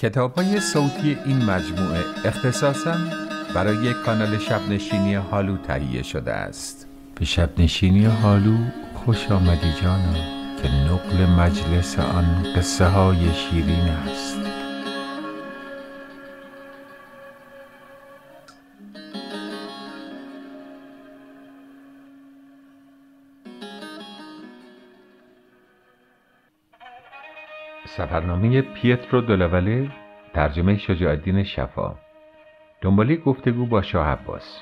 کتاب های صوتی این مجموعه اختصاصا برای کانال شبنشینی هالو تهیه شده است به شبنشینی هالو خوش آمدی جانا که نقل مجلس آن قصه های شیرین است سفرنامه پیترو دولاوله ترجمه شجاعدین شفا دنبالی گفتگو با شاه عباس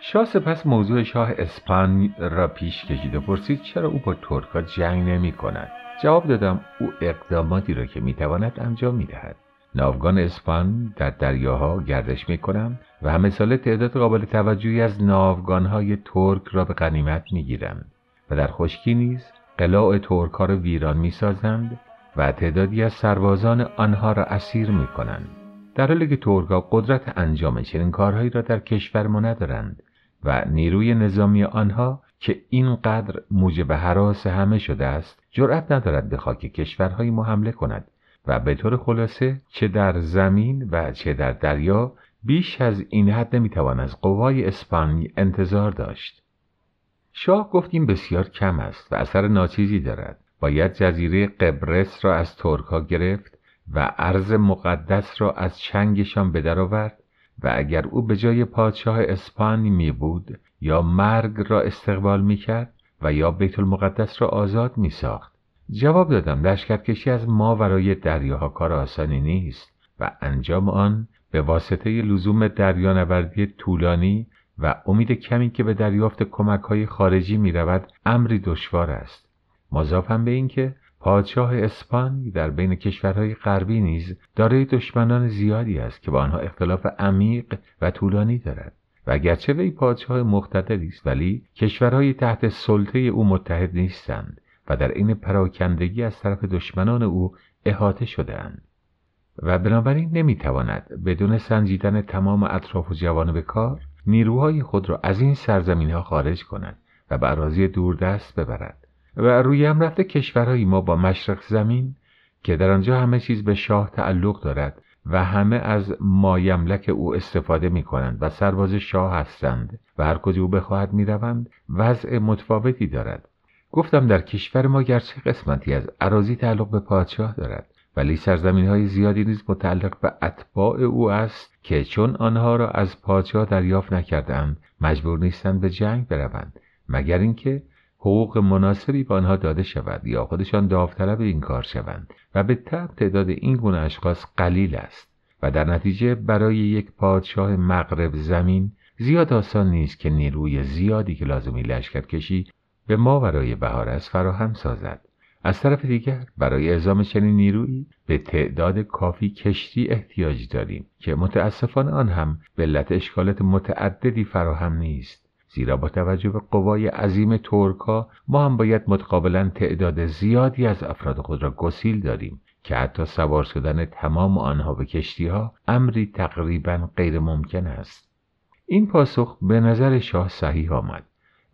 شاه سپس موضوع شاه اسپان را پیش کشید و پرسید چرا او با ترکا جنگ نمی کند جواب دادم او اقداماتی را که می تواند انجام می دهد ناوگان اسپان در دریاها گردش می کنند و همه ساله تعداد قابل توجهی از ناوگانهای ترک را به قنیمت می گیرند و در خشکی نیز قلاع ها را ویران می سازند و تعدادی از سربازان آنها را اسیر می کنند. در حالی که ترکا قدرت انجام چنین کارهایی را در کشور ما ندارند و نیروی نظامی آنها که اینقدر موجب حراس همه شده است جرأت ندارد به خاک کشورهای ما حمله کند و به طور خلاصه چه در زمین و چه در دریا بیش از این حد نمیتوان از قوای اسپانی انتظار داشت شاه گفت این بسیار کم است و اثر ناچیزی دارد باید جزیره قبرس را از ترک ها گرفت و عرض مقدس را از چنگشان به آورد و اگر او به جای پادشاه اسپانی می بود یا مرگ را استقبال می کرد و یا بیت المقدس را آزاد می ساخت. جواب دادم لشکرکشی از ماورای دریاها کار آسانی نیست و انجام آن به واسطه لزوم دریانوردی طولانی و امید کمی که به دریافت کمک های خارجی می رود امری دشوار است. مضافم به اینکه پادشاه اسپانی در بین کشورهای غربی نیز دارای دشمنان زیادی است که با آنها اختلاف عمیق و طولانی دارد و اگرچه وی پادشاه مقتدری است ولی کشورهای تحت سلطه او متحد نیستند و در این پراکندگی از طرف دشمنان او احاطه شدهاند و بنابراین نمیتواند بدون سنجیدن تمام اطراف و جوانب کار نیروهای خود را از این سرزمینها خارج کند و به دور دوردست ببرد و روی هم رفته کشورهای ما با مشرق زمین که در آنجا همه چیز به شاه تعلق دارد و همه از مایملک او استفاده می کنند و سرباز شاه هستند و هر کجا او بخواهد می روند وضع متفاوتی دارد گفتم در کشور ما گرچه قسمتی از عراضی تعلق به پادشاه دارد ولی سرزمین های زیادی نیز متعلق به اتباع او است که چون آنها را از پادشاه دریافت نکردند مجبور نیستند به جنگ بروند مگر اینکه حقوق مناسبی به آنها داده شود یا خودشان داوطلب این کار شوند و به تب تعداد این گونه اشخاص قلیل است و در نتیجه برای یک پادشاه مغرب زمین زیاد آسان نیست که نیروی زیادی که لازمی کشی به ما برای بهار است فراهم سازد از طرف دیگر برای اعزام چنین نیرویی به تعداد کافی کشتی احتیاج داریم که متاسفانه آن هم به علت اشکالات متعددی فراهم نیست زیرا با توجه به قوای عظیم ترکا ما هم باید متقابلا تعداد زیادی از افراد خود را گسیل داریم که حتی سوار شدن تمام آنها به کشتی ها امری تقریبا غیر ممکن است. این پاسخ به نظر شاه صحیح آمد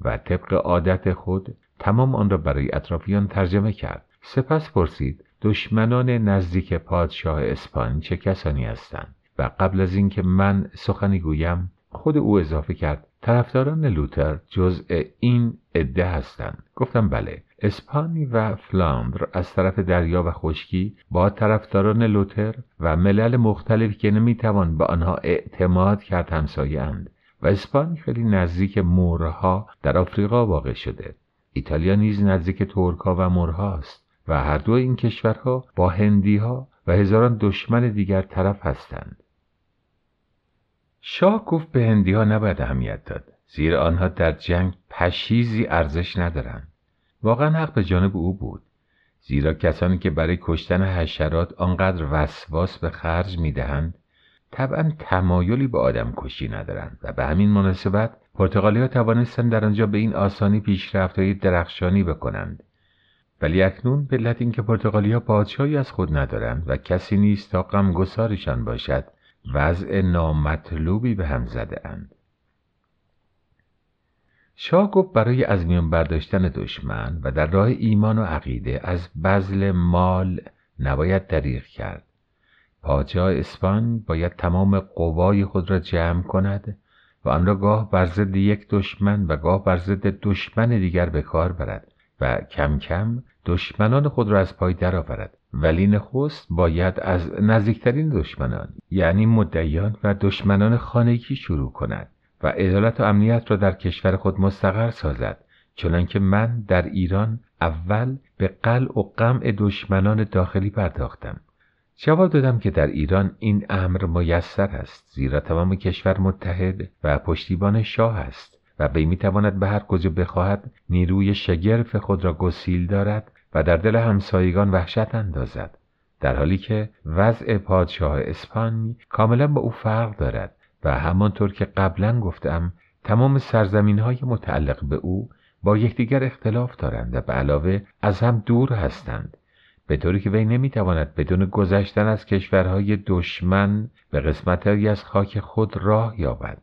و طبق عادت خود تمام آن را برای اطرافیان ترجمه کرد. سپس پرسید دشمنان نزدیک پادشاه اسپانی چه کسانی هستند و قبل از اینکه من سخنی گویم خود او اضافه کرد طرفداران لوتر جزء این عده هستند گفتم بله اسپانی و فلاندر از طرف دریا و خشکی با طرفداران لوتر و ملل مختلفی که نمیتوان به آنها اعتماد کرد همسایه اند و اسپانی خیلی نزدیک مورها در آفریقا واقع شده ایتالیا نیز نزدیک تورکا و مورها است و هر دو این کشورها با هندیها و هزاران دشمن دیگر طرف هستند شاه گفت به هندی ها نباید اهمیت داد زیرا آنها در جنگ پشیزی ارزش ندارند واقعا حق به جانب او بود زیرا کسانی که برای کشتن حشرات آنقدر وسواس به خرج میدهند طبعا تمایلی به آدم کشی ندارند و به همین مناسبت پرتغالی ها توانستند در آنجا به این آسانی پیشرفت های درخشانی بکنند ولی اکنون به علت اینکه ها پادشاهی از خود ندارند و کسی نیست تا غمگسارشان باشد وضع نامطلوبی به هم زده اند. شاه گفت برای از میان برداشتن دشمن و در راه ایمان و عقیده از بذل مال نباید دریغ کرد. پادشاه اسپان باید تمام قوای خود را جمع کند و آن را گاه بر ضد یک دشمن و گاه بر ضد دشمن دیگر به کار برد و کم کم دشمنان خود را از پای درآورد ولی نخست باید از نزدیکترین دشمنان یعنی مدعیان و دشمنان خانگی شروع کند و عدالت و امنیت را در کشور خود مستقر سازد چنانکه من در ایران اول به قلع و قمع دشمنان داخلی پرداختم جواب دادم که در ایران این امر میسر است زیرا تمام کشور متحد و پشتیبان شاه است و بی میتواند به هر کجا بخواهد نیروی شگرف خود را گسیل دارد و در دل همسایگان وحشت اندازد در حالی که وضع پادشاه اسپانی کاملا با او فرق دارد و همانطور که قبلا گفتم تمام سرزمین های متعلق به او با یکدیگر اختلاف دارند و به علاوه از هم دور هستند به طوری که وی نمیتواند بدون گذشتن از کشورهای دشمن به قسمتهایی از خاک خود راه یابد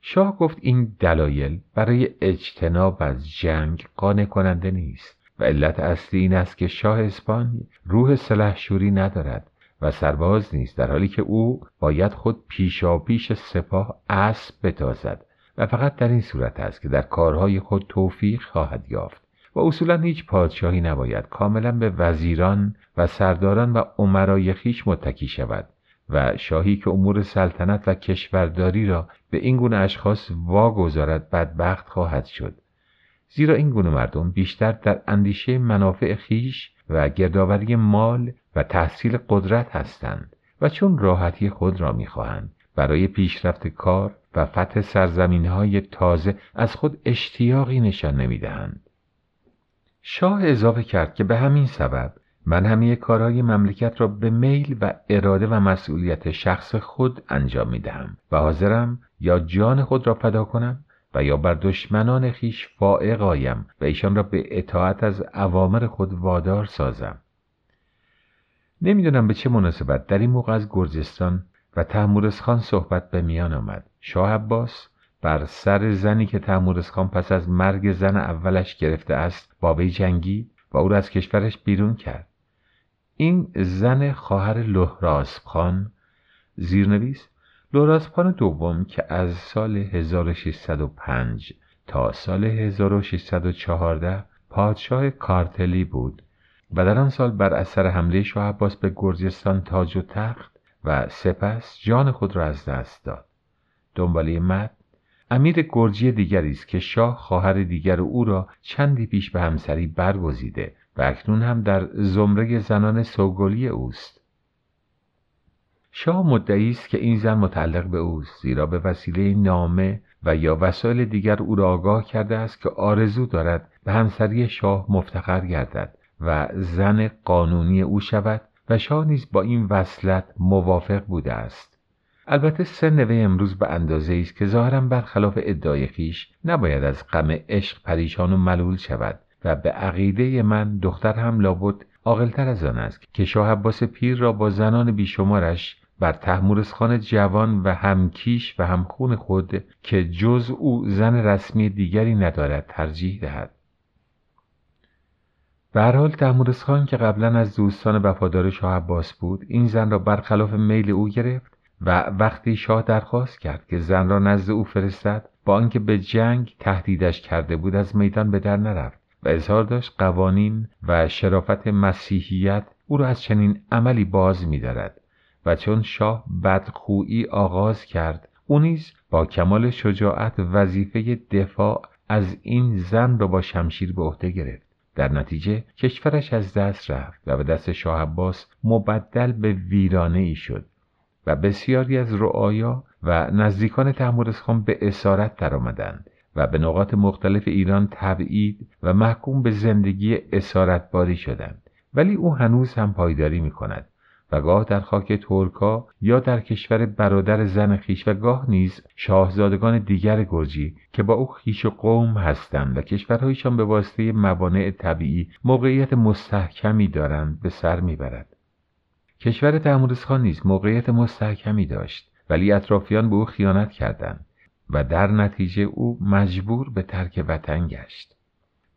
شاه گفت این دلایل برای اجتناب از جنگ قانع کننده نیست و علت اصلی این است که شاه اسپانی روح سلحشوری ندارد و سرباز نیست در حالی که او باید خود پیشاپیش سپاه اسب بتازد و فقط در این صورت است که در کارهای خود توفیق خواهد یافت و اصولا هیچ پادشاهی نباید کاملا به وزیران و سرداران و عمرای خیش متکی شود و شاهی که امور سلطنت و کشورداری را به این گونه اشخاص واگذارد بدبخت خواهد شد زیرا این گونه مردم بیشتر در اندیشه منافع خیش و گردآوری مال و تحصیل قدرت هستند و چون راحتی خود را میخواهند برای پیشرفت کار و فتح سرزمین های تازه از خود اشتیاقی نشان نمیدهند. شاه اضافه کرد که به همین سبب من همه کارهای مملکت را به میل و اراده و مسئولیت شخص خود انجام می دهم و حاضرم یا جان خود را فدا کنم و یا بر دشمنان خیش فائق آیم و ایشان را به اطاعت از اوامر خود وادار سازم نمیدانم به چه مناسبت در این موقع از گرجستان و تحمورس خان صحبت به میان آمد شاه عباس بر سر زنی که تحمورس خان پس از مرگ زن اولش گرفته است بابه جنگی و او را از کشورش بیرون کرد این زن خواهر لهراسب خان زیرنویس لوراسپان دوم که از سال 1605 تا سال 1614 پادشاه کارتلی بود و در آن سال بر اثر حمله شاه عباس به گرجستان تاج و تخت و سپس جان خود را از دست داد دنباله مد امیر گرجی دیگری است که شاه خواهر دیگر او را چندی پیش به همسری برگزیده و اکنون هم در زمره زنان سوگلی اوست شاه مدعی است که این زن متعلق به اوست زیرا به وسیله نامه و یا وسایل دیگر او را آگاه کرده است که آرزو دارد به همسری شاه مفتخر گردد و زن قانونی او شود و شاه نیز با این وصلت موافق بوده است البته سن نوه امروز به اندازه است که ظاهرا برخلاف ادعای خیش نباید از غم عشق پریشان و ملول شود و به عقیده من دختر هم لابد عاقلتر از آن است که شاه عباس پیر را با زنان بیشمارش بر تحمورسخان جوان و همکیش و همخون خود که جز او زن رسمی دیگری ندارد ترجیح دهد به حال تحمورس که قبلا از دوستان وفادار شاه عباس بود این زن را برخلاف میل او گرفت و وقتی شاه درخواست کرد که زن را نزد او فرستد با آنکه به جنگ تهدیدش کرده بود از میدان به در نرفت و اظهار داشت قوانین و شرافت مسیحیت او را از چنین عملی باز میدارد و چون شاه بدخویی آغاز کرد او نیز با کمال شجاعت وظیفه دفاع از این زن را با شمشیر به عهده گرفت در نتیجه کشورش از دست رفت و به دست شاه عباس مبدل به ویرانه ای شد و بسیاری از رعایا و نزدیکان تحمورسخان به اسارت درآمدند و به نقاط مختلف ایران تبعید و محکوم به زندگی اسارتباری شدند ولی او هنوز هم پایداری می کند و گاه در خاک ترکا یا در کشور برادر زن خیش و گاه نیز شاهزادگان دیگر گرجی که با او خیش و قوم هستند و کشورهایشان به واسطه موانع طبیعی موقعیت مستحکمی دارند به سر میبرد کشور خان نیز موقعیت مستحکمی داشت ولی اطرافیان به او خیانت کردند و در نتیجه او مجبور به ترک وطن گشت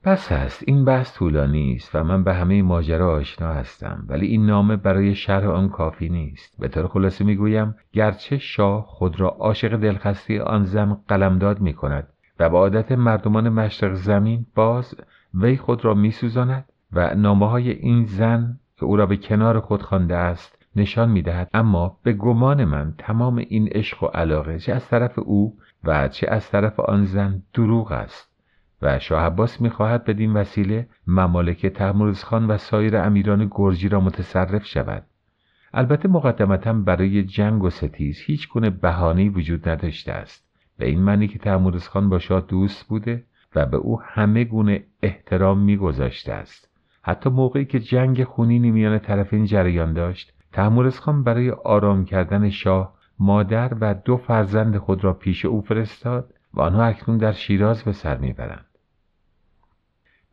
بس است این بحث طولانی است و من به همه ماجرا آشنا هستم ولی این نامه برای شرح آن کافی نیست به طور خلاصه میگویم گرچه شاه خود را عاشق دلخستی آن زم قلمداد می کند و به عادت مردمان مشرق زمین باز وی خود را میسوزاند و نامه های این زن که او را به کنار خود خوانده است نشان میدهد اما به گمان من تمام این عشق و علاقه چه از طرف او و چه از طرف آن زن دروغ است و شاه عباس میخواهد بدین وسیله ممالک تحمورز خان و سایر امیران گرجی را متصرف شود البته مقدمتا برای جنگ و ستیز هیچ گونه بهانه‌ای وجود نداشته است به این معنی که تحمورز خان با شاه دوست بوده و به او همه گونه احترام میگذاشته است حتی موقعی که جنگ خونینی میان طرفین جریان داشت تحمورز خان برای آرام کردن شاه مادر و دو فرزند خود را پیش او فرستاد و آنها اکنون در شیراز به سر میبرند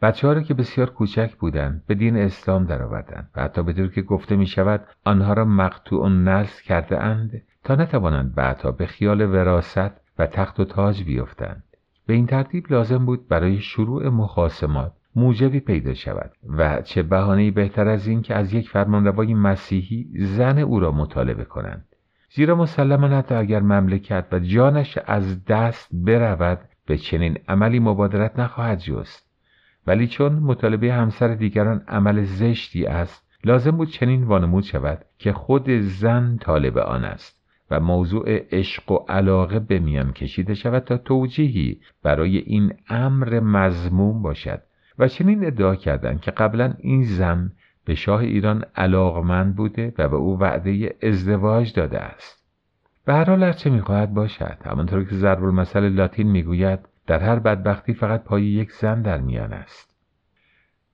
بچه ها را که بسیار کوچک بودند به دین اسلام درآوردند و حتی به طور که گفته می شود آنها را و نسل کرده اند تا نتوانند بعدها به خیال وراست و تخت و تاج بیفتند به این ترتیب لازم بود برای شروع مخاسمات موجبی پیدا شود و چه بهانه بهتر از این که از یک فرمانروای مسیحی زن او را مطالبه کنند زیرا مسلما حتی اگر مملکت و جانش از دست برود به چنین عملی مبادرت نخواهد جست ولی چون مطالبه همسر دیگران عمل زشتی است لازم بود چنین وانمود شود که خود زن طالب آن است و موضوع عشق و علاقه به میان کشیده شود تا توجیهی برای این امر مضموم باشد و چنین ادعا کردند که قبلا این زن به شاه ایران علاقمند بوده و به او وعده ازدواج داده است به هر حال چه میخواهد باشد همانطور که ضرب المثل لاتین میگوید در هر بدبختی فقط پای یک زن در میان است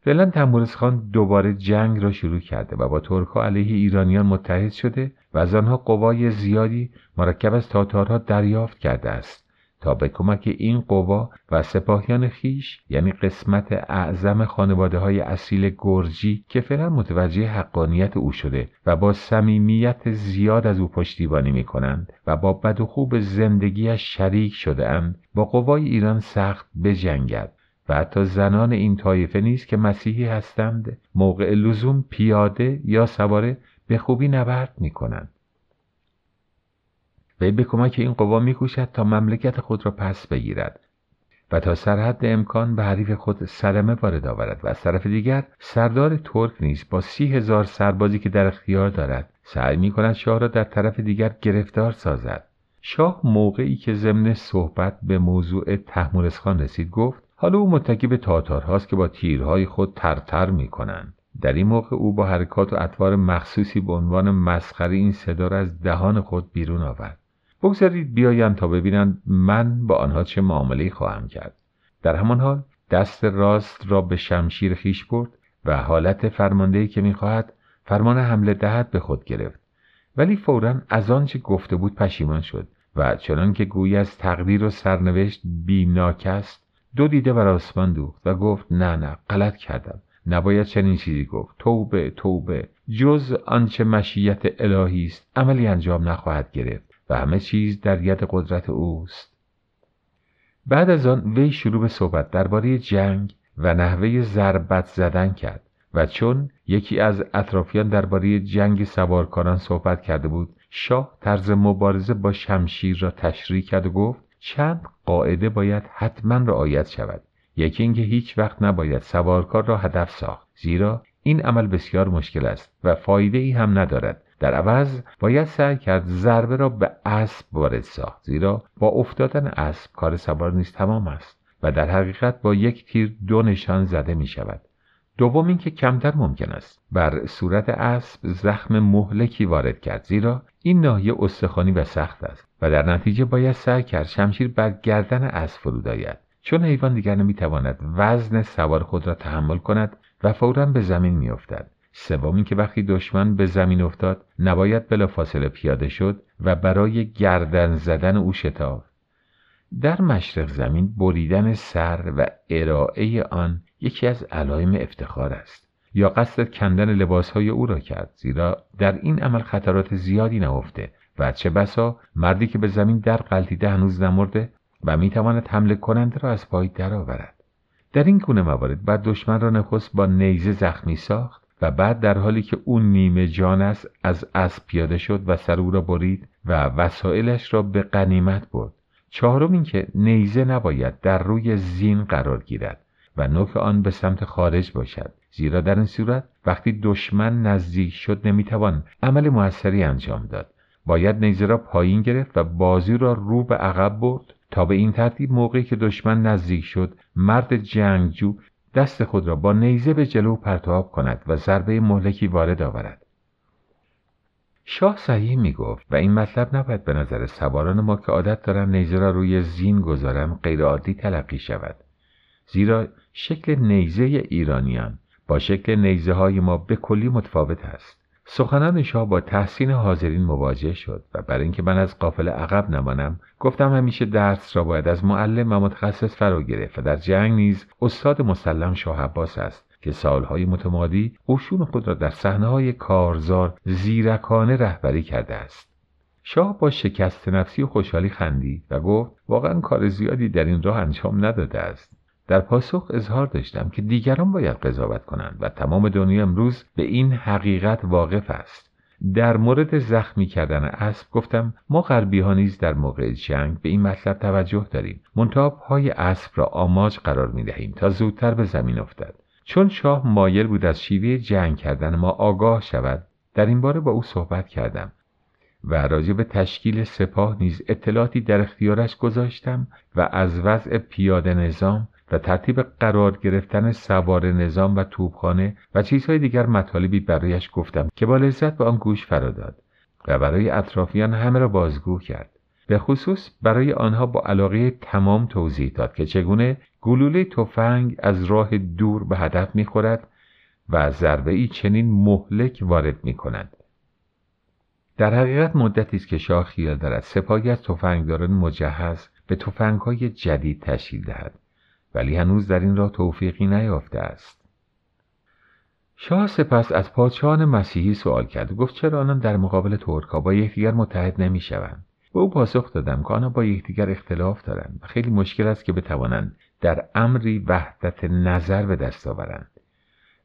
فعلا تمورس خان دوباره جنگ را شروع کرده و با ترکها علیه ایرانیان متحد شده و از آنها قوای زیادی مرکب از تاتارها دریافت کرده است تا به کمک این قوا و سپاهیان خیش یعنی قسمت اعظم خانواده های اصیل گرجی که فعلا متوجه حقانیت او شده و با صمیمیت زیاد از او پشتیبانی می کنند و با بد و خوب زندگیش شریک شده اند با قوای ایران سخت بجنگد و حتی زنان این طایفه نیز که مسیحی هستند موقع لزوم پیاده یا سواره به خوبی نبرد می کنند. وی به کمک این قوا میکوشد تا مملکت خود را پس بگیرد و تا سرحد امکان به حریف خود سرمه وارد آورد و از طرف دیگر سردار ترک نیز با سی هزار سربازی که در اختیار دارد سعی می کند شاه را در طرف دیگر گرفتار سازد شاه موقعی که ضمن صحبت به موضوع تحمورسخان رسید گفت حالا او متکی به تاتارهاست که با تیرهای خود ترتر می کنند. در این موقع او با حرکات و اطوار مخصوصی به عنوان مسخره این صدا را از دهان خود بیرون آورد بگذارید بیایم تا ببینند من با آنها چه معامله خواهم کرد در همان حال دست راست را به شمشیر خیش برد و حالت فرماندهی که میخواهد فرمان حمله دهد به خود گرفت ولی فورا از آنچه گفته بود پشیمان شد و چنان که گویی از تقدیر و سرنوشت بیمناک است دو دیده بر آسمان دوخت و گفت نه نه غلط کردم نباید چنین چیزی گفت توبه توبه جز آنچه مشیت الهی است عملی انجام نخواهد گرفت و همه چیز در ید قدرت اوست بعد از آن وی شروع به صحبت درباره جنگ و نحوه ضربت زدن کرد و چون یکی از اطرافیان درباره جنگ سوارکاران صحبت کرده بود شاه طرز مبارزه با شمشیر را تشریح کرد و گفت چند قاعده باید حتما رعایت شود یکی اینکه هیچ وقت نباید سوارکار را هدف ساخت زیرا این عمل بسیار مشکل است و فایده ای هم ندارد در عوض باید سعی کرد ضربه را به اسب وارد ساخت زیرا با افتادن اسب کار سوار نیست تمام است و در حقیقت با یک تیر دو نشان زده می شود دوم اینکه کمتر ممکن است بر صورت اسب زخم مهلکی وارد کرد زیرا این ناحیه استخوانی و سخت است و در نتیجه باید سعی کرد شمشیر بر گردن اسب فرود آید چون حیوان دیگر نمیتواند وزن سوار خود را تحمل کند و فورا به زمین میافتد سوم اینکه وقتی دشمن به زمین افتاد نباید بلافاصله پیاده شد و برای گردن زدن او شتاب. در مشرق زمین بریدن سر و ارائه آن یکی از علائم افتخار است یا قصد کندن لباسهای او را کرد زیرا در این عمل خطرات زیادی نهفته و چه بسا مردی که به زمین در قلتیده هنوز نمرده و میتواند حمله کننده را از پای درآورد در این گونه موارد بعد دشمن را نخست با نیزه زخمی ساخت و بعد در حالی که او نیمه جان است از اسب پیاده شد و سر او را برید و وسایلش را به غنیمت برد چهارم اینکه نیزه نباید در روی زین قرار گیرد و نوک آن به سمت خارج باشد زیرا در این صورت وقتی دشمن نزدیک شد نمیتوان عمل موثری انجام داد باید نیزه را پایین گرفت و بازی را رو به عقب برد تا به این ترتیب موقعی که دشمن نزدیک شد مرد جنگجو دست خود را با نیزه به جلو پرتاب کند و ضربه مهلکی وارد آورد شاه صحیح می گفت و این مطلب نباید به نظر سواران ما که عادت دارند نیزه را روی زین گذارم غیرعادی تلقی شود زیرا شکل نیزه ایرانیان با شکل نیزه های ما به کلی متفاوت است سخنان شاه با تحسین حاضرین مواجه شد و برای اینکه من از قافل عقب نمانم گفتم همیشه درس را باید از معلم و متخصص فرا گرفت و در جنگ نیز استاد مسلم شاه عباس است که سالهای متمادی اوشون خود را در صحنه های کارزار زیرکانه رهبری کرده است شاه با شکست نفسی و خوشحالی خندی و گفت واقعا کار زیادی در این راه انجام نداده است در پاسخ اظهار داشتم که دیگران باید قضاوت کنند و تمام دنیا امروز به این حقیقت واقف است در مورد زخمی کردن اسب گفتم ما غربی ها نیز در موقع جنگ به این مطلب توجه داریم منتاب های اسب را آماج قرار می دهیم تا زودتر به زمین افتد چون شاه مایل بود از شیوه جنگ کردن ما آگاه شود در این باره با او صحبت کردم و راجع به تشکیل سپاه نیز اطلاعاتی در اختیارش گذاشتم و از وضع پیاده نظام و ترتیب قرار گرفتن سوار نظام و توپخانه و چیزهای دیگر مطالبی برایش گفتم که با لذت به آن گوش فرا داد و برای اطرافیان همه را بازگو کرد به خصوص برای آنها با علاقه تمام توضیح داد که چگونه گلوله تفنگ از راه دور به هدف میخورد و ضربه ای چنین مهلک وارد می کند. در حقیقت مدتی است که شاه خیال دارد سپاهی از تفنگداران مجهز به تفنگهای جدید تشکیل دهد ولی هنوز در این را توفیقی نیافته است شاه سپس از پادشاهان مسیحی سوال کرد و گفت چرا آنان در مقابل ترکها با یکدیگر متحد نمیشوند به او پاسخ دادم که آنها با یکدیگر اختلاف دارند و خیلی مشکل است که بتوانند در امری وحدت نظر به دست آورند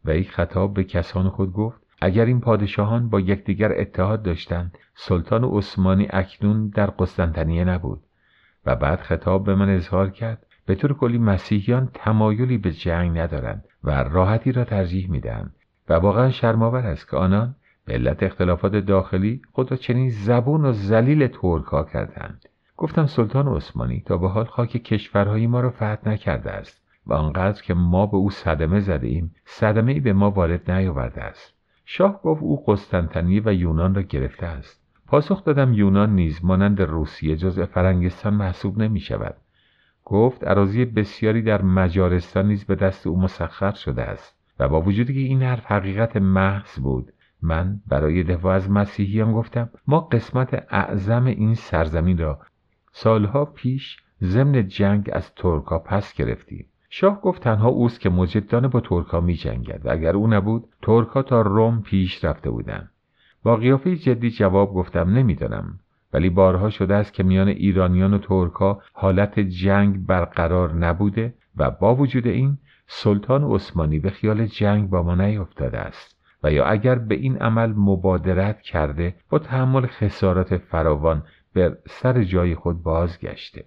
و یک خطاب به کسان خود گفت اگر این پادشاهان با یکدیگر اتحاد داشتند سلطان عثمانی اکنون در قسطنطنیه نبود و بعد خطاب به من اظهار کرد به طور کلی مسیحیان تمایلی به جنگ ندارند و راحتی را ترجیح میدهند و واقعا شرمآور است که آنان به علت اختلافات داخلی خود را چنین زبون و ذلیل ترکا کردند گفتم سلطان عثمانی تا به حال خاک کشورهای ما را فتح نکرده است و آنقدر که ما به او صدمه زده ایم صدمه ای به ما وارد نیاورده است شاه گفت او قسطنطنیه و یونان را گرفته است پاسخ دادم یونان نیز مانند روسیه جزء فرنگستان محسوب نمی شود گفت عراضی بسیاری در مجارستان نیز به دست او مسخر شده است و با وجودی که این حرف حقیقت محض بود من برای دفاع از مسیحیان گفتم ما قسمت اعظم این سرزمین را سالها پیش ضمن جنگ از ترکا پس گرفتیم شاه گفت تنها اوست که مجدانه با ترکا می جنگد و اگر او نبود ترکا تا روم پیش رفته بودند با قیافه جدی جواب گفتم نمیدانم ولی بارها شده است که میان ایرانیان و ترکا حالت جنگ برقرار نبوده و با وجود این سلطان عثمانی به خیال جنگ با ما نیفتاده است و یا اگر به این عمل مبادرت کرده با تحمل خسارات فراوان به سر جای خود بازگشته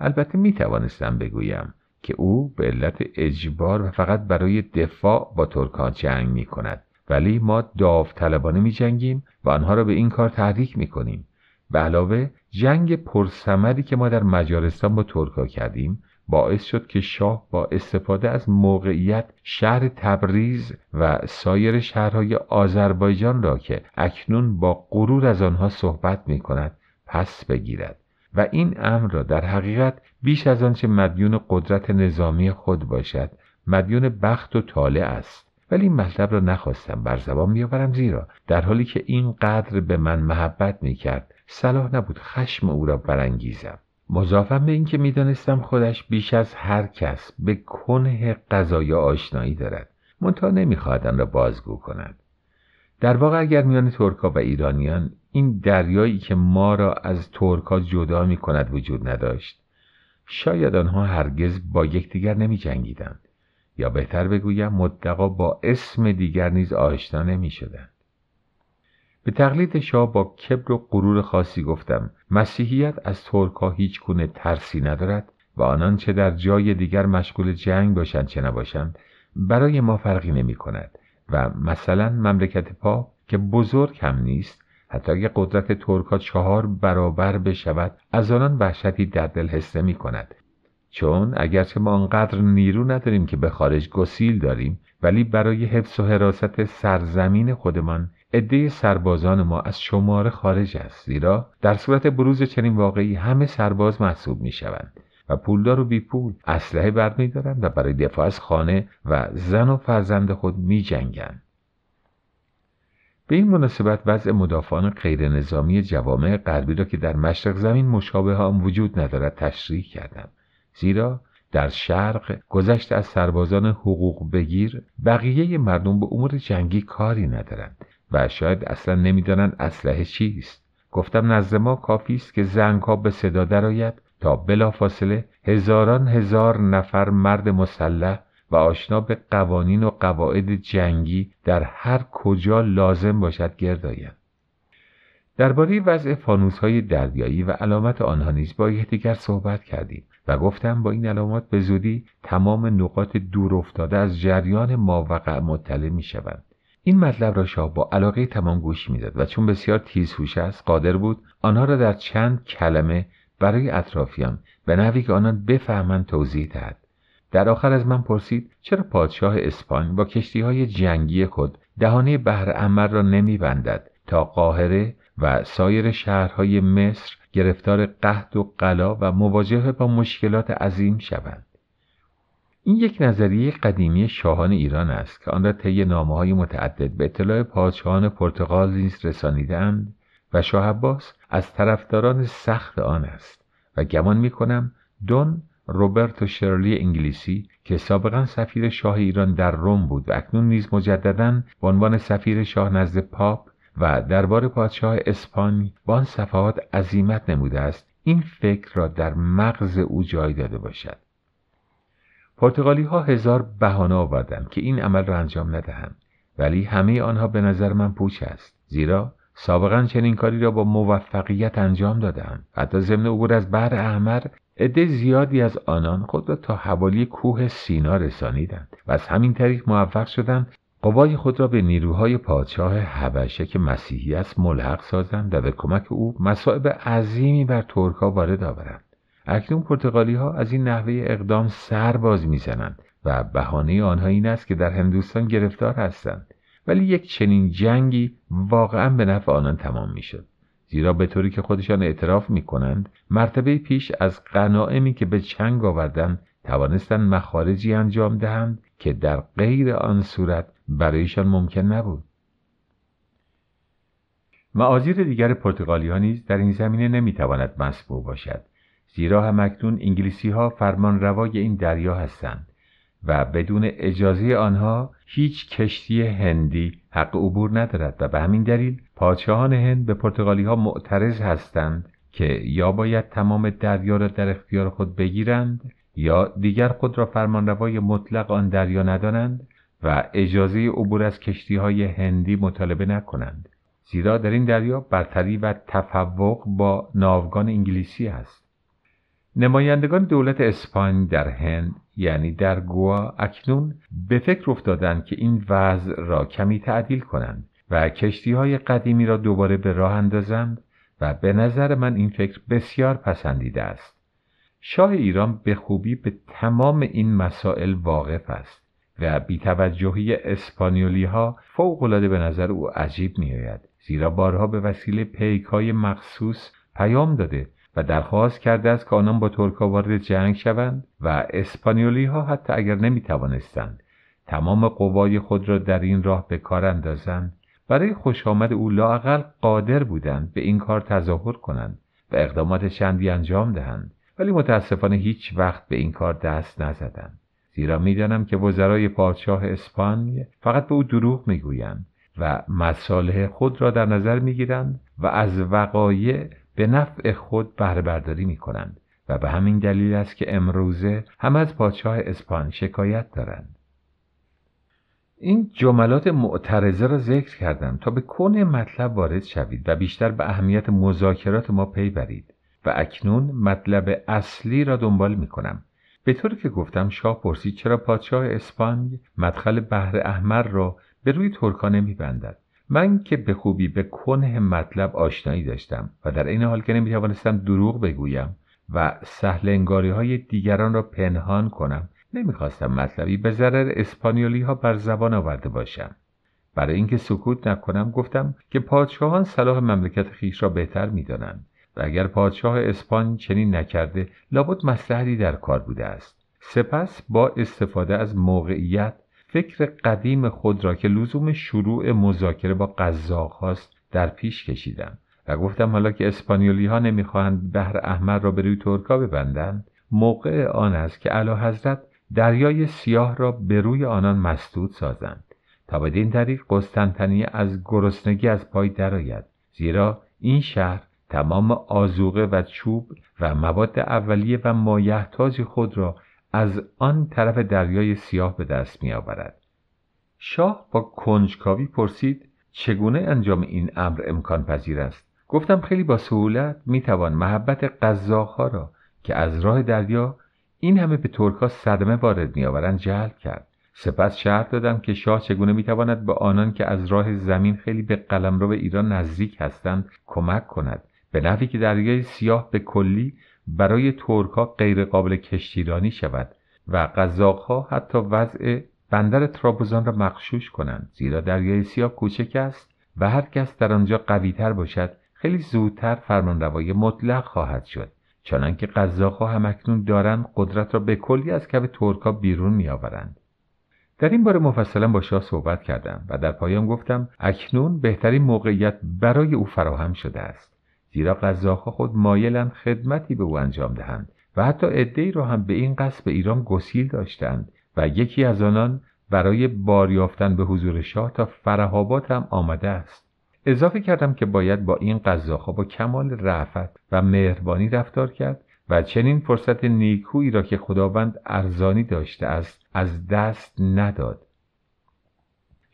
البته می توانستم بگویم که او به علت اجبار و فقط برای دفاع با ترکان جنگ می کند ولی ما داوطلبانه می جنگیم و آنها را به این کار تحریک می کنیم به علاوه جنگ پرسمری که ما در مجارستان با ترکا کردیم باعث شد که شاه با استفاده از موقعیت شهر تبریز و سایر شهرهای آذربایجان را که اکنون با غرور از آنها صحبت می کند پس بگیرد و این امر را در حقیقت بیش از آنچه مدیون قدرت نظامی خود باشد مدیون بخت و طالع است ولی این مطلب را نخواستم بر زبان بیاورم زیرا در حالی که این قدر به من محبت می کرد صلاح نبود خشم او را برانگیزم مضافم به اینکه میدانستم خودش بیش از هر کس به کنه قضایا آشنایی دارد منتها نمیخواهد آن را بازگو کند در واقع اگر میان ترکا و ایرانیان این دریایی که ما را از ترکا جدا می کند وجود نداشت شاید آنها هرگز با یکدیگر نمی جنگیدند یا بهتر بگویم مدقا با اسم دیگر نیز آشنا نمی شدند به تقلید شاه با کبر و غرور خاصی گفتم مسیحیت از ترکا هیچ کنه ترسی ندارد و آنان چه در جای دیگر مشغول جنگ باشند چه نباشند برای ما فرقی نمی کند و مثلا مملکت پا که بزرگ هم نیست حتی اگر قدرت ترکا چهار برابر بشود از آنان وحشتی در دل حس می کند چون اگرچه ما آنقدر نیرو نداریم که به خارج گسیل داریم ولی برای حفظ و حراست سرزمین خودمان عده سربازان ما از شماره خارج است زیرا در صورت بروز چنین واقعی همه سرباز محسوب می شوند و پولدار و بی پول اسلحه برمیدارند و برای دفاع از خانه و زن و فرزند خود می جنگند. به این مناسبت وضع مدافعان غیر نظامی جوامع غربی را که در مشرق زمین مشابه هم وجود ندارد تشریح کردم زیرا در شرق گذشت از سربازان حقوق بگیر بقیه مردم به امور جنگی کاری ندارند و شاید اصلا نمیدانند اسلحه چیست گفتم نزد ما کافی است که زنگ ها به صدا درآید تا بلافاصله هزاران هزار نفر مرد مسلح و آشنا به قوانین و قواعد جنگی در هر کجا لازم باشد گرد آیند درباره وضع های دریایی و علامت آنها نیز با یکدیگر صحبت کردیم و گفتم با این علامات به زودی تمام نقاط دور افتاده از جریان ماوقع مطلع می شوند این مطلب را شاه با علاقه تمام گوش میداد و چون بسیار تیز هوش است قادر بود آنها را در چند کلمه برای اطرافیان به نحوی که آنان بفهمند توضیح دهد در آخر از من پرسید چرا پادشاه اسپان با کشتی های جنگی خود دهانه بحر امر را نمیبندد تا قاهره و سایر شهرهای مصر گرفتار قحط و قلا و مواجهه با مشکلات عظیم شوند این یک نظریه قدیمی شاهان ایران است که آن را طی های متعدد به اطلاع پادشاهان پرتغال نیز رسانیدهاند و شاه عباس از طرفداران سخت آن است و گمان میکنم دون روبرتو شرلی انگلیسی که سابقا سفیر شاه ایران در روم بود و اکنون نیز مجددا به عنوان سفیر شاه نزد پاپ و دربار پادشاه اسپانی با آن صفحات عظیمت نموده است این فکر را در مغز او جای داده باشد پرتغالی ها هزار بهانه آوردند که این عمل را انجام ندهند ولی همه آنها به نظر من پوچ است زیرا سابقا چنین کاری را با موفقیت انجام دادند حتی ضمن عبور از بحر احمر عده زیادی از آنان خود را تا حوالی کوه سینا رسانیدند و از همین طریق موفق شدند قوای خود را به نیروهای پادشاه حبشه که مسیحی است ملحق سازند و به کمک او مصائب عظیمی بر ترکا وارد آورند اکنون پرتغالی ها از این نحوه اقدام سر باز میزنند و بهانه آنها این است که در هندوستان گرفتار هستند ولی یک چنین جنگی واقعا به نفع آنان تمام میشد زیرا به طوری که خودشان اعتراف می کنند مرتبه پیش از قناعمی که به چنگ آوردن توانستند مخارجی انجام دهند که در غیر آن صورت برایشان ممکن نبود معاذیر دیگر پرتغالی نیز در این زمینه نمیتواند مسبوع باشد زیرا همکنون انگلیسی ها فرمان روای این دریا هستند و بدون اجازه آنها هیچ کشتی هندی حق عبور ندارد و به همین دلیل پادشاهان هند به پرتغالی ها معترض هستند که یا باید تمام دریا را در اختیار خود بگیرند یا دیگر خود را روای مطلق آن دریا ندانند و اجازه عبور از کشتی های هندی مطالبه نکنند زیرا در این دریا برتری و تفوق با ناوگان انگلیسی است نمایندگان دولت اسپانی در هند یعنی در گوا اکنون به فکر افتادند که این وضع را کمی تعدیل کنند و کشتی های قدیمی را دوباره به راه اندازند و به نظر من این فکر بسیار پسندیده است. شاه ایران به خوبی به تمام این مسائل واقف است و توجهی اسپانیولی ها فوقلاده به نظر او عجیب می آید. زیرا بارها به وسیله پیک های مخصوص پیام داده و درخواست کرده است که آنان با ترکا وارد جنگ شوند و اسپانیولی ها حتی اگر نمی توانستند تمام قوای خود را در این راه به کار اندازند برای خوش آمد او لاقل قادر بودند به این کار تظاهر کنند و اقدامات چندی انجام دهند ولی متاسفانه هیچ وقت به این کار دست نزدند زیرا میدانم که وزرای پادشاه اسپانی فقط به او دروغ میگویند و مصالح خود را در نظر میگیرند و از وقایع به نفع خود بهره برداری می کنند و به همین دلیل است که امروزه هم از پادشاه اسپان شکایت دارند این جملات معترضه را ذکر کردم تا به کن مطلب وارد شوید و بیشتر به اهمیت مذاکرات ما پی برید و اکنون مطلب اصلی را دنبال می کنم به طور که گفتم شاه پرسید چرا پادشاه اسپانی مدخل بحر احمر را به روی ترکانه می بندد من که به خوبی به کنه مطلب آشنایی داشتم و در این حال که نمی دروغ بگویم و سهل انگاری های دیگران را پنهان کنم نمیخواستم مطلبی به ضرر اسپانیولی ها بر زبان آورده باشم برای اینکه سکوت نکنم گفتم که پادشاهان صلاح مملکت خیش را بهتر میدانند و اگر پادشاه اسپان چنین نکرده لابد مسلحتی در کار بوده است سپس با استفاده از موقعیت فکر قدیم خود را که لزوم شروع مذاکره با قزاق هاست در پیش کشیدم و گفتم حالا که اسپانیولی ها نمیخواهند بهر احمر را به روی ترکا ببندند موقع آن است که اعلی حضرت دریای سیاه را به روی آنان مسدود سازند تا بدین طریق قسطنطنیه از گرسنگی از پای درآید زیرا این شهر تمام آزوقه و چوب و مواد اولیه و مایحتاج خود را از آن طرف دریای سیاه به دست می آورد. شاه با کنجکاوی پرسید چگونه انجام این امر امکان پذیر است گفتم خیلی با سهولت می توان محبت قزاقها را که از راه دریا این همه به ترکها صدمه وارد میآورند جلب کرد سپس شرط دادم که شاه چگونه می تواند به آنان که از راه زمین خیلی به قلمرو ایران نزدیک هستند کمک کند به نحوی که دریای سیاه به کلی برای ترکها قابل کشتیرانی شود و قزاقها حتی وضع بندر ترابوزان را مخشوش کنند زیرا دریای سیاه کوچک است و هر کس در آنجا قویتر باشد خیلی زودتر فرمانروایی مطلق خواهد شد چنانکه قزاقها اکنون دارند قدرت را به کلی از کف ترکها بیرون میآورند در این باره مفصلا با شاه صحبت کردم و در پایان گفتم اکنون بهترین موقعیت برای او فراهم شده است زیرا قزاقها خود مایلند خدمتی به او انجام دهند و حتی عدهای را هم به این قصد به ایران گسیل داشتند و یکی از آنان برای باریافتن به حضور شاه تا فرهابات هم آمده است اضافه کردم که باید با این قزاقها با کمال رعفت و مهربانی رفتار کرد و چنین فرصت نیکویی را که خداوند ارزانی داشته است از دست نداد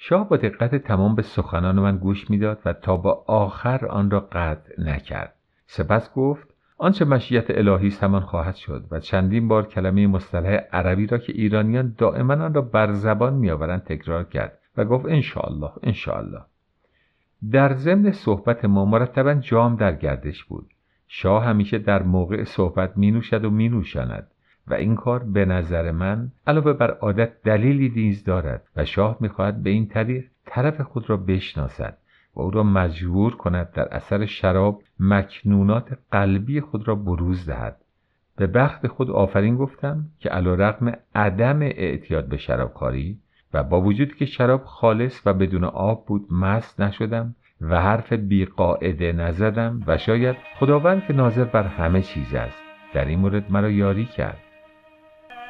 شاه با دقت تمام به سخنان من گوش میداد و تا با آخر آن را قطع نکرد سپس گفت آنچه مشیت الهی است خواهد شد و چندین بار کلمه مصطلح عربی را که ایرانیان دائما آن را بر زبان میآورند تکرار کرد و گفت انشاالله انشاالله در ضمن صحبت ما مرتبا جام در گردش بود شاه همیشه در موقع صحبت می نوشد و می نوشاند و این کار به نظر من علاوه بر عادت دلیلی نیز دارد و شاه میخواهد به این طریق طرف خود را بشناسد و او را مجبور کند در اثر شراب مکنونات قلبی خود را بروز دهد به بخت خود آفرین گفتم که علا رقم عدم اعتیاد به کاری و با وجود که شراب خالص و بدون آب بود مست نشدم و حرف بیقاعده نزدم و شاید خداوند که ناظر بر همه چیز است در این مورد مرا یاری کرد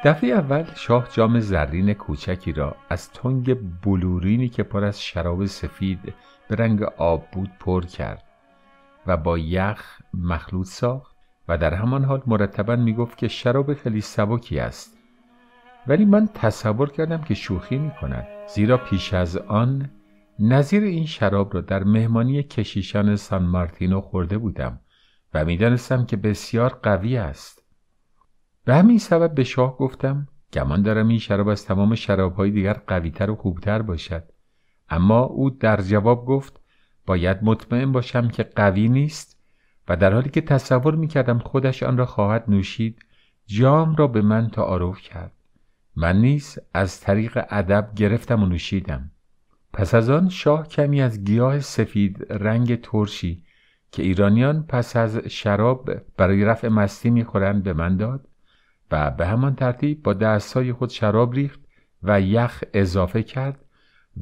دفعه اول شاه جام زرین کوچکی را از تنگ بلورینی که پر از شراب سفید به رنگ آب بود پر کرد و با یخ مخلوط ساخت و در همان حال مرتبا می گفت که شراب خیلی سبکی است ولی من تصور کردم که شوخی می کند زیرا پیش از آن نظیر این شراب را در مهمانی کشیشان سان مارتینو خورده بودم و میدانستم که بسیار قوی است به همین سبب به شاه گفتم گمان دارم این شراب از تمام شرابهای دیگر قویتر و خوبتر باشد اما او در جواب گفت باید مطمئن باشم که قوی نیست و در حالی که تصور میکردم خودش آن را خواهد نوشید جام را به من تعارف کرد من نیز از طریق ادب گرفتم و نوشیدم پس از آن شاه کمی از گیاه سفید رنگ ترشی که ایرانیان پس از شراب برای رفع مستی میخورند به من داد و به همان ترتیب با دستهای خود شراب ریخت و یخ اضافه کرد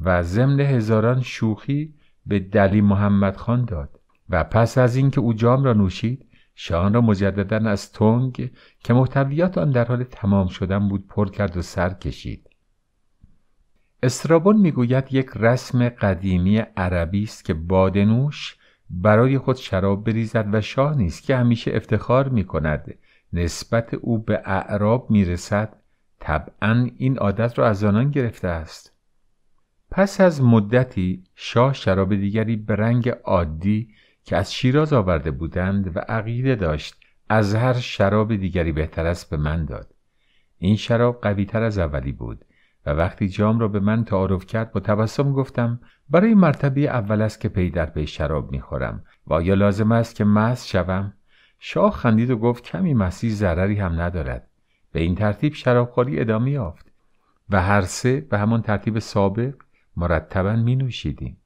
و ضمن هزاران شوخی به دلی محمد خان داد و پس از اینکه او جام را نوشید شان را مجددا از تنگ که محتویات آن در حال تمام شدن بود پر کرد و سر کشید استرابون میگوید یک رسم قدیمی عربی است که نوش برای خود شراب بریزد و شاه نیست که همیشه افتخار می نسبت او به اعراب میرسد طبعا این عادت را از آنان گرفته است پس از مدتی شاه شراب دیگری به رنگ عادی که از شیراز آورده بودند و عقیده داشت از هر شراب دیگری بهتر است به من داد این شراب تر از اولی بود و وقتی جام را به من تعارف کرد با تبسم گفتم برای مرتبه اول است که پی در پی شراب میخورم و آیا لازم است که مست شوم شاه خندید و گفت کمی مسیح ضرری هم ندارد به این ترتیب شرابخوری ادامه یافت و هر سه به همان ترتیب سابق مرتبا می نوشیدیم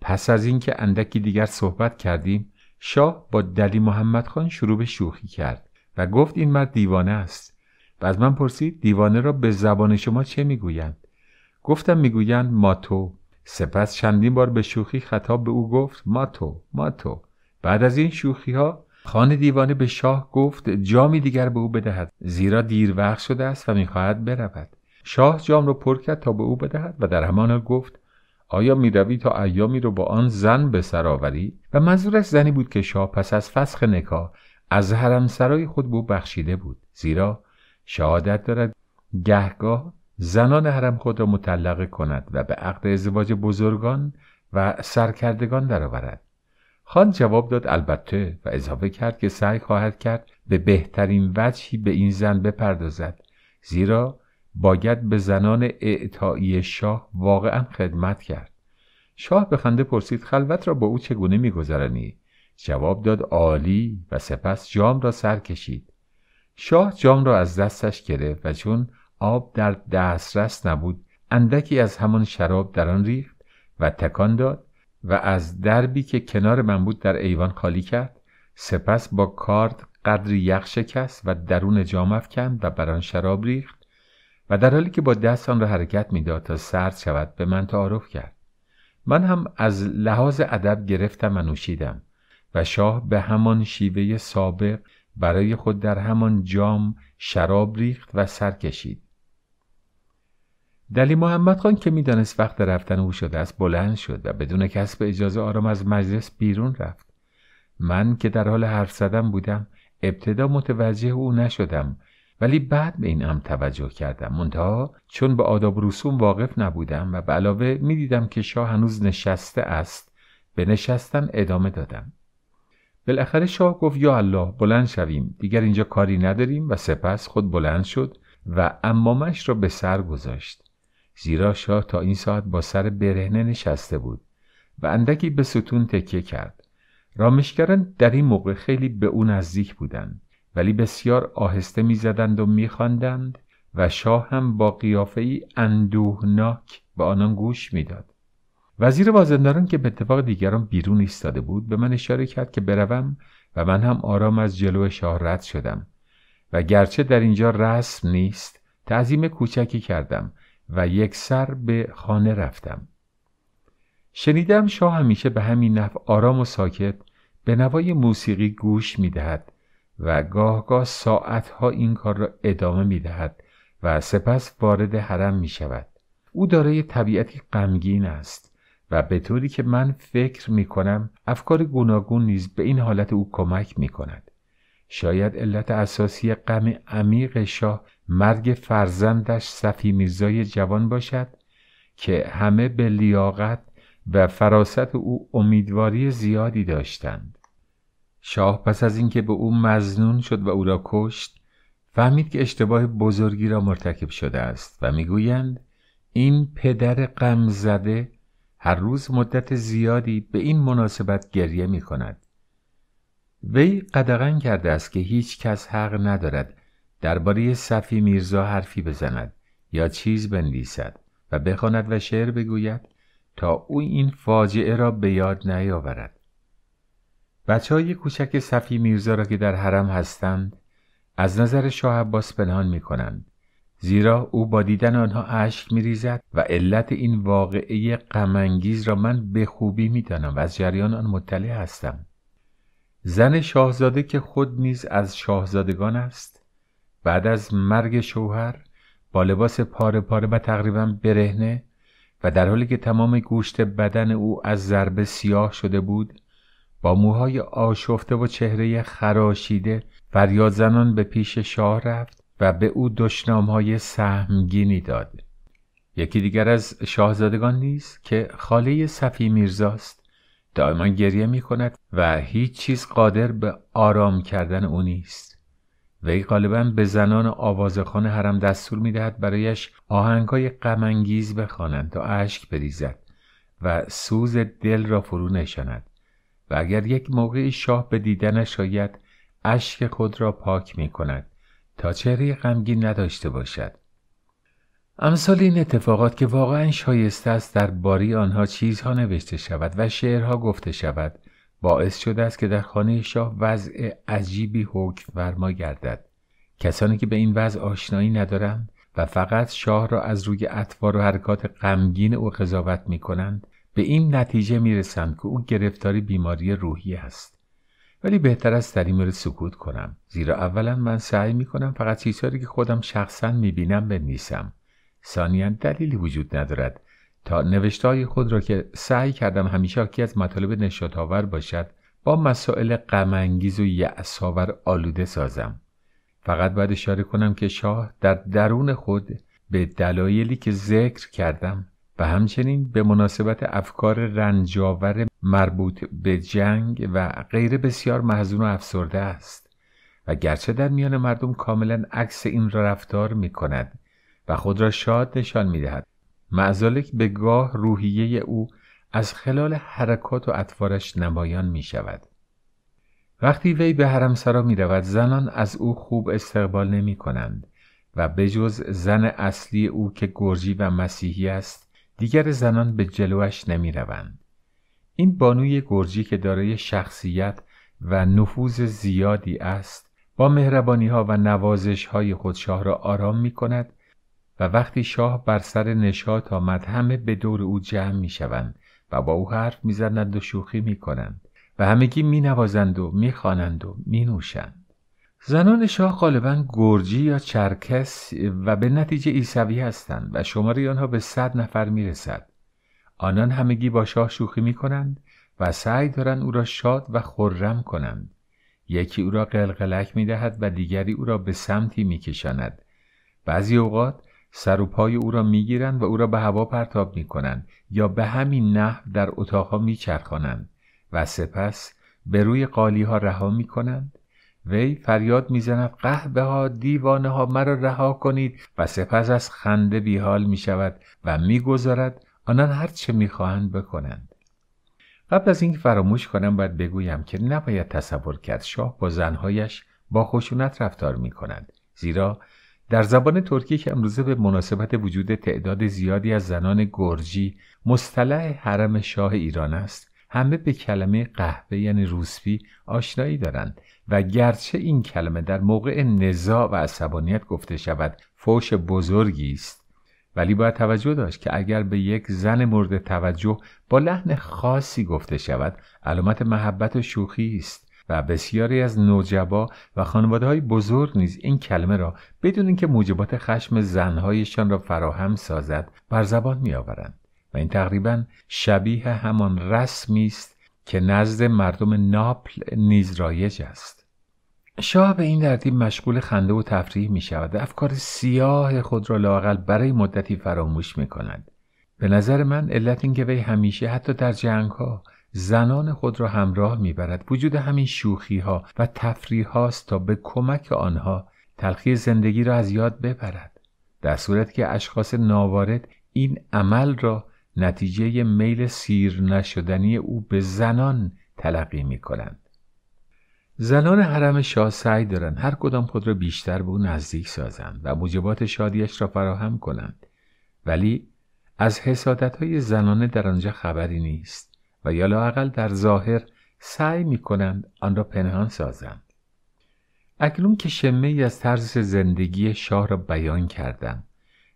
پس از اینکه اندکی دیگر صحبت کردیم شاه با دلی محمد خان شروع به شوخی کرد و گفت این مرد دیوانه است و از من پرسید دیوانه را به زبان شما چه میگویند گفتم میگویند ماتو سپس چندین بار به شوخی خطاب به او گفت ماتو ماتو. بعد از این شوخی ها خانه دیوانه به شاه گفت جامی دیگر به او بدهد زیرا دیر وقت شده است و میخواهد برود شاه جام را پر کرد تا به او بدهد و در همان گفت آیا میروی تا ایامی رو با آن زن به سر آوری و منظورش زنی بود که شاه پس از فسخ نکاح از حرم سرای خود به او بخشیده بود زیرا شهادت دارد گهگاه زنان حرم خود را مطلقه کند و به عقد ازدواج بزرگان و سرکردگان درآورد خان جواب داد البته و اضافه کرد که سعی خواهد کرد به بهترین وجهی به این زن بپردازد زیرا باید به زنان اعطایی شاه واقعا خدمت کرد شاه به خنده پرسید خلوت را با او چگونه میگذرانی جواب داد عالی و سپس جام را سر کشید شاه جام را از دستش گرفت و چون آب در دسترس نبود اندکی از همان شراب در آن ریخت و تکان داد و از دربی که کنار من بود در ایوان خالی کرد سپس با کارد قدری یخ شکست و درون جام افکند و بر آن شراب ریخت و در حالی که با دست آن را حرکت میداد تا سرد شود به من تعارف کرد من هم از لحاظ ادب گرفتم و نوشیدم و شاه به همان شیوه سابق برای خود در همان جام شراب ریخت و سر کشید دلی محمد خان که میدانست وقت رفتن او شده است بلند شد و بدون کسب اجازه آرام از مجلس بیرون رفت من که در حال حرف زدن بودم ابتدا متوجه او نشدم ولی بعد به این هم توجه کردم منتها چون به آداب رسوم واقف نبودم و به علاوه میدیدم که شاه هنوز نشسته است به نشستن ادامه دادم بالاخره شاه گفت یا الله بلند شویم دیگر اینجا کاری نداریم و سپس خود بلند شد و امامش را به سر گذاشت زیرا شاه تا این ساعت با سر برهنه نشسته بود و اندکی به ستون تکیه کرد رامشگران در این موقع خیلی به او نزدیک بودند ولی بسیار آهسته میزدند و میخواندند و شاه هم با قیافه ای اندوهناک به آنان گوش میداد وزیر بازنداران که به اتفاق دیگران بیرون ایستاده بود به من اشاره کرد که بروم و من هم آرام از جلو شاه رد شدم و گرچه در اینجا رسم نیست تعظیم کوچکی کردم و یک سر به خانه رفتم. شنیدم شاه همیشه به همین نفع آرام و ساکت به نوای موسیقی گوش میدهد و گاه گاه ساعتها این کار را ادامه می دهد و سپس وارد حرم می شود. او دارای طبیعتی غمگین است و به طوری که من فکر می کنم افکار گوناگون نیز به این حالت او کمک می کند. شاید علت اساسی غم عمیق شاه مرگ فرزندش صفی میرزای جوان باشد که همه به لیاقت و فراست او امیدواری زیادی داشتند شاه پس از اینکه به او مزنون شد و او را کشت فهمید که اشتباه بزرگی را مرتکب شده است و میگویند این پدر غم زده هر روز مدت زیادی به این مناسبت گریه می کند وی قدغن کرده است که هیچ کس حق ندارد درباره صفی میرزا حرفی بزند یا چیز بنویسد و بخواند و شعر بگوید تا او این فاجعه را به یاد نیاورد بچه های کوچک صفی میرزا را که در حرم هستند از نظر شاه عباس پنهان می کنند زیرا او با دیدن آنها اشک می ریزد و علت این واقعه غمانگیز را من به خوبی می دانم و از جریان آن مطلع هستم زن شاهزاده که خود نیز از شاهزادگان است بعد از مرگ شوهر با لباس پاره پاره و تقریبا برهنه و در حالی که تمام گوشت بدن او از ضربه سیاه شده بود با موهای آشفته و چهره خراشیده فریاد زنان به پیش شاه رفت و به او دشنام های سهمگینی داد یکی دیگر از شاهزادگان نیز که خاله صفی میرزاست دائما گریه می کند و هیچ چیز قادر به آرام کردن او نیست وی غالبا به زنان آوازخان حرم دستور می دهد برایش آهنگهای غمانگیز بخوانند تا اشک بریزد و سوز دل را فرو نشاند و اگر یک موقع شاه به دیدنش آید اشک خود را پاک می کند تا چهره غمگین نداشته باشد امثال این اتفاقات که واقعا شایسته است در باری آنها چیزها نوشته شود و شعرها گفته شود باعث شده است که در خانه شاه وضع عجیبی حکم ورما گردد کسانی که به این وضع آشنایی ندارند و فقط شاه را از روی اطوار و حرکات غمگین او قضاوت می کنند به این نتیجه می رسند که او گرفتاری بیماری روحی است ولی بهتر است در این مورد سکوت کنم زیرا اولا من سعی می کنم فقط چیزهایی که خودم شخصا می بینم بنویسم ثانیا دلیلی وجود ندارد تا نوشتهای خود را که سعی کردم همیشه که از مطالب آور باشد با مسائل غمانگیز و یعصاور آلوده سازم فقط باید اشاره کنم که شاه در درون خود به دلایلی که ذکر کردم و همچنین به مناسبت افکار رنجاور مربوط به جنگ و غیر بسیار محزون و افسرده است و گرچه در میان مردم کاملا عکس این را رفتار می کند و خود را شاد نشان می دهد. معزالک به گاه روحیه او از خلال حرکات و اطوارش نمایان می شود. وقتی وی به سرا می رود زنان از او خوب استقبال نمی کنند و جز زن اصلی او که گرجی و مسیحی است دیگر زنان به جلوش نمی این بانوی گرجی که دارای شخصیت و نفوذ زیادی است با مهربانی ها و نوازش های خود را آرام می کند و وقتی شاه بر سر نشات آمد همه به دور او جمع می شوند و با او حرف می و شوخی می کنند و همگی می نوازند و می و می نوشند. زنان شاه غالبا گرجی یا چرکس و به نتیجه ایسوی هستند و شماری آنها به صد نفر می رسد. آنان همگی با شاه شوخی می کنند و سعی دارند او را شاد و خرم کنند. یکی او را قلقلک می دهد و دیگری او را به سمتی می بعضی اوقات سر و پای او را میگیرند و او را به هوا پرتاب می کنند یا به همین نحو در اتاقها میچرخانند و سپس به روی قالی ها رها می کنند وی فریاد میزند قهبه ها دیوانه ها مرا رها کنید و سپس از خنده بیحال می شود و میگذارد آنان هر چه میخواهند بکنند قبل از اینکه فراموش کنم باید بگویم که نباید تصور کرد شاه با زنهایش با خشونت رفتار می کند زیرا در زبان ترکی که امروزه به مناسبت وجود تعداد زیادی از زنان گرجی مصطلح حرم شاه ایران است همه به کلمه قهوه یعنی روسپی آشنایی دارند و گرچه این کلمه در موقع نزاع و عصبانیت گفته شود فوش بزرگی است ولی باید توجه داشت که اگر به یک زن مورد توجه با لحن خاصی گفته شود علامت محبت و شوخی است و بسیاری از نوجبا و خانواده های بزرگ نیز این کلمه را بدون اینکه موجبات خشم زنهایشان را فراهم سازد بر زبان آورند و این تقریبا شبیه همان رسمی است که نزد مردم ناپل نیز رایج است شاه به این ترتیب مشغول خنده و تفریح می شود و افکار سیاه خود را لاقل برای مدتی فراموش می کند. به نظر من علت اینکه وی همیشه حتی در جنگ ها زنان خود را همراه میبرد وجود همین شوخی ها و تفریح هاست تا به کمک آنها تلخی زندگی را از یاد ببرد در صورت که اشخاص ناوارد این عمل را نتیجه میل سیر نشدنی او به زنان تلقی می کنند. زنان حرم شاه سعی دارند هر کدام خود را بیشتر به او نزدیک سازند و موجبات شادیش را فراهم کنند ولی از حسادت های زنانه در آنجا خبری نیست یا لاقل در ظاهر سعی می کنند آن را پنهان سازند اکنون که شمه از طرز زندگی شاه را بیان کردم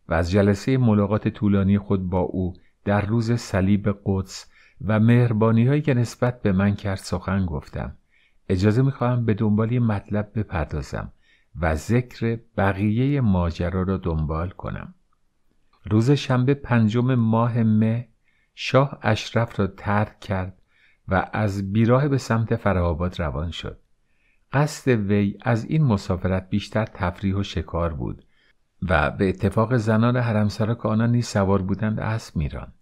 و از جلسه ملاقات طولانی خود با او در روز صلیب قدس و مهربانی هایی که نسبت به من کرد سخن گفتم اجازه میخواهم به دنبال مطلب بپردازم و ذکر بقیه ماجرا را دنبال کنم روز شنبه پنجم ماه مه شاه اشرف را ترک کرد و از بیراه به سمت فرهاباد روان شد قصد وی از این مسافرت بیشتر تفریح و شکار بود و به اتفاق زنان حرمسرا که آنها نیز سوار بودند اسب میران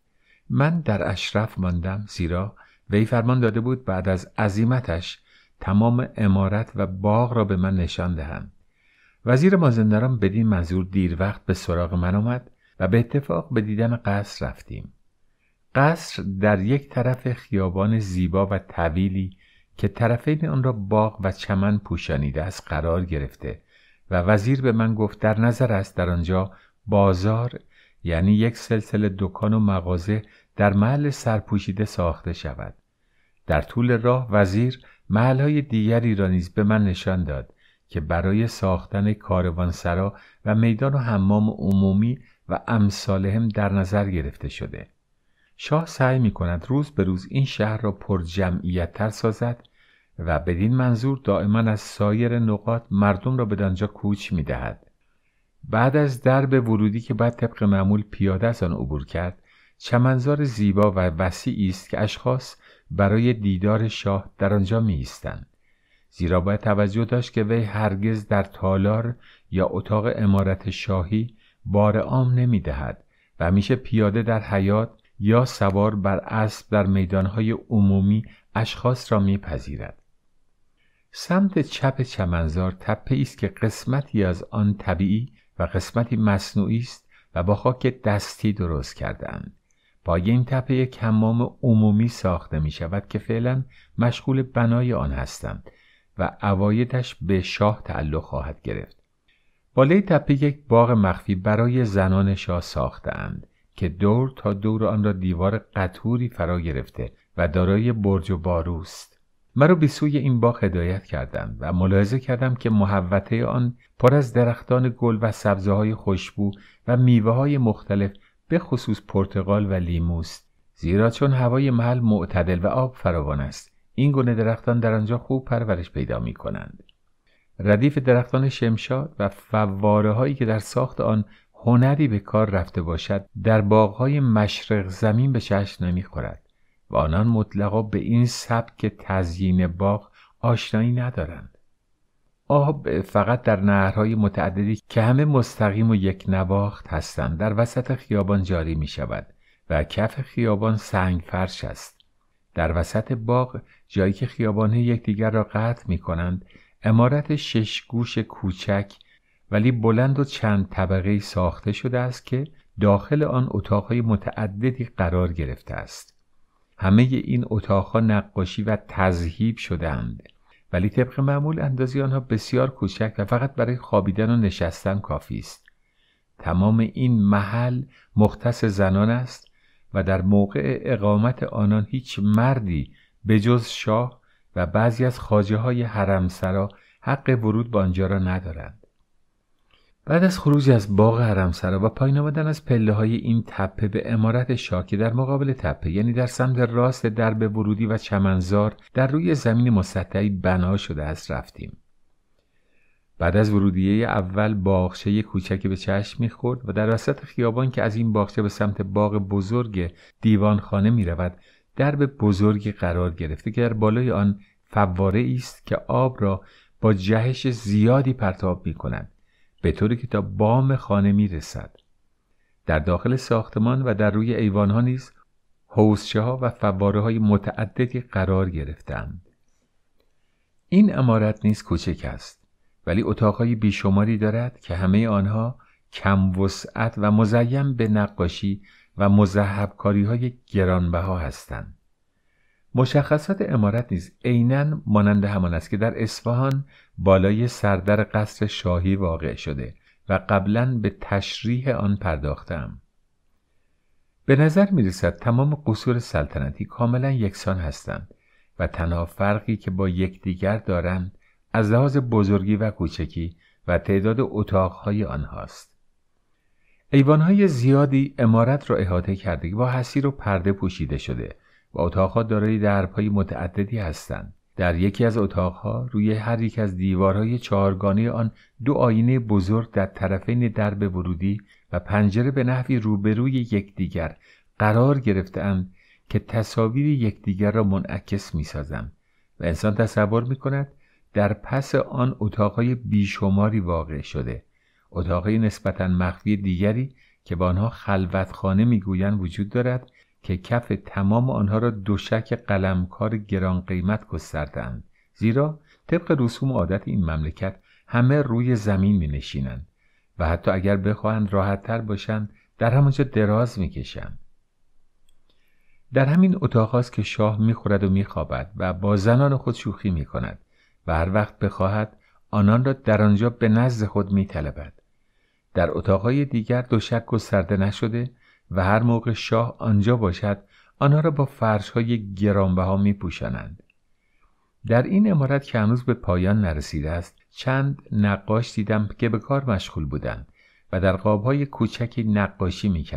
من در اشرف ماندم زیرا وی فرمان داده بود بعد از عزیمتش تمام امارت و باغ را به من نشان دهند وزیر مازندران بدین منظور دیر وقت به سراغ من آمد و به اتفاق به دیدن قصر رفتیم قصر در یک طرف خیابان زیبا و طویلی که طرفین آن را باغ و چمن پوشانیده است قرار گرفته و وزیر به من گفت در نظر است در آنجا بازار یعنی یک سلسله دکان و مغازه در محل سرپوشیده ساخته شود در طول راه وزیر محلهای دیگری را نیز به من نشان داد که برای ساختن کاروانسرا و میدان و حمام عمومی و امثالهم در نظر گرفته شده شاه سعی می کند روز به روز این شهر را پر جمعیت تر سازد و بدین منظور دائما از سایر نقاط مردم را به آنجا کوچ می دهد. بعد از درب ورودی که بعد طبق معمول پیاده از آن عبور کرد چمنزار زیبا و وسیعی است که اشخاص برای دیدار شاه در آنجا می ایستند. زیرا باید توجه داشت که وی هرگز در تالار یا اتاق امارت شاهی بار عام نمی دهد و میشه پیاده در حیات یا سوار بر اسب در میدانهای عمومی اشخاص را میپذیرد سمت چپ چمنزار تپه است که قسمتی از آن طبیعی و قسمتی مصنوعی است و با خاک دستی درست کردهاند با این تپه کمام عمومی ساخته می شود که فعلا مشغول بنای آن هستند و اوایدش به شاه تعلق خواهد گرفت بالای تپه یک باغ مخفی برای زنان شاه ساختهاند که دور تا دور آن را دیوار قطوری فرا گرفته و دارای برج و باروست مرا به سوی این باغ هدایت کردند و ملاحظه کردم که محوطه آن پر از درختان گل و سبزه های خوشبو و میوه های مختلف به خصوص پرتقال و لیموست زیرا چون هوای محل معتدل و آب فراوان است این گونه درختان در آنجا خوب پرورش پیدا می کنند. ردیف درختان شمشاد و فواره هایی که در ساخت آن هنری به کار رفته باشد در باغهای مشرق زمین به چشم نمیخورد و آنان مطلقا به این سبک تزیین باغ آشنایی ندارند آب فقط در نهرهای متعددی که همه مستقیم و یک نواخت هستند در وسط خیابان جاری می شود و کف خیابان سنگ فرش است در وسط باغ جایی که خیابانه یکدیگر را قطع می کنند امارت شش گوش کوچک ولی بلند و چند طبقه ساخته شده است که داخل آن اتاقهای متعددی قرار گرفته است همه این اتاقها نقاشی و تذهیب شدهاند ولی طبق معمول اندازی آنها بسیار کوچک و فقط برای خوابیدن و نشستن کافی است تمام این محل مختص زنان است و در موقع اقامت آنان هیچ مردی به جز شاه و بعضی از خاجه های حرمسرا حق ورود به آنجا را ندارند بعد از خروج از باغ حرمسرا و پایین آمدن از پله های این تپه به عمارت شاکی در مقابل تپه یعنی در سمت راست درب ورودی و چمنزار در روی زمین مسطحی بنا شده است رفتیم بعد از ورودیه اول باغچه کوچکی به چشم میخورد و در وسط خیابان که از این باغچه به سمت باغ بزرگ دیوانخانه میرود درب بزرگی قرار گرفته که در بالای آن فواره است که آب را با جهش زیادی پرتاب می به طوری که تا بام خانه می رسد. در داخل ساختمان و در روی ایوانها نیز حوزچه ها و فواره های متعددی قرار گرفتند. این امارت نیز کوچک است ولی اتاقهای بیشماری دارد که همه آنها کم وسعت و مزیم به نقاشی و مذهبکاری های گرانبها هستند. مشخصات امارت نیز عینا مانند همان است که در اصفهان بالای سردر قصر شاهی واقع شده و قبلا به تشریح آن پرداختم به نظر می رسد تمام قصور سلطنتی کاملا یکسان هستند و تنها فرقی که با یکدیگر دارند از لحاظ بزرگی و کوچکی و تعداد اتاقهای آنهاست ایوانهای زیادی امارت را احاطه کرده با حسیر و پرده پوشیده شده و اتاقها دارای درپای متعددی هستند در یکی از اتاقها روی هر یک از دیوارهای چهارگانه آن دو آینه بزرگ در طرفین درب ورودی و پنجره به نحوی روبروی یکدیگر قرار گرفتهاند که تصاویر یکدیگر را منعکس میسازند و انسان تصور می کند در پس آن اتاقهای بیشماری واقع شده اتاقهای نسبتا مخفی دیگری که با آنها خلوتخانه میگویند وجود دارد که کف تمام آنها را دوشک قلمکار گران قیمت گستردند زیرا طبق رسوم عادت این مملکت همه روی زمین می نشینند و حتی اگر بخواهند راحت تر باشند در همانجا دراز کشند در همین اتاق است که شاه خورد و خوابد و با زنان خود شوخی می کند و هر وقت بخواهد آنان را در آنجا به نزد خود طلبد در اتاقهای دیگر دوشک گسترده نشده و هر موقع شاه آنجا باشد آنها را با فرش های گرانبها می پوشنند. در این امارت که هنوز به پایان نرسیده است چند نقاش دیدم که به کار مشغول بودند و در های کوچکی نقاشی می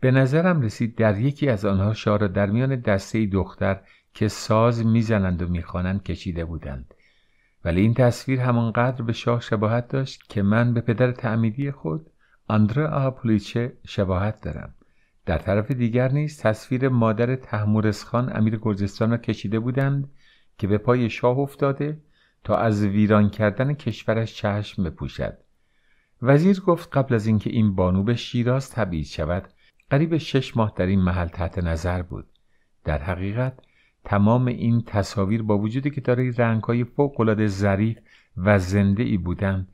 به نظرم رسید در یکی از آنها شاه را در میان دسته دختر که ساز میزنند و میخوانند کشیده بودند ولی این تصویر همانقدر به شاه شباهت داشت که من به پدر تعمیدی خود اندره آپولیچه شباهت دارم در طرف دیگر نیز تصویر مادر تحمورسخان امیر گرجستان را کشیده بودند که به پای شاه افتاده تا از ویران کردن کشورش چشم بپوشد وزیر گفت قبل از اینکه این بانو به شیراز تبعید شود قریب شش ماه در این محل تحت نظر بود در حقیقت تمام این تصاویر با وجودی که دارای رنگهای فوقالعاده ظریف و زنده ای بودند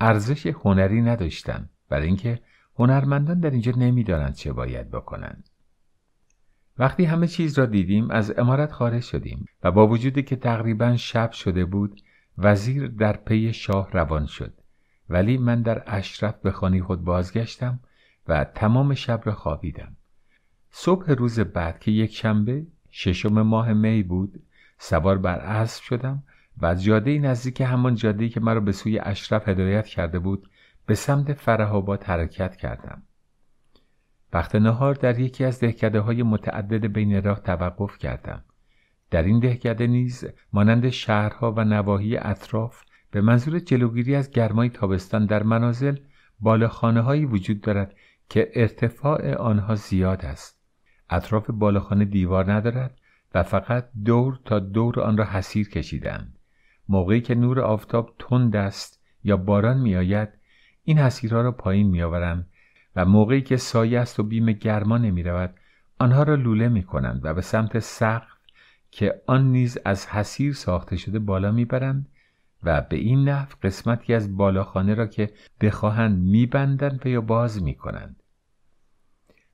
ارزش هنری نداشتند برای اینکه هنرمندان در اینجا نمیدانند چه باید بکنند وقتی همه چیز را دیدیم از امارت خارج شدیم و با وجودی که تقریبا شب شده بود وزیر در پی شاه روان شد ولی من در اشرف به خانه خود بازگشتم و تمام شب را خوابیدم صبح روز بعد که یک شنبه ششم ماه می بود سوار بر اسب شدم و از جاده نزدیک همان جاده که مرا به سوی اشرف هدایت کرده بود به سمت فرهاباد حرکت کردم. وقت نهار در یکی از دهکده های متعدد بین راه توقف کردم. در این دهکده نیز مانند شهرها و نواحی اطراف به منظور جلوگیری از گرمای تابستان در منازل بالخانه هایی وجود دارد که ارتفاع آنها زیاد است. اطراف بالاخانه دیوار ندارد و فقط دور تا دور آن را حسیر کشیدند. موقعی که نور آفتاب تند است یا باران میآید این حسیرها را پایین آورند و موقعی که سایه است و بیم گرما نمی رود آنها را لوله می کنند و به سمت سقف که آن نیز از حسیر ساخته شده بالا برند و به این نحو قسمتی از بالاخانه را که بخواهند میبندند و یا باز می کنند.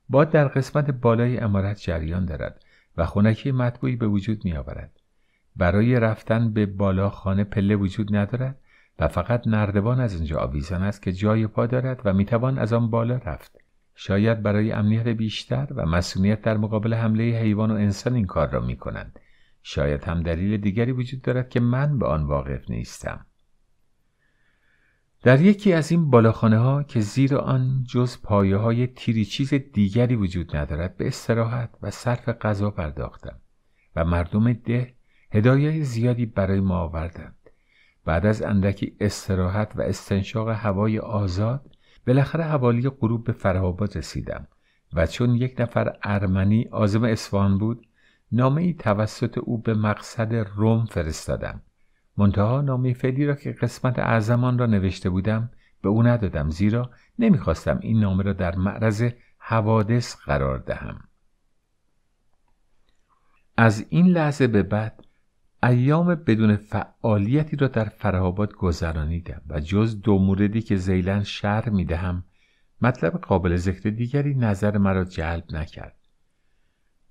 باد در قسمت بالای امارت جریان دارد و خونکی مطبوعی به وجود می آورد. برای رفتن به بالاخانه پله وجود ندارد و فقط نردبان از اینجا آویزان است که جای پا دارد و میتوان از آن بالا رفت شاید برای امنیت بیشتر و مسئولیت در مقابل حمله حیوان و انسان این کار را میکنند شاید هم دلیل دیگری وجود دارد که من به آن واقف نیستم. در یکی از این بالاخانه ها که زیر آن جز پایه های تیری چیز دیگری وجود ندارد به استراحت و صرف غذا پرداختم و مردم ده هدایای زیادی برای ما آوردند. بعد از اندکی استراحت و استنشاق هوای آزاد بالاخره حوالی غروب به فرهاباد رسیدم و چون یک نفر ارمنی آزم اسفان بود نامه ای توسط او به مقصد روم فرستادم منتها نامه فعلی را که قسمت اعظمان را نوشته بودم به او ندادم زیرا نمیخواستم این نامه را در معرض حوادث قرار دهم از این لحظه به بعد ایام بدون فعالیتی را در فرهاباد گذرانیدم و جز دو موردی که زیلن شر می دهم مطلب قابل ذکر دیگری نظر مرا جلب نکرد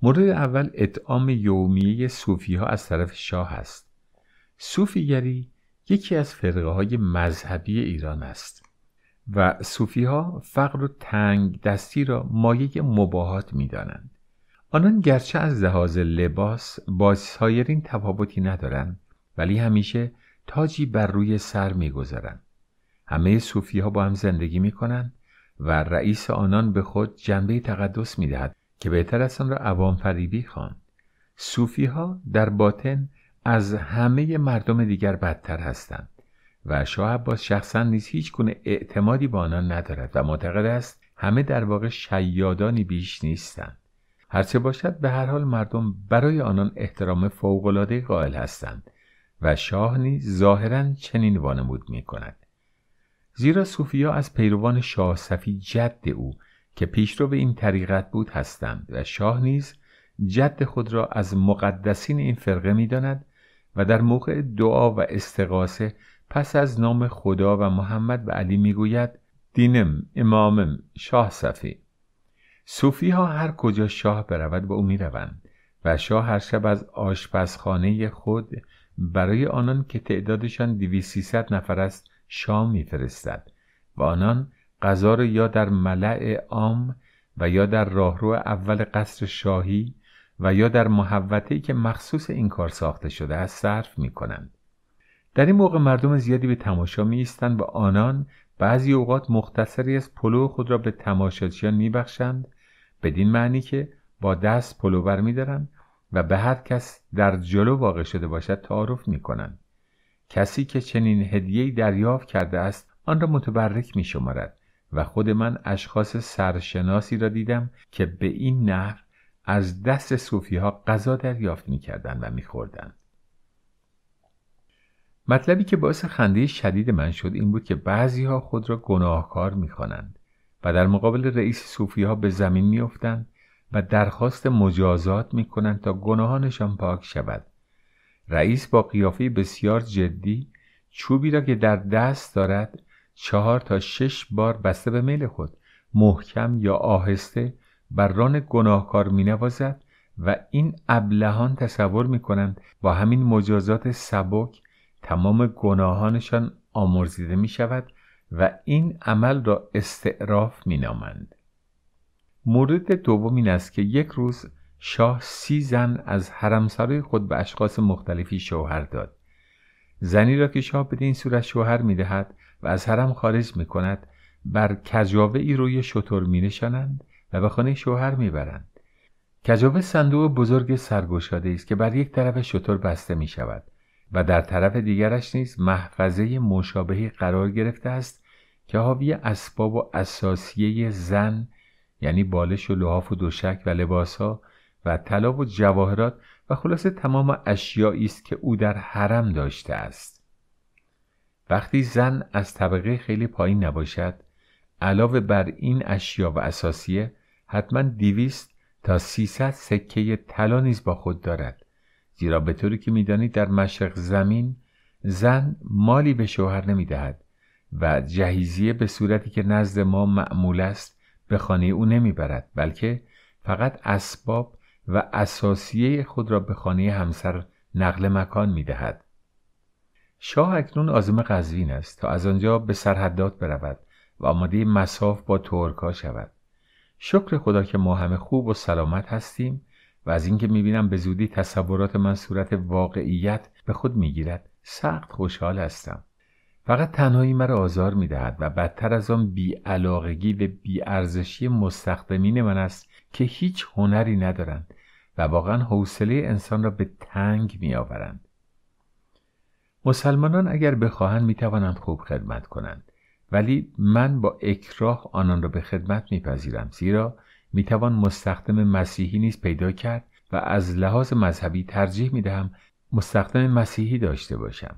مورد اول اطعام یومیه صوفی ها از طرف شاه است صوفیگری یکی از فرقه های مذهبی ایران است و صوفی ها فقر و تنگ دستی را مایه مباهات می دانند. آنان گرچه از لحاظ لباس با سایرین تفاوتی ندارند ولی همیشه تاجی بر روی سر میگذارند همه صوفی ها با هم زندگی میکنند و رئیس آنان به خود جنبه تقدس میدهد که بهتر از آن را عوام فریبی خواند صوفی ها در باطن از همه مردم دیگر بدتر هستند و شاه عباس شخصا نیز هیچ گونه اعتمادی به آنان ندارد و معتقد است همه در واقع شیادانی بیش نیستند هرچه باشد به هر حال مردم برای آنان احترام فوقلاده قائل هستند و شاه نیز ظاهرا چنین وانمود می کند. زیرا صوفیا از پیروان شاه صفی جد او که پیشرو به این طریقت بود هستند و شاه نیز جد خود را از مقدسین این فرقه می داند و در موقع دعا و استقاسه پس از نام خدا و محمد و علی گوید دینم امامم شاه صفی صوفی ها هر کجا شاه برود با او میروند و شاه هر شب از آشپزخانه خود برای آنان که تعدادشان دوی سیصد نفر است شام فرستد و آنان غذا را یا در ملع عام و یا در راهرو اول قصر شاهی و یا در محوطه‌ای که مخصوص این کار ساخته شده است صرف می کنند. در این موقع مردم زیادی به تماشا می و آنان بعضی اوقات مختصری از پلو خود را به تماشاچیان میبخشند بدین معنی که با دست پلو بر میدارند و به هر کس در جلو واقع شده باشد تعارف میکنند کسی که چنین هدیه‌ای دریافت کرده است آن را متبرک میشمارد و خود من اشخاص سرشناسی را دیدم که به این نحو از دست صوفیها غذا دریافت میکردند و میخوردند. مطلبی که باعث خنده شدید من شد این بود که ها خود را گناهکار میخوانند و در مقابل رئیس صوفی ها به زمین میافتند و درخواست مجازات کنند تا گناهانشان پاک شود رئیس با قیافه بسیار جدی چوبی را که در دست دارد چهار تا شش بار بسته به میل خود محکم یا آهسته بر ران گناهکار نوازد و این ابلهان تصور کنند با همین مجازات سبک تمام گناهانشان آمرزیده می شود و این عمل را استعراف می نامند. مورد دوم این است که یک روز شاه سی زن از حرمسرای خود به اشخاص مختلفی شوهر داد زنی را که شاه به این صورت شوهر می دهد و از حرم خارج می کند بر کجاوه ای روی شطور می نشانند و به خانه شوهر می برند. کجاوه صندوق بزرگ سرگوشاده است که بر یک طرف شطور بسته می شود و در طرف دیگرش نیز محفظه مشابهی قرار گرفته است که حاوی اسباب و اساسیه زن یعنی بالش و لحاف و دوشک و لباسها و طلا و جواهرات و خلاصه تمام اشیایی است که او در حرم داشته است وقتی زن از طبقه خیلی پایین نباشد علاوه بر این اشیا و اساسیه حتما دیویست تا 300 سکه طلا نیز با خود دارد زیرا به طوری که میدانید در مشرق زمین زن مالی به شوهر نمیدهد و جهیزیه به صورتی که نزد ما معمول است به خانه او نمیبرد بلکه فقط اسباب و اساسیه خود را به خانه همسر نقل مکان میدهد شاه اکنون آزم قزوین است تا از آنجا به سرحدات برود و آماده مساف با تورکا شود شکر خدا که ما همه خوب و سلامت هستیم و از اینکه میبینم به زودی تصورات من صورت واقعیت به خود میگیرد سخت خوشحال هستم فقط تنهایی مرا آزار میدهد و بدتر از آن بیعلاقگی و بیارزشی مستخدمین من است که هیچ هنری ندارند و واقعا حوصله انسان را به تنگ میآورند مسلمانان اگر بخواهند میتوانند خوب خدمت کنند ولی من با اکراه آنان را به خدمت میپذیرم زیرا میتوان مستخدم مسیحی نیز پیدا کرد و از لحاظ مذهبی ترجیح میدهم مستخدم مسیحی داشته باشم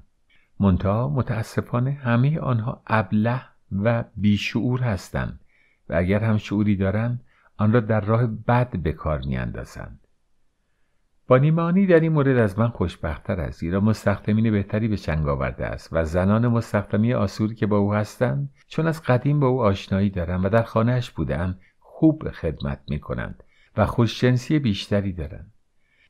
منتها متاسفانه همه آنها ابله و بیشعور هستند و اگر هم شعوری دارند آن را در راه بد به کار میاندازند بانیمانی در این مورد از من خوشبختتر است زیرا مستخدمین بهتری به چنگ آورده است و زنان مستخدمی آسوری که با او هستند چون از قدیم با او آشنایی دارم و در خانهاش بودم خوب خدمت می کنند و خوشجنسی بیشتری دارند.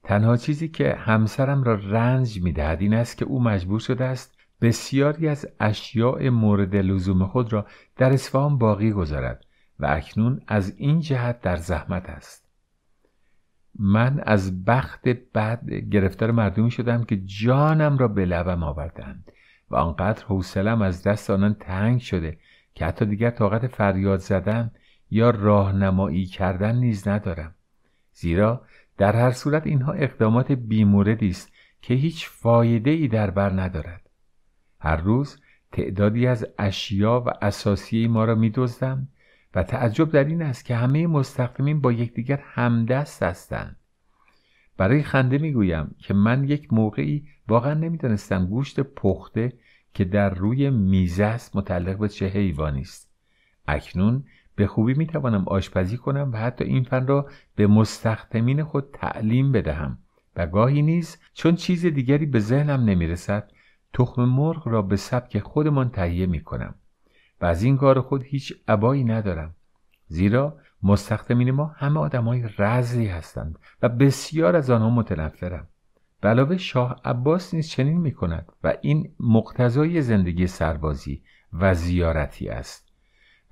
تنها چیزی که همسرم را رنج می دهد این است که او مجبور شده است بسیاری از اشیاء مورد لزوم خود را در اصفهان باقی گذارد و اکنون از این جهت در زحمت است. من از بخت بد گرفتار مردمی شدم که جانم را به لبم آوردند و آنقدر حوصلم از دست آنان تنگ شده که حتی دیگر طاقت فریاد زدن یا راهنمایی کردن نیز ندارم زیرا در هر صورت اینها اقدامات بیموردی است که هیچ فایده ای در بر ندارد هر روز تعدادی از اشیا و اساسیه ما را میدزدم و تعجب در این است که همه مستخدمین با یکدیگر همدست هستند برای خنده میگویم که من یک موقعی واقعا نمیدانستم گوشت پخته که در روی میزه است متعلق به چه حیوانی است اکنون به خوبی می توانم آشپزی کنم و حتی این فن را به مستخدمین خود تعلیم بدهم و گاهی نیز چون چیز دیگری به ذهنم نمی رسد تخم مرغ را به سبک خودمان تهیه می کنم و از این کار خود هیچ عبایی ندارم زیرا مستخدمین ما همه آدمای رزلی هستند و بسیار از آنها متنفرم بلاوه علاوه شاه عباس نیز چنین می کند و این مقتضای زندگی سربازی و زیارتی است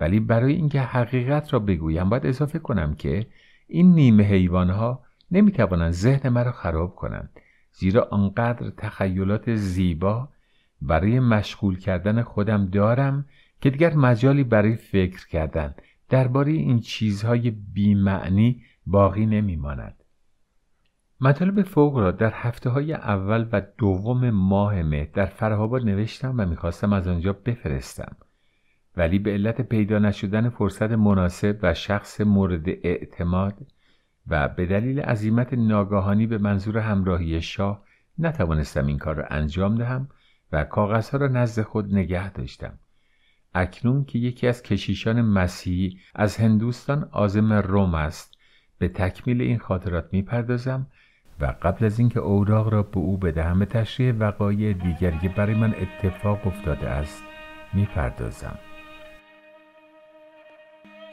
ولی برای اینکه حقیقت را بگویم باید اضافه کنم که این نیمه حیوانها نمیتوانند ذهن مرا خراب کنند زیرا آنقدر تخیلات زیبا برای مشغول کردن خودم دارم که دیگر مجالی برای فکر کردن درباره این چیزهای بیمعنی باقی نمیماند مطالب فوق را در هفته های اول و دوم ماه مه در فرهاباد نوشتم و میخواستم از آنجا بفرستم ولی به علت پیدا نشدن فرصت مناسب و شخص مورد اعتماد و به دلیل عظیمت ناگاهانی به منظور همراهی شاه نتوانستم این کار را انجام دهم و کاغذها را نزد خود نگه داشتم اکنون که یکی از کشیشان مسیحی از هندوستان آزم روم است به تکمیل این خاطرات میپردازم و قبل از اینکه اوراق را به او بدهم به تشریح وقایع دیگری که برای من اتفاق افتاده است میپردازم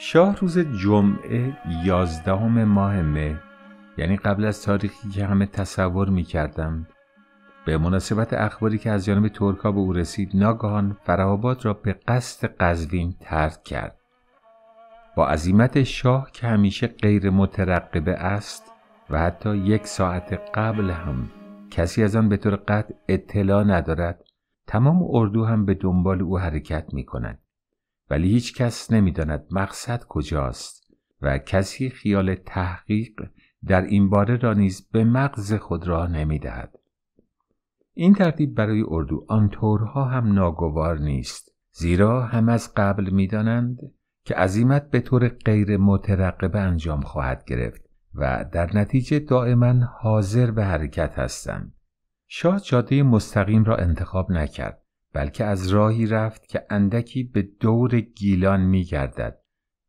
شاه روز جمعه یازدهم ماه مه یعنی قبل از تاریخی که همه تصور می کردم به مناسبت اخباری که از جانب ترکا به او رسید ناگهان فرهاباد را به قصد قزوین ترک کرد با عظیمت شاه که همیشه غیر مترقبه است و حتی یک ساعت قبل هم کسی از آن به طور قطع اطلاع ندارد تمام اردو هم به دنبال او حرکت می ولی هیچ کس نمیداند مقصد کجاست و کسی خیال تحقیق در این باره را نیز به مغز خود را نمیدهد. این ترتیب برای اردو طورها هم ناگوار نیست زیرا هم از قبل میدانند که عظیمت به طور غیر مترقبه انجام خواهد گرفت و در نتیجه دائما حاضر به حرکت هستند. شاه جاده مستقیم را انتخاب نکرد بلکه از راهی رفت که اندکی به دور گیلان می گردد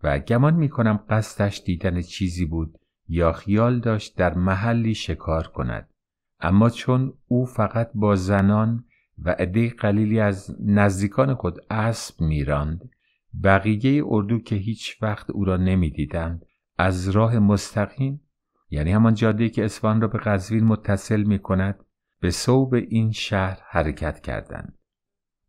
و گمان می کنم قصدش دیدن چیزی بود یا خیال داشت در محلی شکار کند اما چون او فقط با زنان و عده قلیلی از نزدیکان خود اسب میراند بقیه اردو که هیچ وقت او را نمیدیدند از راه مستقیم یعنی همان جاده که اسفان را به قزوین متصل می کند به صوب این شهر حرکت کردند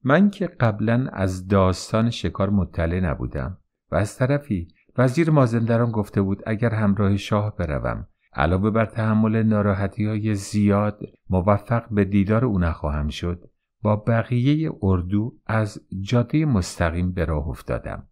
من که قبلا از داستان شکار مطلع نبودم و از طرفی وزیر مازندران گفته بود اگر همراه شاه بروم علاوه بر تحمل ناراحتی های زیاد موفق به دیدار او نخواهم شد با بقیه اردو از جاده مستقیم به راه افتادم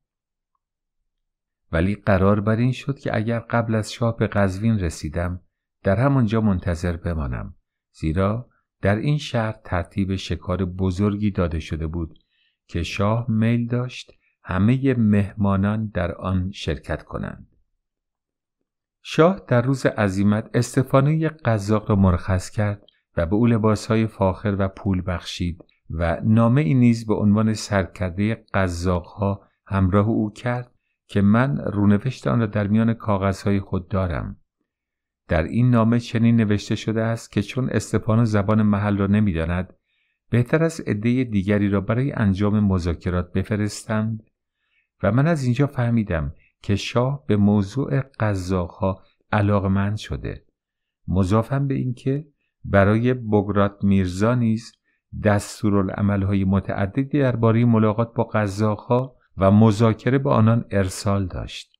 ولی قرار بر این شد که اگر قبل از شاه به قزوین رسیدم در همانجا منتظر بمانم زیرا در این شهر ترتیب شکار بزرگی داده شده بود که شاه میل داشت همه مهمانان در آن شرکت کنند. شاه در روز عزیمت یک قزاق را مرخص کرد و به او لباسهای فاخر و پول بخشید و نامه نیز به عنوان سرکرده ها همراه او کرد که من رونوشت آن را در میان کاغذهای خود دارم. در این نامه چنین نوشته شده است که چون استپان زبان محل را نمیداند بهتر از عده دیگری را برای انجام مذاکرات بفرستند و من از اینجا فهمیدم که شاه به موضوع قزاقها علاقمند شده مضافم به اینکه برای بگرات میرزا نیز دستورالعملهای متعددی درباره ملاقات با قزاقها و مذاکره با آنان ارسال داشت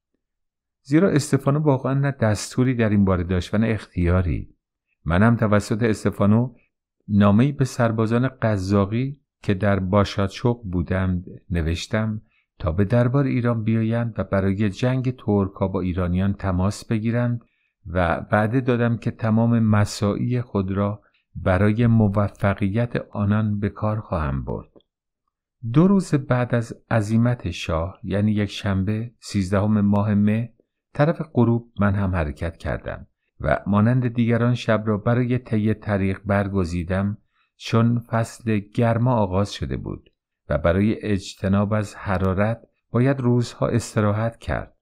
زیرا استفانو واقعا نه دستوری در این باره داشت و نه اختیاری منم توسط استفانو نامه‌ای به سربازان قزاقی که در باشاچوق بودم نوشتم تا به دربار ایران بیایند و برای جنگ ترکا با ایرانیان تماس بگیرند و بعد دادم که تمام مساعی خود را برای موفقیت آنان به کار خواهم برد. دو روز بعد از عزیمت شاه یعنی یک شنبه سیزدهم ماه مه طرف غروب من هم حرکت کردم و مانند دیگران شب را برای طی طریق برگزیدم چون فصل گرما آغاز شده بود و برای اجتناب از حرارت باید روزها استراحت کرد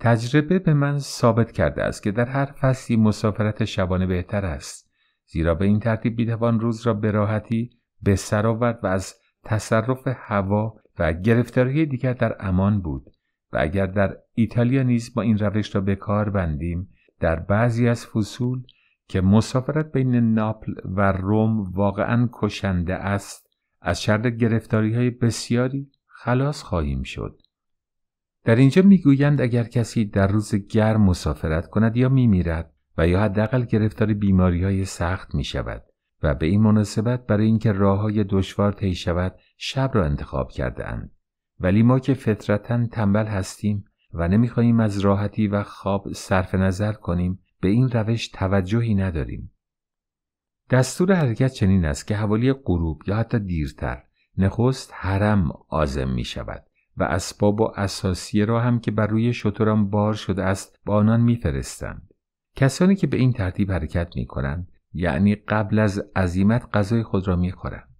تجربه به من ثابت کرده است که در هر فصلی مسافرت شبانه بهتر است زیرا به این ترتیب میتوان روز را به راحتی به سر آورد و از تصرف هوا و گرفتاری دیگر در امان بود و اگر در ایتالیا نیز ما این روش را به کار بندیم در بعضی از فصول که مسافرت بین ناپل و روم واقعا کشنده است از شر گرفتاری های بسیاری خلاص خواهیم شد در اینجا میگویند اگر کسی در روز گرم مسافرت کند یا میمیرد و یا حداقل گرفتار بیماری های سخت می شود و به این مناسبت برای اینکه راه های دشوار طی شود شب را انتخاب کرده ولی ما که فطرتا تنبل هستیم و نمیخواهیم از راحتی و خواب صرف نظر کنیم به این روش توجهی نداریم دستور حرکت چنین است که حوالی غروب یا حتی دیرتر نخست حرم آزم می شود و اسباب و اساسیه را هم که بر روی شتران بار شده است با آنان میفرستند کسانی که به این ترتیب حرکت می کنند یعنی قبل از عظیمت غذای خود را می خورند.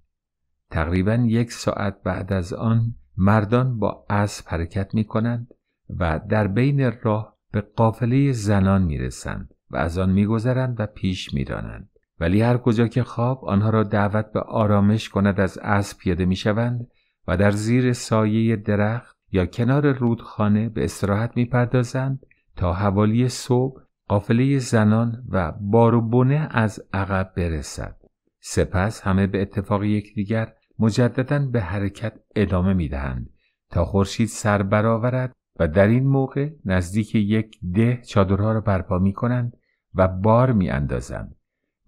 تقریبا یک ساعت بعد از آن مردان با اسب حرکت می کنند و در بین راه به قافله زنان رسند و از آن میگذرند و پیش میرانند ولی هر کجا که خواب آنها را دعوت به آرامش کند از اسب پیاده شوند و در زیر سایه درخت یا کنار رودخانه به استراحت میپردازند تا حوالی صبح قافله زنان و بار و بونه از عقب برسد سپس همه به اتفاق یکدیگر مجددا به حرکت ادامه دهند تا خورشید سر برآورد و در این موقع نزدیک یک ده چادرها را برپا می کنند و بار می اندازند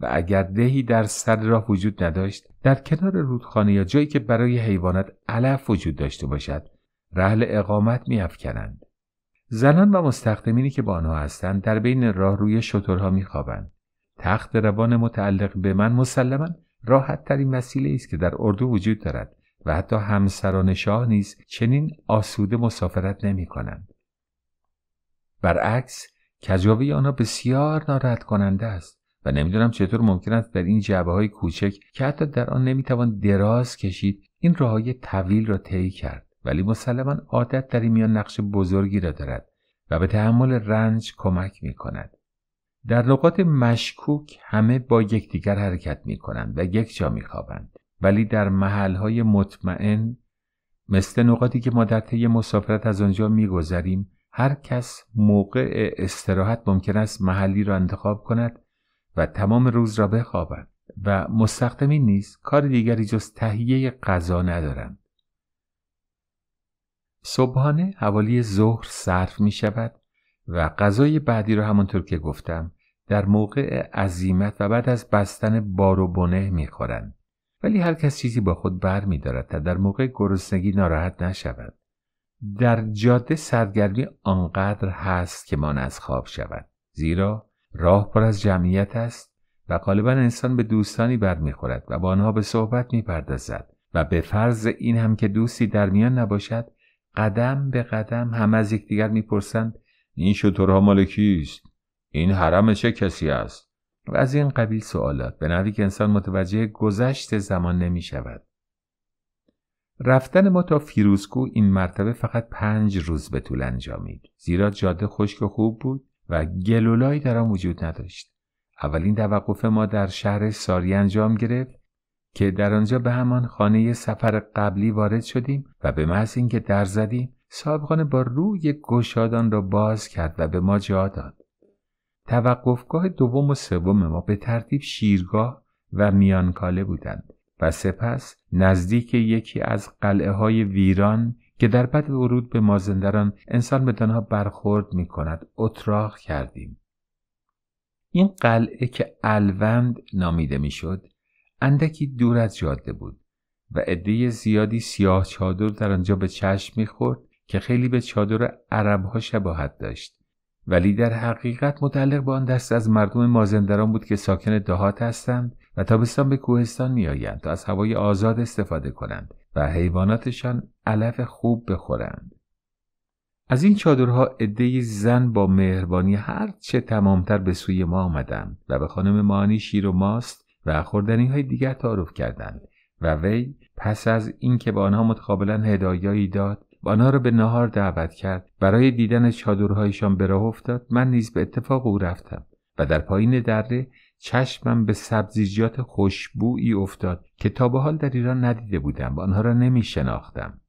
و اگر دهی در سر راه وجود نداشت در کنار رودخانه یا جایی که برای حیوانات علف وجود داشته باشد رحل اقامت می افکنند. زنان و مستخدمینی که با آنها هستند در بین راه روی شترها می خوابند. تخت روان متعلق به من مسلما راحت ترین وسیله است که در اردو وجود دارد و حتی همسران شاه نیز چنین آسوده مسافرت نمی کنند. برعکس کجاوی آنها بسیار ناراحت کننده است و نمیدانم چطور ممکن است در این جعبه های کوچک که حتی در آن نمیتوان دراز کشید این راهای طویل را طی کرد ولی مسلما عادت در این میان نقش بزرگی را دارد و به تحمل رنج کمک می کند. در نقاط مشکوک همه با یکدیگر حرکت می کنند و یک جا می خوابند. ولی در محلهای مطمئن مثل نقاطی که ما در طی مسافرت از آنجا میگذریم هر کس موقع استراحت ممکن است محلی را انتخاب کند و تمام روز را بخوابد و مستخدمین نیست کار دیگری جز تهیه غذا ندارند صبحانه حوالی ظهر صرف می شود و غذای بعدی را همانطور که گفتم در موقع عزیمت و بعد از بستن بار و بنه می خورند. ولی هر کس چیزی با خود بر می دارد تا در موقع گرسنگی ناراحت نشود در جاده سرگرمی آنقدر هست که ما از خواب شود زیرا راه پر از جمعیت است و غالبا انسان به دوستانی برمیخورد و با آنها به صحبت میپردازد و به فرض این هم که دوستی در میان نباشد قدم به قدم هم از یکدیگر میپرسند این شطورها مال کیست این حرم چه کسی است و از این قبیل سوالات به نحوی که انسان متوجه گذشت زمان نمی شود. رفتن ما تا فیروزکو این مرتبه فقط پنج روز به طول انجامید زیرا جاده خشک و خوب بود و گلولایی در آن وجود نداشت اولین توقف ما در شهر ساری انجام گرفت که در آنجا به همان خانه سفر قبلی وارد شدیم و به محض اینکه در زدیم صاحبخانه با روی گشادان را باز کرد و به ما جا داد توقفگاه دوم و سوم ما به ترتیب شیرگاه و میانکاله بودند و سپس نزدیک یکی از قلعه های ویران که در بد ورود به مازندران انسان به تنها برخورد می کند اتراق کردیم این قلعه که الوند نامیده میشد اندکی دور از جاده بود و عده زیادی سیاه چادر در آنجا به چشم میخورد که خیلی به چادر عربها شباهت داشت ولی در حقیقت متعلق به آن دست از مردم مازندران بود که ساکن دهات هستند و تابستان به کوهستان میآیند تا از هوای آزاد استفاده کنند و حیواناتشان علف خوب بخورند از این چادرها عدهای زن با مهربانی هر چه تمامتر به سوی ما آمدند و به خانم مانی شیر و ماست و خوردنی های دیگر تعارف کردند و وی پس از اینکه به آنها متقابلا هدایایی داد آنها را به نهار دعوت کرد برای دیدن چادرهایشان به راه افتاد من نیز به اتفاق او رفتم و در پایین دره چشمم به سبزیجات خوشبویی افتاد که تا به حال در ایران ندیده بودم و آنها را نمی شناختم.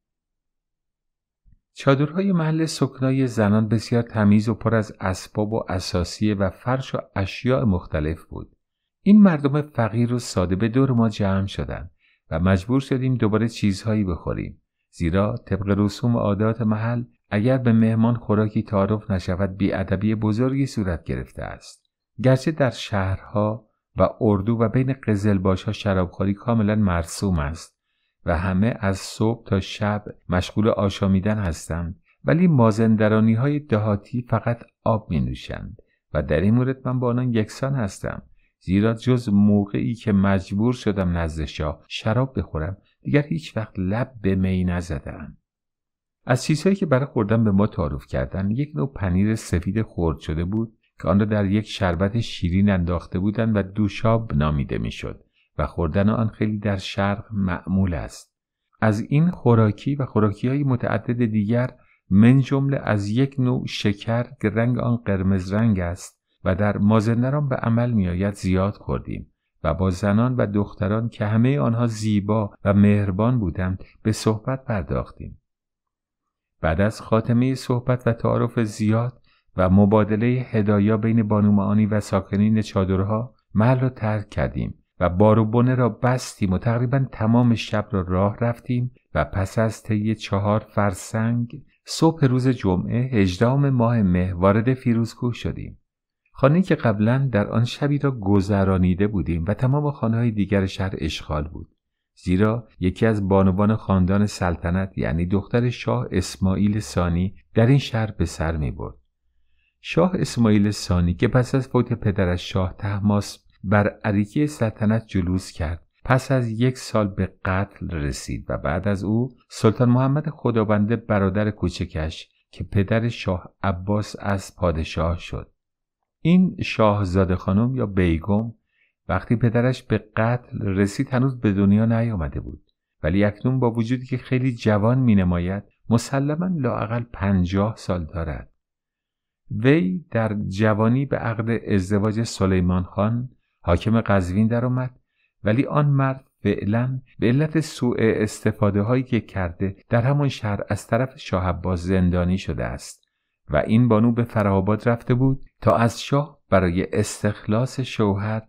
چادرهای محل سکنای زنان بسیار تمیز و پر از اسباب و اساسیه و فرش و اشیاء مختلف بود. این مردم فقیر و ساده به دور ما جمع شدند و مجبور شدیم دوباره چیزهایی بخوریم. زیرا طبق رسوم و عادات محل اگر به مهمان خوراکی تعارف نشود بیادبی بزرگی صورت گرفته است گرچه در شهرها و اردو و بین قزلباش ها شرابخوری کاملا مرسوم است و همه از صبح تا شب مشغول آشامیدن هستند ولی مازندرانی های دهاتی فقط آب می نوشند و در این مورد من با آنان یکسان هستم زیرا جز موقعی که مجبور شدم نزد شاه شراب بخورم دیگر هیچ وقت لب به می نزدم. از چیزهایی که برای خوردن به ما تعارف کردند، یک نوع پنیر سفید خرد شده بود که آن را در یک شربت شیرین انداخته بودند و دوشاب نامیده میشد و خوردن آن خیلی در شرق معمول است از این خوراکی و خوراکی های متعدد دیگر من جمله از یک نوع شکر که رنگ آن قرمز رنگ است و در مازندران به عمل میآید زیاد خوردیم و با زنان و دختران که همه آنها زیبا و مهربان بودند به صحبت پرداختیم. بعد از خاتمه صحبت و تعارف زیاد و مبادله هدایا بین بانومانی و ساکنین چادرها محل را ترک کردیم و بونه را بستیم و تقریبا تمام شب را راه رفتیم و پس از طی چهار فرسنگ صبح روز جمعه هجدهم ماه مه وارد فیروزکوه شدیم خانه که قبلا در آن شبی را گذرانیده بودیم و تمام خانه های دیگر شهر اشغال بود زیرا یکی از بانوان خاندان سلطنت یعنی دختر شاه اسماعیل سانی در این شهر به سر می برد. شاه اسماعیل سانی که پس از فوت پدرش شاه تهماس بر عریکه سلطنت جلوس کرد پس از یک سال به قتل رسید و بعد از او سلطان محمد خدابنده برادر کوچکش که پدر شاه عباس از پادشاه شد این شاهزاده خانم یا بیگم وقتی پدرش به قتل رسید هنوز به دنیا نیامده بود ولی اکنون با وجودی که خیلی جوان می نماید مسلما لاقل پنجاه سال دارد وی در جوانی به عقد ازدواج سلیمان خان حاکم قزوین درآمد ولی آن مرد فعلا به علت سوء استفاده هایی که کرده در همان شهر از طرف شاه زندانی شده است و این بانو به فرهاباد رفته بود تا از شاه برای استخلاص شوهر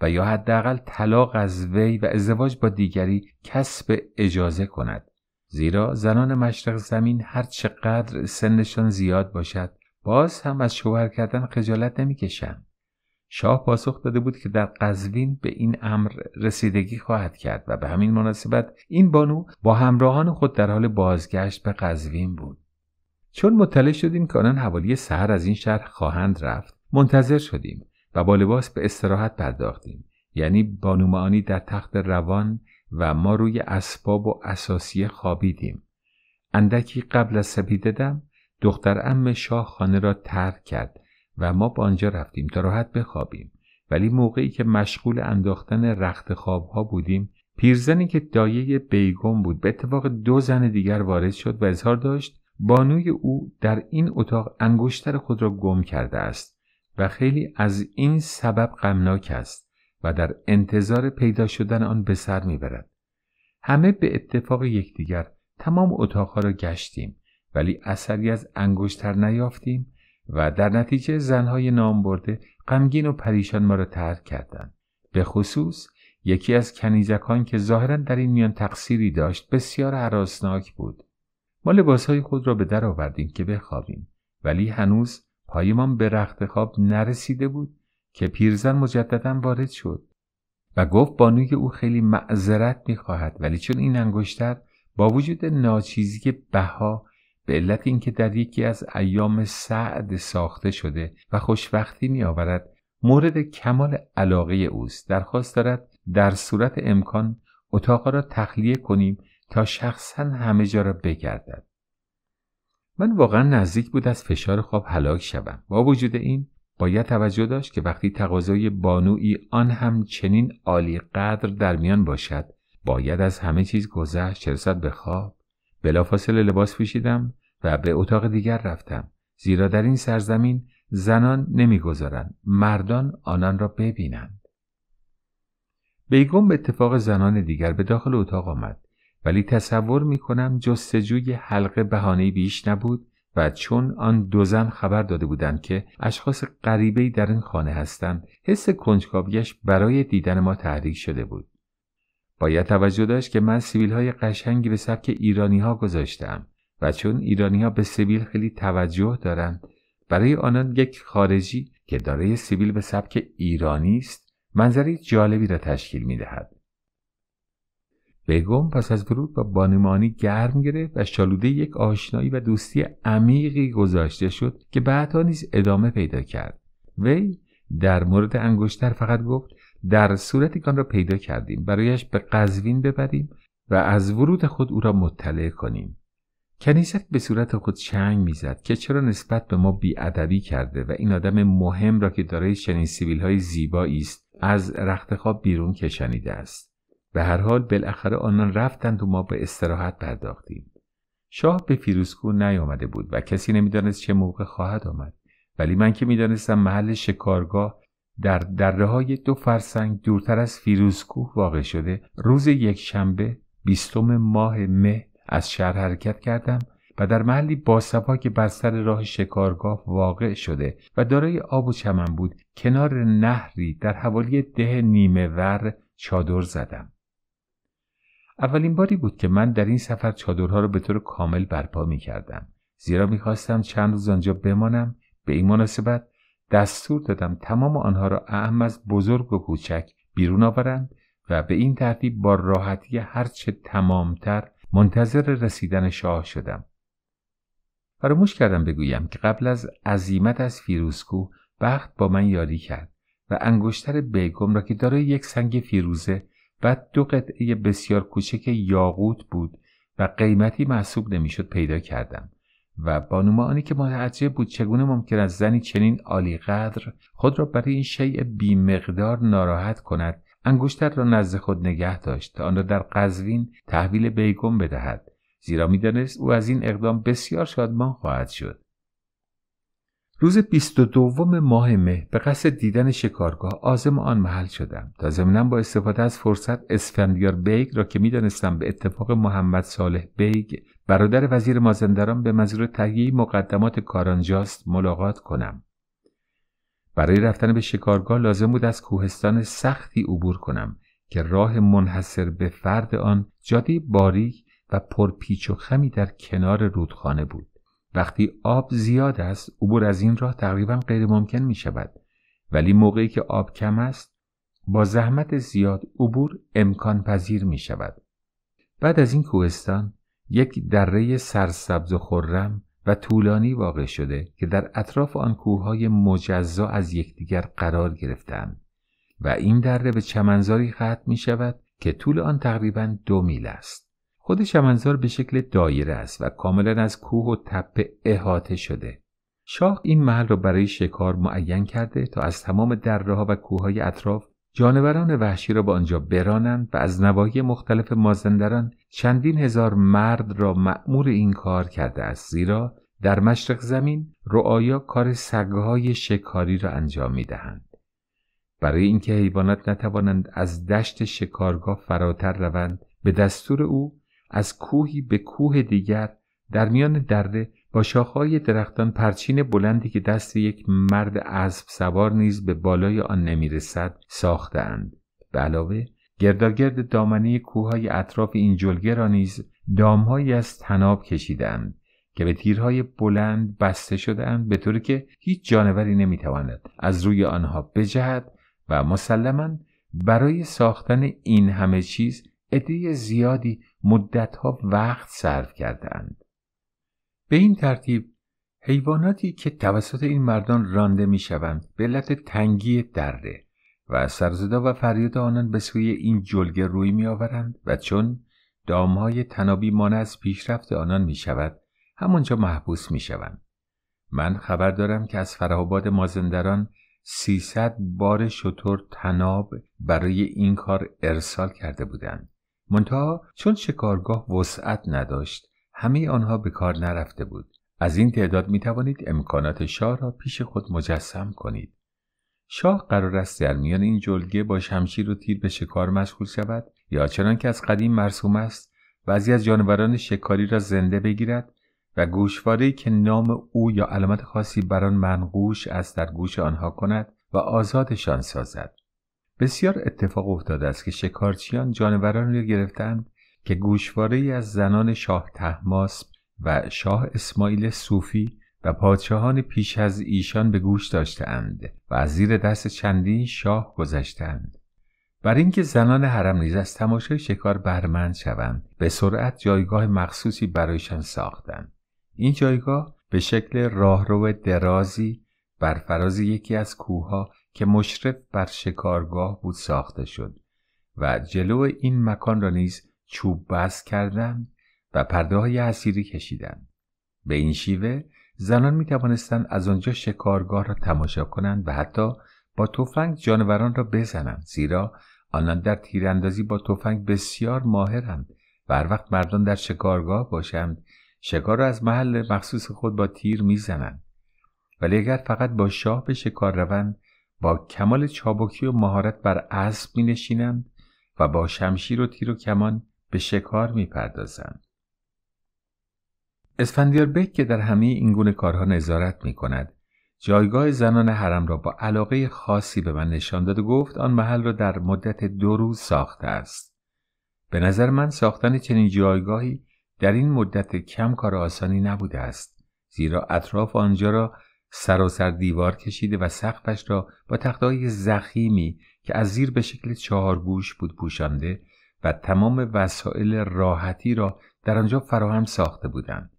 و یا حداقل طلاق از وی و ازدواج با دیگری کسب اجازه کند زیرا زنان مشرق زمین هر چقدر سنشان زیاد باشد باز هم از شوهر کردن خجالت نمیکشند شاه پاسخ داده بود که در قزوین به این امر رسیدگی خواهد کرد و به همین مناسبت این بانو با همراهان خود در حال بازگشت به قزوین بود چون مطلع شدیم که آنان حوالی سحر از این شهر خواهند رفت منتظر شدیم و با لباس به استراحت پرداختیم یعنی بانومانی در تخت روان و ما روی اسباب و اساسی خوابیدیم اندکی قبل از سپیددم دختر ام شاه خانه را ترک کرد و ما به آنجا رفتیم تا راحت بخوابیم ولی موقعی که مشغول انداختن رخت خوابها بودیم پیرزنی که دایه بیگم بود به اتفاق دو زن دیگر وارد شد و اظهار داشت بانوی او در این اتاق انگشتر خود را گم کرده است و خیلی از این سبب غمناک است و در انتظار پیدا شدن آن به سر میبرد همه به اتفاق یکدیگر تمام اتاقها را گشتیم ولی اثری از انگشتر نیافتیم و در نتیجه زنهای نام برده غمگین و پریشان ما را ترک کردند به خصوص یکی از کنیزکان که ظاهرا در این میان تقصیری داشت بسیار حراسناک بود ما لباسهای خود را به در آوردیم که بخوابیم ولی هنوز پایمان به رخت خواب نرسیده بود که پیرزن مجددا وارد شد و گفت بانوی او خیلی معذرت میخواهد ولی چون این انگشتر با وجود ناچیزی بها به علت اینکه در یکی از ایام سعد ساخته شده و خوشبختی میآورد مورد کمال علاقه اوست درخواست دارد در صورت امکان اتاق را تخلیه کنیم تا شخصا همه جا را بگردد من واقعا نزدیک بود از فشار خواب هلاک شوم با وجود این باید توجه داشت که وقتی تقاضای بانویی آن هم چنین عالی قدر در میان باشد باید از همه چیز گذشت چرسد به خواب بلافاصله لباس پوشیدم و به اتاق دیگر رفتم زیرا در این سرزمین زنان نمیگذارند مردان آنان را ببینند بیگم به اتفاق زنان دیگر به داخل اتاق آمد ولی تصور می کنم جستجوی حلقه بهانه بیش نبود و چون آن دو زن خبر داده بودند که اشخاص غریبه در این خانه هستند حس کنجکاویش برای دیدن ما تحریک شده بود باید توجه داشت که من سیبیل های قشنگی به سبک ایرانی ها گذاشتم و چون ایرانی ها به سیبیل خیلی توجه دارند برای آنان یک خارجی که دارای سیبیل به سبک ایرانی است منظری جالبی را تشکیل می دهد. بگم پس از ورود با بانمانی گرم گرفت و شالوده یک آشنایی و دوستی عمیقی گذاشته شد که بعدها نیز ادامه پیدا کرد وی در مورد انگشتر فقط گفت در صورتی که آن را پیدا کردیم برایش به قذوین ببریم و از ورود خود او را مطلع کنیم کنیست به صورت خود چنگ میزد که چرا نسبت به ما بیادبی کرده و این آدم مهم را که دارای چنین های زیبایی است از رختخواب بیرون کشانیده است به هر حال بالاخره آنان رفتند و ما به استراحت پرداختیم شاه به فیروزکوه نیامده بود و کسی نمیدانست چه موقع خواهد آمد ولی من که میدانستم محل شکارگاه در دره های دو فرسنگ دورتر از فیروزکوه واقع شده روز یک شنبه بیستم ماه مه از شهر حرکت کردم و در محلی باسبا که بر سر راه شکارگاه واقع شده و دارای آب و چمن بود کنار نهری در حوالی ده نیمه ور چادر زدم اولین باری بود که من در این سفر چادرها را به طور کامل برپا می کردم. زیرا خواستم چند روز آنجا بمانم به این مناسبت دستور دادم تمام آنها را اهم از بزرگ و کوچک بیرون آورند و به این ترتیب با راحتی هرچه تمامتر منتظر رسیدن شاه شدم فراموش کردم بگویم که قبل از عظیمت از فیروسکو بخت با من یاری کرد و انگشتر بیگم را که دارای یک سنگ فیروزه بعد دو قطعه بسیار کوچک یاقوت بود و قیمتی محسوب نمیشد پیدا کردم و بانومانی که متعجب بود چگونه ممکن است زنی چنین عالی قدر خود را برای این شیء مقدار ناراحت کند انگشتر را نزد خود نگه داشت تا آن را در قزوین تحویل بیگم بدهد زیرا میدانست او از این اقدام بسیار شادمان خواهد شد روز دوم ماه مه به قصد دیدن شکارگاه آزم آن محل شدم تا ضمنا با استفاده از فرصت اسفندیار بیگ را که میدانستم به اتفاق محمد صالح بیگ برادر وزیر مازندران به منظور تهیه مقدمات کارانجاست ملاقات کنم برای رفتن به شکارگاه لازم بود از کوهستان سختی عبور کنم که راه منحصر به فرد آن جاده باریک و پرپیچ و خمی در کنار رودخانه بود وقتی آب زیاد است عبور از این راه تقریبا غیر ممکن می شود ولی موقعی که آب کم است با زحمت زیاد عبور امکان پذیر می شود بعد از این کوهستان یک دره سرسبز و خرم و طولانی واقع شده که در اطراف آن کوه های مجزا از یکدیگر قرار گرفتند و این دره به چمنزاری ختم می شود که طول آن تقریبا دو میل است خود شمنزار به شکل دایره است و کاملا از کوه و تپه احاطه شده. شاه این محل را برای شکار معین کرده تا از تمام درهها و کوههای اطراف جانوران وحشی را به آنجا برانند و از نواحی مختلف مازندران چندین هزار مرد را مأمور این کار کرده است زیرا در مشرق زمین رؤایا کار سگهای شکاری را انجام می دهند. برای اینکه حیوانات نتوانند از دشت شکارگاه فراتر روند به دستور او از کوهی به کوه دیگر در میان دره با شاخهای درختان پرچین بلندی که دست یک مرد اسب سوار نیز به بالای آن نمیرسد ساختند به علاوه گرداگرد دامنه کوههای اطراف این جلگه را نیز دامهایی از تناب کشیدند که به تیرهای بلند بسته شدهاند به طوری که هیچ جانوری نمیتواند از روی آنها بجهد و مسلما برای ساختن این همه چیز عده زیادی مدتها وقت صرف کردهاند به این ترتیب حیواناتی که توسط این مردان رانده می شوند به علت تنگی دره و سرزدا و فریاد آنان به سوی این جلگه روی می آورند و چون دامهای تنابی مانع از پیشرفت آنان می شود همانجا محبوس می شوند. من خبر دارم که از فرهاباد مازندران 300 بار شطور تناب برای این کار ارسال کرده بودند. منتها چون شکارگاه وسعت نداشت همه آنها به کار نرفته بود از این تعداد می توانید امکانات شاه را پیش خود مجسم کنید شاه قرار است در میان این جلگه با شمشیر و تیر به شکار مشغول شود یا چنان که از قدیم مرسوم است بعضی از جانوران شکاری را زنده بگیرد و گوشواره که نام او یا علامت خاصی بر آن منقوش است در گوش آنها کند و آزادشان سازد بسیار اتفاق افتاده است که شکارچیان جانوران را گرفتند که گوشواره از زنان شاه تهماس و شاه اسماعیل صوفی و پادشاهان پیش از ایشان به گوش داشتهاند و از زیر دست چندین شاه گذشتند بر اینکه زنان حرم نیز از تماشای شکار برمند شوند به سرعت جایگاه مخصوصی برایشان ساختند این جایگاه به شکل راهرو درازی بر فراز یکی از کوهها که مشرف بر شکارگاه بود ساخته شد و جلو این مکان را نیز چوب بست کردند و پرده های حسیری کشیدند به این شیوه زنان می توانستند از آنجا شکارگاه را تماشا کنند و حتی با تفنگ جانوران را بزنند زیرا آنان در تیراندازی با تفنگ بسیار ماهرند و هر وقت مردان در شکارگاه باشند شکار را از محل مخصوص خود با تیر میزنند ولی اگر فقط با شاه به شکار روند با کمال چابکی و مهارت بر اسب می نشینند و با شمشیر و تیر و کمان به شکار می پردازند. اسفندیار بک که در همه این گونه کارها نظارت می کند جایگاه زنان حرم را با علاقه خاصی به من نشان داد و گفت آن محل را در مدت دو روز ساخته است. به نظر من ساختن چنین جایگاهی در این مدت کم کار آسانی نبوده است زیرا اطراف آنجا را سراسر دیوار کشیده و سقفش را با تختهای زخیمی که از زیر به شکل چهارگوش بود پوشانده و تمام وسایل راحتی را در آنجا فراهم ساخته بودند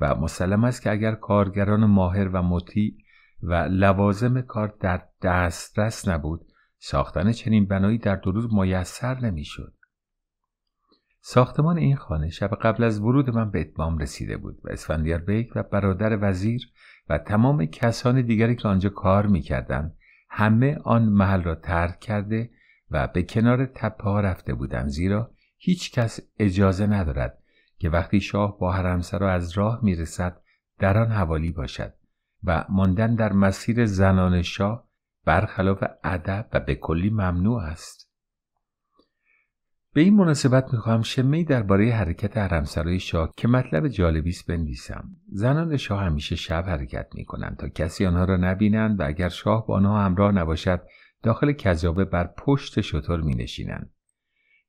و مسلم است که اگر کارگران ماهر و مطیع و لوازم کار در دسترس نبود ساختن چنین بنایی در دو روز میسر نمیشد ساختمان این خانه شب قبل از ورود من به اتمام رسیده بود و اسفندیار بیک و برادر وزیر و تمام کسان دیگری که آنجا کار میکردند همه آن محل را ترک کرده و به کنار تپه ها رفته بودند زیرا هیچ کس اجازه ندارد که وقتی شاه با حرمسرا از راه میرسد در آن حوالی باشد و ماندن در مسیر زنان شاه برخلاف ادب و به کلی ممنوع است به این مناسبت میخواهم شمهای درباره حرکت حرمسرای شاه که مطلب جالبی است بنویسم زنان شاه همیشه شب حرکت میکنند تا کسی آنها را نبینند و اگر شاه با آنها همراه نباشد داخل کذابه بر پشت شطور مینشینند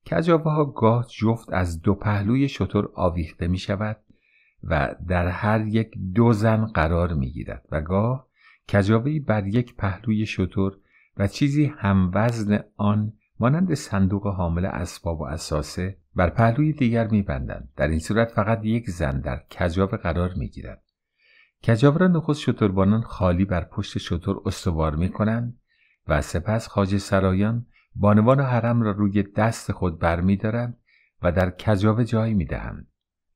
کذابه ها گاه جفت از دو پهلوی شطور آویخته می و در هر یک دو زن قرار می و گاه کجابه بر یک پهلوی شطور و چیزی هموزن آن مانند صندوق حامل اسباب و اساسه بر پهلوی دیگر میبندند در این صورت فقط یک زن در کجاو قرار میگیرد کجاو را نخست شتربانان خالی بر پشت شتر استوار میکنند و سپس خاج سرایان بانوان حرم را روی دست خود برمیدارند و در کجاو جای میدهند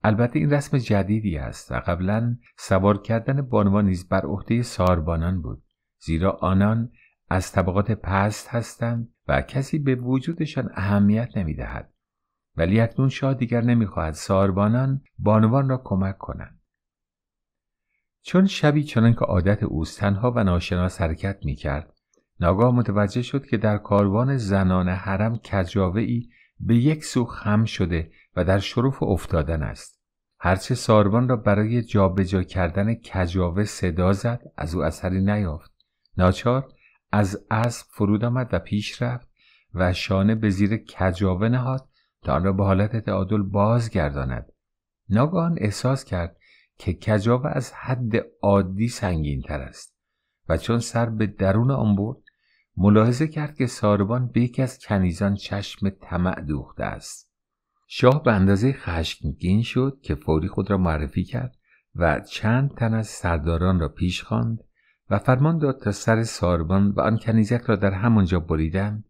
البته این رسم جدیدی است و قبلا سوار کردن بانوان نیز بر عهده ساربانان بود زیرا آنان از طبقات پست هستند و کسی به وجودشان اهمیت نمیدهد ولی اکنون شاه دیگر نمیخواهد ساربانان بانوان را کمک کنند چون شبی چنان که عادت اوست تنها و ناشناس حرکت میکرد ناگاه متوجه شد که در کاروان زنان حرم کجاوه ای به یک سو خم شده و در شرف افتادن است هرچه ساربان را برای جابجا جا کردن کجاوه صدا زد از او اثری نیافت ناچار از اسب فرود آمد و پیش رفت و شانه به زیر کجاوه نهاد تا آن را به حالت تعادل بازگرداند ناگهان احساس کرد که کجاوه از حد عادی سنگین تر است و چون سر به درون آن برد ملاحظه کرد که ساربان به یکی از کنیزان چشم طمع دوخته است شاه به اندازه خشمگین شد که فوری خود را معرفی کرد و چند تن از سرداران را پیش خواند و فرمان داد تا سر ساربان و آن کنیزک را در همانجا بریدند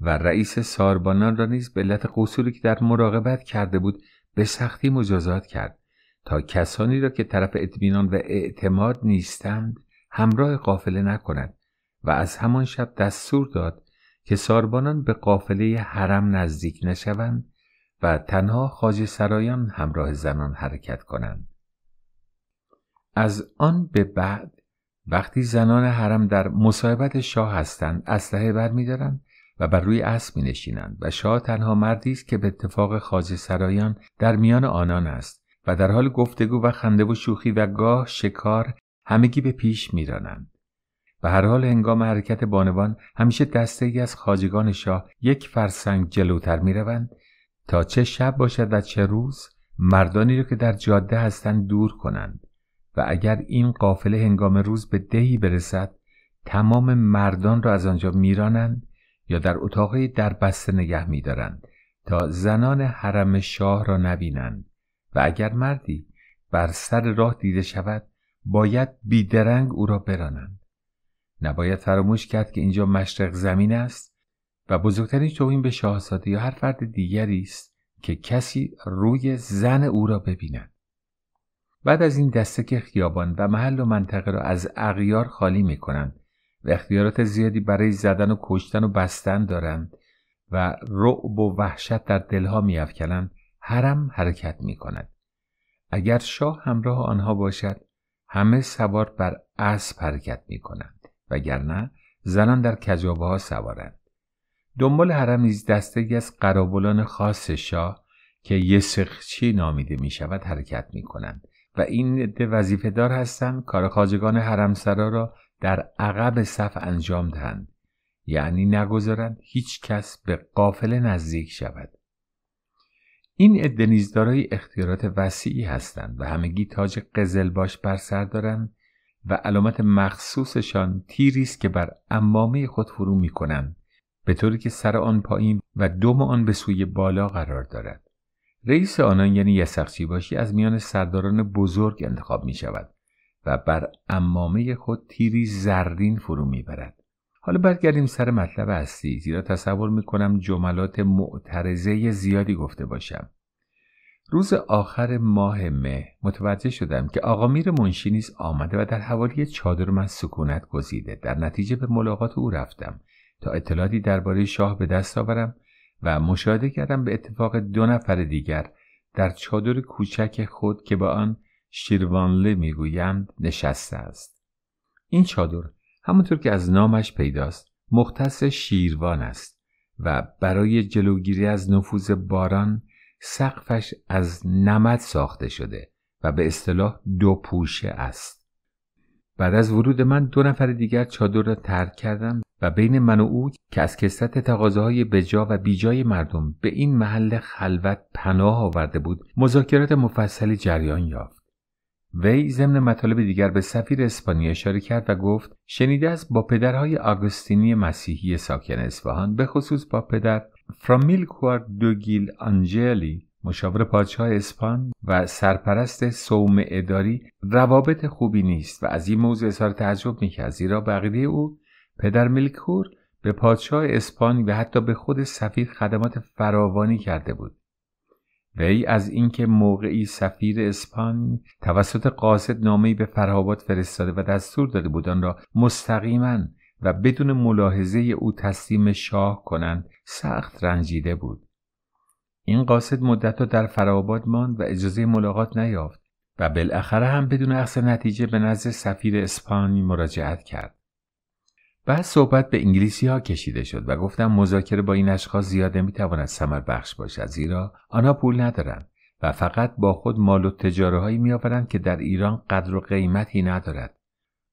و رئیس ساربانان را نیز به علت قصوری که در مراقبت کرده بود به سختی مجازات کرد تا کسانی را که طرف اطمینان و اعتماد نیستند همراه قافله نکنند و از همان شب دستور داد که ساربانان به قافله حرم نزدیک نشوند و تنها خاج سرایان همراه زنان حرکت کنند از آن به بعد وقتی زنان حرم در مصاحبت شاه هستند اسلحه برمیدارند و بر روی اسب مینشینند و شاه تنها مردی است که به اتفاق خاج سرایان در میان آنان است و در حال گفتگو و خنده و شوخی و گاه شکار همگی به پیش میرانند و هر حال هنگام حرکت بانوان همیشه دسته ای از خاجگان شاه یک فرسنگ جلوتر می روند تا چه شب باشد و چه روز مردانی را رو که در جاده هستند دور کنند و اگر این قافله هنگام روز به دهی برسد تمام مردان را از آنجا میرانند یا در اتاقی در بسته نگه میدارند تا زنان حرم شاه را نبینند و اگر مردی بر سر راه دیده شود باید بیدرنگ او را برانند نباید فراموش کرد که اینجا مشرق زمین است و بزرگترین توهین به شاهزاده یا هر فرد دیگری است که کسی روی زن او را ببیند بعد از این دسته که خیابان و محل و منطقه را از اغیار خالی می کنند و اختیارات زیادی برای زدن و کشتن و بستن دارند و رعب و وحشت در دلها میافکنند حرم حرکت می کند. اگر شاه همراه آنها باشد همه سوار بر اسب حرکت می کنند وگرنه زنان در کجابه ها سوارند دنبال حرم نیز دسته از قرابلان خاص شاه که یسخچی نامیده می شود حرکت می کنند و این عده وظیفه دار هستند کار خاجگان حرمسرا را در عقب صف انجام دهند یعنی نگذارند هیچ کس به قافله نزدیک شود این عده نیز دارای اختیارات وسیعی هستند و همگی تاج قزلباش بر سر دارند و علامت مخصوصشان تیری است که بر امامه خود فرو می کنند به طوری که سر آن پایین و دوم آن به سوی بالا قرار دارد رئیس آنان یعنی یسخچی باشی از میان سرداران بزرگ انتخاب می شود و بر امامه خود تیری زرین فرو می برد. حالا برگردیم سر مطلب اصلی زیرا تصور می کنم جملات معترضه زیادی گفته باشم. روز آخر ماه مه متوجه شدم که آقا میر منشی نیز آمده و در حوالی چادر من سکونت گزیده در نتیجه به ملاقات او رفتم تا اطلاعاتی درباره شاه به دست آورم و مشاهده کردم به اتفاق دو نفر دیگر در چادر کوچک خود که با آن شیروانله میگویند نشسته است این چادر همونطور که از نامش پیداست مختص شیروان است و برای جلوگیری از نفوذ باران سقفش از نمد ساخته شده و به اصطلاح دو پوشه است بعد از ورود من دو نفر دیگر چادر را ترک کردم و بین من و او که از کسرت تقاضاهای بجا و بیجای مردم به این محل خلوت پناه آورده بود مذاکرات مفصلی جریان یافت وی ضمن مطالب دیگر به سفیر اسپانیا اشاره کرد و گفت شنیده است با پدرهای آگوستینی مسیحی ساکن اصفهان به خصوص با پدر فرامیلکوار دوگیل آنجلی مشاور پادشاه اسپان و سرپرست سوم اداری روابط خوبی نیست و از این موضوع اظهار تعجب میکرد زیرا بقیده او پدر ملکور به پادشاه اسپانی و حتی به خود سفیر خدمات فراوانی کرده بود وی از اینکه موقعی سفیر اسپانی توسط قاصد نامه‌ای به فرهاباد فرستاده و دستور داده بود آن را مستقیما و بدون ملاحظه او تسلیم شاه کنند سخت رنجیده بود این قاصد مدت در فرهاباد ماند و اجازه ملاقات نیافت و بالاخره هم بدون اخذ نتیجه به نزد سفیر اسپانی مراجعت کرد بعد صحبت به انگلیسی ها کشیده شد و گفتم مذاکره با این اشخاص زیاده تواند سمر بخش باشد زیرا آنها پول ندارند و فقط با خود مال و تجاره هایی میآورند که در ایران قدر و قیمتی ندارد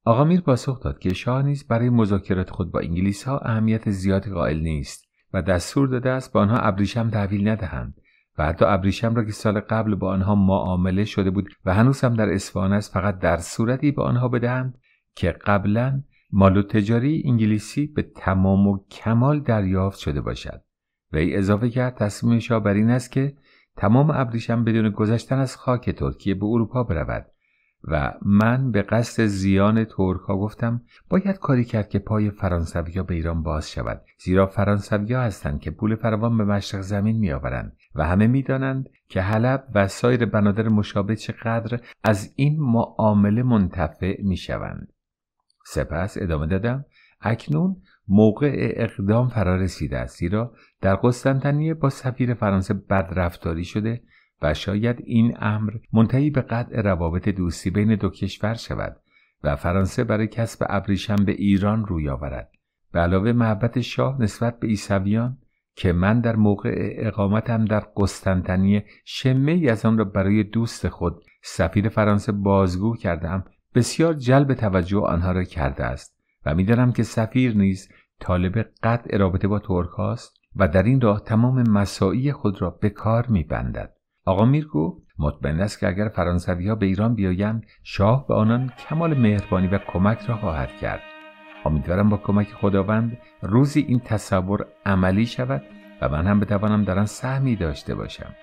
آقا میر پاسخ داد که شاه نیز برای مذاکرات خود با انگلیس ها اهمیت زیادی قائل نیست و دستور داده است با آنها ابریشم تحویل ندهند و حتی ابریشم را که سال قبل با آنها معامله شده بود و هنوز هم در اصفهان است فقط در صورتی به آنها بدهند که قبلا و تجاری انگلیسی به تمام و کمال دریافت شده باشد ای اضافه کرد تصمیمش بر این است که تمام ابریشم بدون گذشتن از خاک ترکیه به اروپا برود و من به قصد زیان ترک گفتم باید کاری کرد که پای فرانسویا به ایران باز شود زیرا فرانسویا هستند که پول فراوان به مشرق زمین میآورند و همه میدانند که حلب و سایر بنادر مشابه چقدر از این معامله منتفع میشوند سپس ادامه دادم اکنون موقع اقدام فرا رسیده است زیرا در قسطنطنیه با سفیر فرانسه بدرفتاری شده و شاید این امر منتهی به قطع روابط دوستی بین دو کشور شود و فرانسه برای کسب ابریشم به ایران روی آورد به علاوه محبت شاه نسبت به ایسویان که من در موقع اقامتم در قسطنطنیه شمه ای از آن را برای دوست خود سفیر فرانسه بازگو کردم بسیار جلب توجه آنها را کرده است و میدانم که سفیر نیز طالب قطع رابطه با ترک است و در این راه تمام مساعی خود را به کار میبندد آقا میرگو مطمئن است که اگر فرانسوی ها به ایران بیایند شاه به آنان کمال مهربانی و کمک را خواهد کرد امیدوارم با کمک خداوند روزی این تصور عملی شود و من هم بتوانم در آن سهمی داشته باشم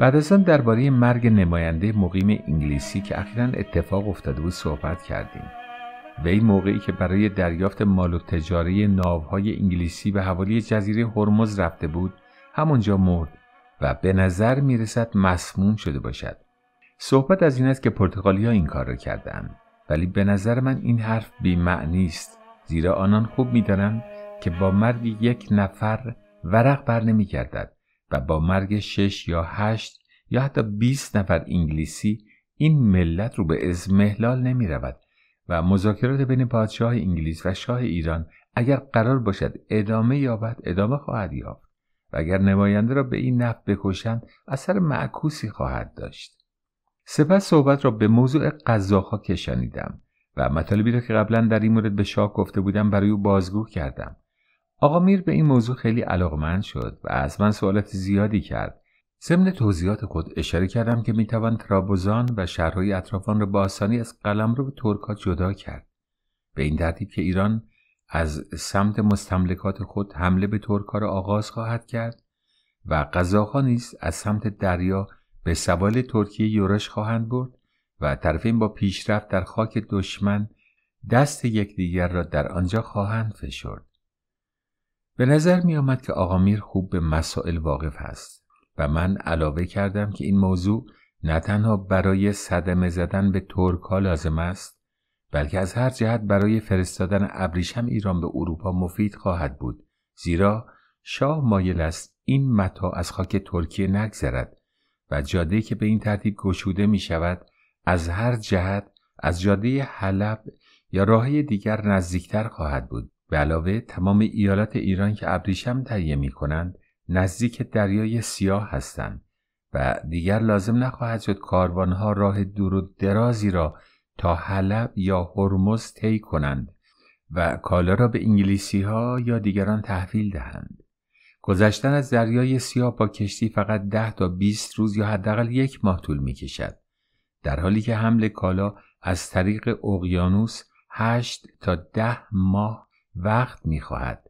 بعد از آن درباره مرگ نماینده مقیم انگلیسی که اخیرا اتفاق افتاده بود صحبت کردیم وی موقعی که برای دریافت مال و تجاری ناوهای انگلیسی به حوالی جزیره هرمز رفته بود همونجا مرد و به نظر میرسد مسموم شده باشد صحبت از این است که ها این کار را کردند ولی به نظر من این حرف بی است زیرا آنان خوب میدانند که با مرگ یک نفر ورق بر نمی و با مرگ شش یا هشت یا حتی 20 نفر انگلیسی این ملت رو به ازمهلال نمی رود و مذاکرات بین پادشاه انگلیس و شاه ایران اگر قرار باشد ادامه یابد ادامه خواهد یافت و اگر نماینده را به این نفت بکشند اثر معکوسی خواهد داشت سپس صحبت را به موضوع غذاها کشانیدم و مطالبی را که قبلا در این مورد به شاه گفته بودم برای او بازگو کردم آقا میر به این موضوع خیلی علاقمند شد و از من سوالات زیادی کرد ضمن توضیحات خود اشاره کردم که میتوان ترابوزان و شهرهای اطرافان را با آسانی از به ترکا جدا کرد به این ترتیب که ایران از سمت مستملکات خود حمله به ترکا را آغاز خواهد کرد و قزاقها نیز از سمت دریا به سوال ترکیه یورش خواهند برد و طرفین با پیشرفت در خاک دشمن دست یکدیگر را در آنجا خواهند فشرد به نظر می آمد که آقا میر خوب به مسائل واقف هست و من علاوه کردم که این موضوع نه تنها برای صدمه زدن به ترک لازم است بلکه از هر جهت برای فرستادن ابریشم ایران به اروپا مفید خواهد بود زیرا شاه مایل است این متا از خاک ترکیه نگذرد و جاده که به این ترتیب گشوده می شود از هر جهت از جاده حلب یا راه دیگر نزدیکتر خواهد بود به علاوه تمام ایالات ایران که ابریشم تهیه می کنند نزدیک دریای سیاه هستند و دیگر لازم نخواهد شد کاروانها راه دور و درازی را تا حلب یا هرمز طی کنند و کالا را به انگلیسی ها یا دیگران تحویل دهند. گذشتن از دریای سیاه با کشتی فقط ده تا 20 روز یا حداقل یک ماه طول می کشد. در حالی که حمل کالا از طریق اقیانوس 8 تا ده ماه وقت میخواهد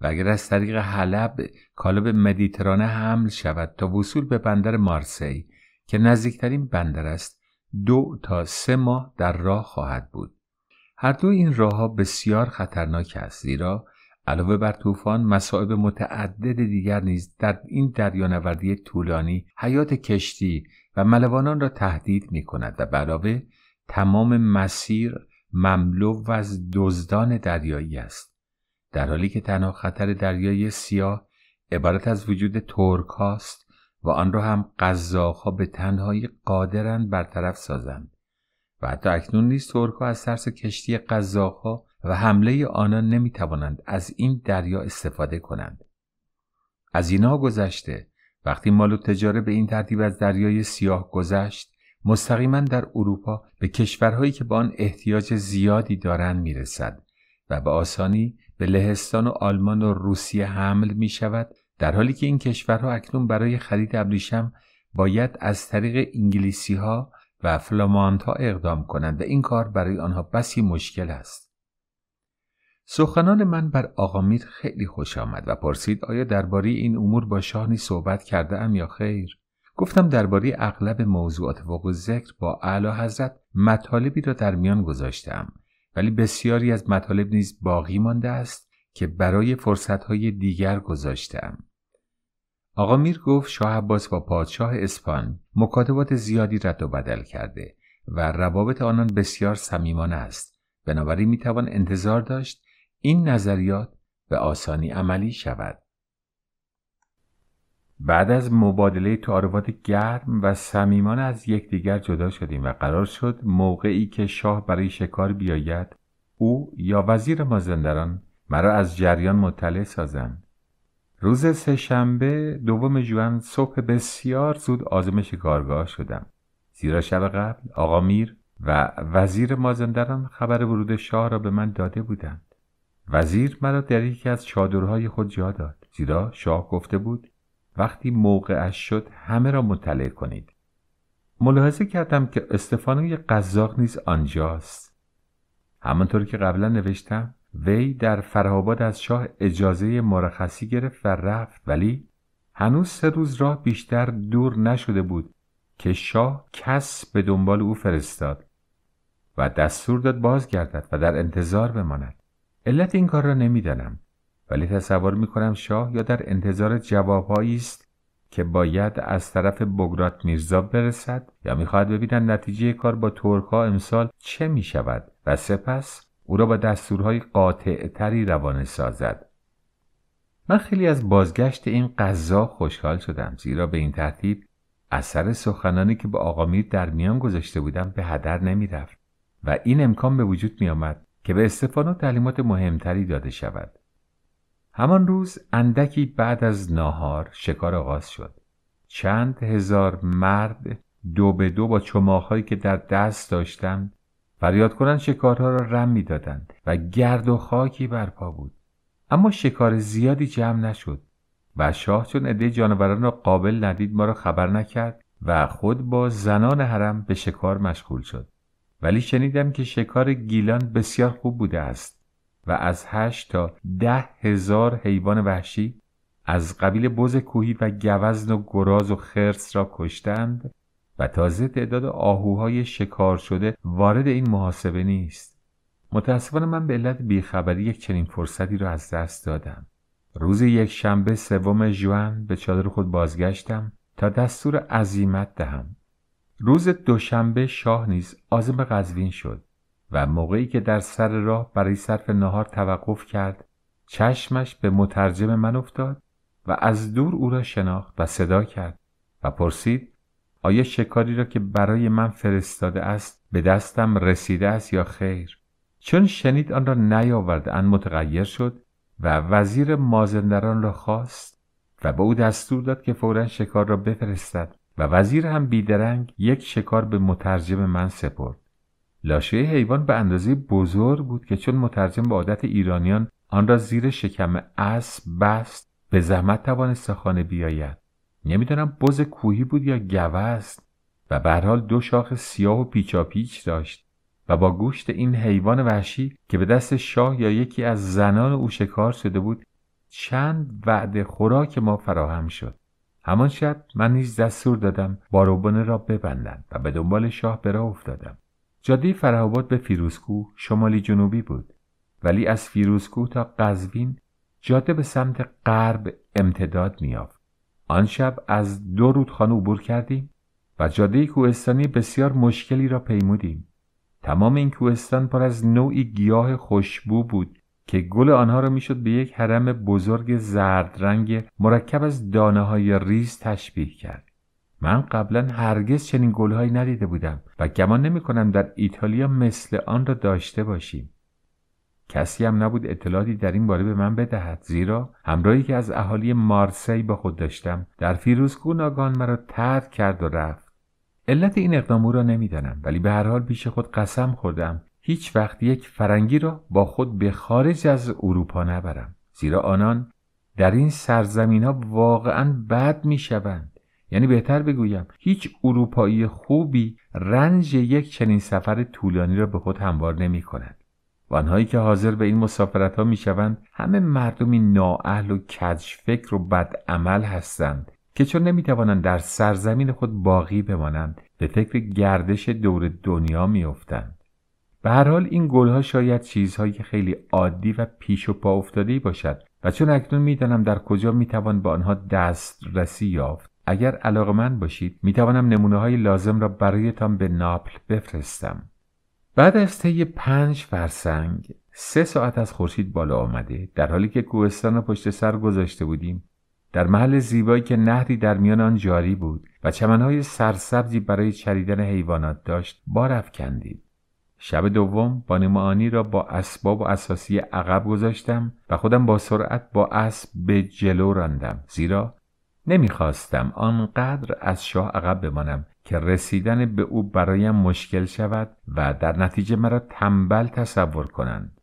و اگر از طریق حلب کالب مدیترانه حمل شود تا وصول به بندر مارسی که نزدیکترین بندر است دو تا سه ماه در راه خواهد بود هر دو این راهها بسیار خطرناک است زیرا علاوه بر طوفان مصائب متعدد دیگر نیز در این دریانوردی طولانی حیات کشتی و ملوانان را تهدید می کند و علاوه تمام مسیر مملو از دزدان دریایی است در حالی که تنها خطر دریای سیاه عبارت از وجود ترک هاست و آن را هم قزاقها به تنهایی قادرند برطرف سازند و حتی اکنون نیز ترک از ترس کشتی قزاقها و حمله آنان نمی توانند از این دریا استفاده کنند از اینها گذشته وقتی مال و تجاره به این ترتیب از دریای سیاه گذشت مستقیما در اروپا به کشورهایی که به آن احتیاج زیادی دارند میرسد و به آسانی به لهستان و آلمان و روسیه حمل می شود در حالی که این کشورها اکنون برای خرید ابریشم باید از طریق انگلیسی ها و فلامانت ها اقدام کنند و این کار برای آنها بسی مشکل است. سخنان من بر آقامیر خیلی خوش آمد و پرسید آیا درباره این امور با شاه صحبت کرده ام یا خیر؟ گفتم درباره اغلب موضوعات وقع ذکر با اعلی حضرت مطالبی را در میان گذاشتم ولی بسیاری از مطالب نیز باقی مانده است که برای فرصتهای دیگر گذاشتم آقا میر گفت شاه عباس با پادشاه اسپان مکاتبات زیادی رد و بدل کرده و روابط آنان بسیار صمیمانه است بنابراین میتوان انتظار داشت این نظریات به آسانی عملی شود بعد از مبادله تعارفات گرم و صمیمانه از یکدیگر جدا شدیم و قرار شد موقعی که شاه برای شکار بیاید او یا وزیر مازندران مرا از جریان مطلع سازند روز سهشنبه دوم جوان صبح بسیار زود آزم شکارگاه شدم زیرا شب قبل آقا میر و وزیر مازندران خبر ورود شاه را به من داده بودند وزیر مرا در یکی از چادرهای خود جا داد زیرا شاه گفته بود وقتی موقعش شد همه را مطلع کنید ملاحظه کردم که استفانوی قزاق نیز آنجاست همانطور که قبلا نوشتم وی در فرهاباد از شاه اجازه مرخصی گرفت و رفت ولی هنوز سه روز راه بیشتر دور نشده بود که شاه کس به دنبال او فرستاد و دستور داد بازگردد و در انتظار بماند علت این کار را نمیدانم ولی تصور کنم شاه یا در انتظار جوابهایی است که باید از طرف بگرات میرزا برسد یا میخواهد ببینند نتیجه کار با ها امسال چه میشود و سپس او را با دستورهای قاطعتری روانه سازد من خیلی از بازگشت این قضا خوشحال شدم زیرا به این ترتیب اثر سخنانی که با آقا میر در میان گذاشته بودم به هدر نمیرفت و این امکان به وجود می آمد که به استفانو تعلیمات مهمتری داده شود همان روز اندکی بعد از ناهار شکار آغاز شد چند هزار مرد دو به دو با چماقهایی که در دست داشتند فریاد کنند شکارها را رم میدادند و گرد و خاکی برپا بود اما شکار زیادی جمع نشد و شاه چون عده جانوران را قابل ندید ما را خبر نکرد و خود با زنان حرم به شکار مشغول شد ولی شنیدم که شکار گیلان بسیار خوب بوده است و از هشت تا ده هزار حیوان وحشی از قبیل بز کوهی و گوزن و گراز و خرس را کشتند و تازه تعداد آهوهای شکار شده وارد این محاسبه نیست متاسفانه من به علت بیخبری یک چنین فرصتی را از دست دادم روز یک شنبه سوم جوان به چادر خود بازگشتم تا دستور عظیمت دهم روز دوشنبه شاه نیز آزم قزوین شد و موقعی که در سر راه برای صرف نهار توقف کرد چشمش به مترجم من افتاد و از دور او را شناخت و صدا کرد و پرسید آیا شکاری را که برای من فرستاده است به دستم رسیده است یا خیر چون شنید آن را نیاورد ان متغیر شد و وزیر مازندران را خواست و به او دستور داد که فورا شکار را بفرستد و وزیر هم بیدرنگ یک شکار به مترجم من سپرد لاشه حیوان به اندازه بزرگ بود که چون مترجم به عادت ایرانیان آن را زیر شکم اسب بست به زحمت توانست خانه بیاید نمیدانم بز کوهی بود یا گوست و به حال دو شاخ سیاه و پیچاپیچ داشت و با گوشت این حیوان وحشی که به دست شاه یا یکی از زنان او شکار شده بود چند وعده خوراک ما فراهم شد همان شب من نیز دستور دادم با را ببندند و به دنبال شاه به راه افتادم جاده فرهاباد به فیروزکوه شمالی جنوبی بود ولی از فیروزکوه تا قزوین جاده به سمت غرب امتداد میافت آن شب از دو رودخانه عبور کردیم و جاده کوهستانی بسیار مشکلی را پیمودیم تمام این کوهستان پر از نوعی گیاه خوشبو بود که گل آنها را میشد به یک حرم بزرگ زرد رنگ مرکب از دانه های ریز تشبیه کرد من قبلا هرگز چنین گلهایی ندیده بودم و گمان نمی کنم در ایتالیا مثل آن را داشته باشیم کسی هم نبود اطلاعاتی در این باره به من بدهد زیرا همراهی که از اهالی مارسی با خود داشتم در فیروزکو ناگان مرا ترک کرد و رفت علت این اقدام او را نمیدانم ولی به هر حال پیش خود قسم خوردم هیچ وقت یک فرنگی را با خود به خارج از اروپا نبرم زیرا آنان در این سرزمین ها واقعا بد می یعنی بهتر بگویم هیچ اروپایی خوبی رنج یک چنین سفر طولانی را به خود هموار نمی کند و آنهایی که حاضر به این مسافرت ها می شوند همه مردمی نااهل و کجفکر و بدعمل هستند که چون نمی توانند در سرزمین خود باقی بمانند به فکر گردش دور دنیا می افتند. به هر حال این گلها شاید چیزهای خیلی عادی و پیش و پا افتاده باشد و چون اکنون میدانم در کجا توان به آنها دسترسی یافت اگر من باشید می توانم نمونه های لازم را برایتان به ناپل بفرستم. بعد از طی پنج فرسنگ سه ساعت از خورشید بالا آمده در حالی که کوهستان را پشت سر گذاشته بودیم در محل زیبایی که نهری در میان آن جاری بود و چمنهای سرسبزی برای چریدن حیوانات داشت بارف کندیم شب دوم نمانی را با اسباب و اساسی عقب گذاشتم و خودم با سرعت با اسب به جلو راندم زیرا نمیخواستم آنقدر از شاه عقب بمانم که رسیدن به او برایم مشکل شود و در نتیجه مرا تنبل تصور کنند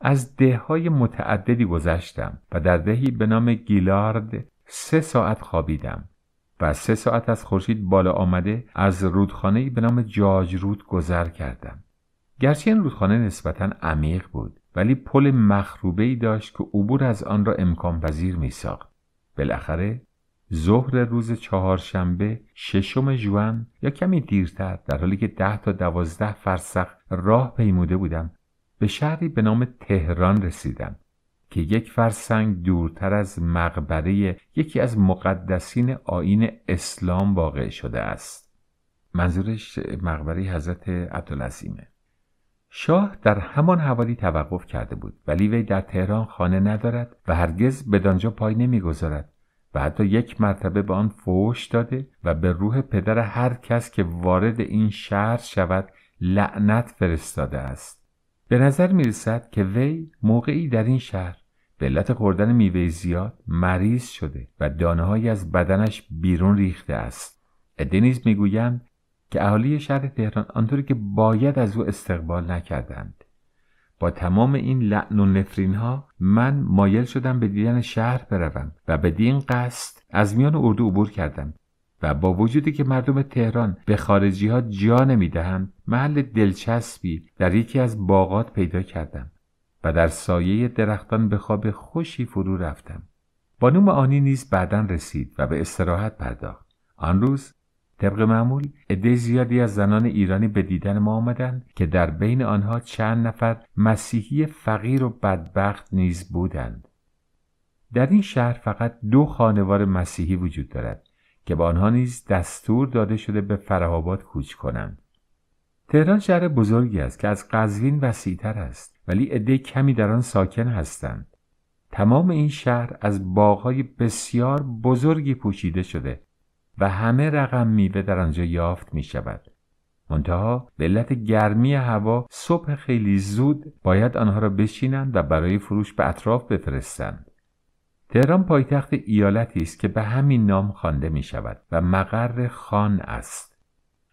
از دههای متعددی گذشتم و در دهی به نام گیلارد سه ساعت خوابیدم و سه ساعت از خورشید بالا آمده از رودخانه به نام جاج رود گذر کردم گرچه این رودخانه نسبتا عمیق بود ولی پل مخروبه ای داشت که عبور از آن را امکان پذیر می ساخت بالاخره ظهر روز چهارشنبه ششم جوان یا کمی دیرتر در حالی که ده تا دوازده فرسخ راه پیموده بودم به شهری به نام تهران رسیدم که یک فرسنگ دورتر از مقبره یکی از مقدسین آین اسلام واقع شده است منظورش مقبره حضرت عبدالعظیمه شاه در همان حوالی توقف کرده بود ولی وی در تهران خانه ندارد و هرگز بدانجا پای نمیگذارد و حتی یک مرتبه به آن فوش داده و به روح پدر هر کس که وارد این شهر شود لعنت فرستاده است به نظر می رسد که وی موقعی در این شهر به علت خوردن میوه زیاد مریض شده و های از بدنش بیرون ریخته است ادنیز می گویند که اهالی شهر تهران آنطوری که باید از او استقبال نکردند با تمام این لعن و نفرین ها من مایل شدم به دیدن شهر بروم و به دین قصد از میان اردو عبور کردم و با وجودی که مردم تهران به خارجی ها جا نمیدهند محل دلچسبی در یکی از باغات پیدا کردم و در سایه درختان به خواب خوشی فرو رفتم بانوم آنی نیز بعدا رسید و به استراحت پرداخت آن روز طبق معمول عده زیادی از زنان ایرانی به دیدن ما آمدند که در بین آنها چند نفر مسیحی فقیر و بدبخت نیز بودند در این شهر فقط دو خانوار مسیحی وجود دارد که به آنها نیز دستور داده شده به فرهاباد کوچ کنند تهران شهر بزرگی است که از قزوین وسیعتر است ولی عده کمی در آن ساکن هستند تمام این شهر از باغهای بسیار بزرگی پوشیده شده و همه رقم میوه در آنجا یافت می شود. منتها به علت گرمی هوا صبح خیلی زود باید آنها را بشینند و برای فروش به اطراف بفرستند. تهران پایتخت ایالتی است که به همین نام خوانده می شود و مقر خان است.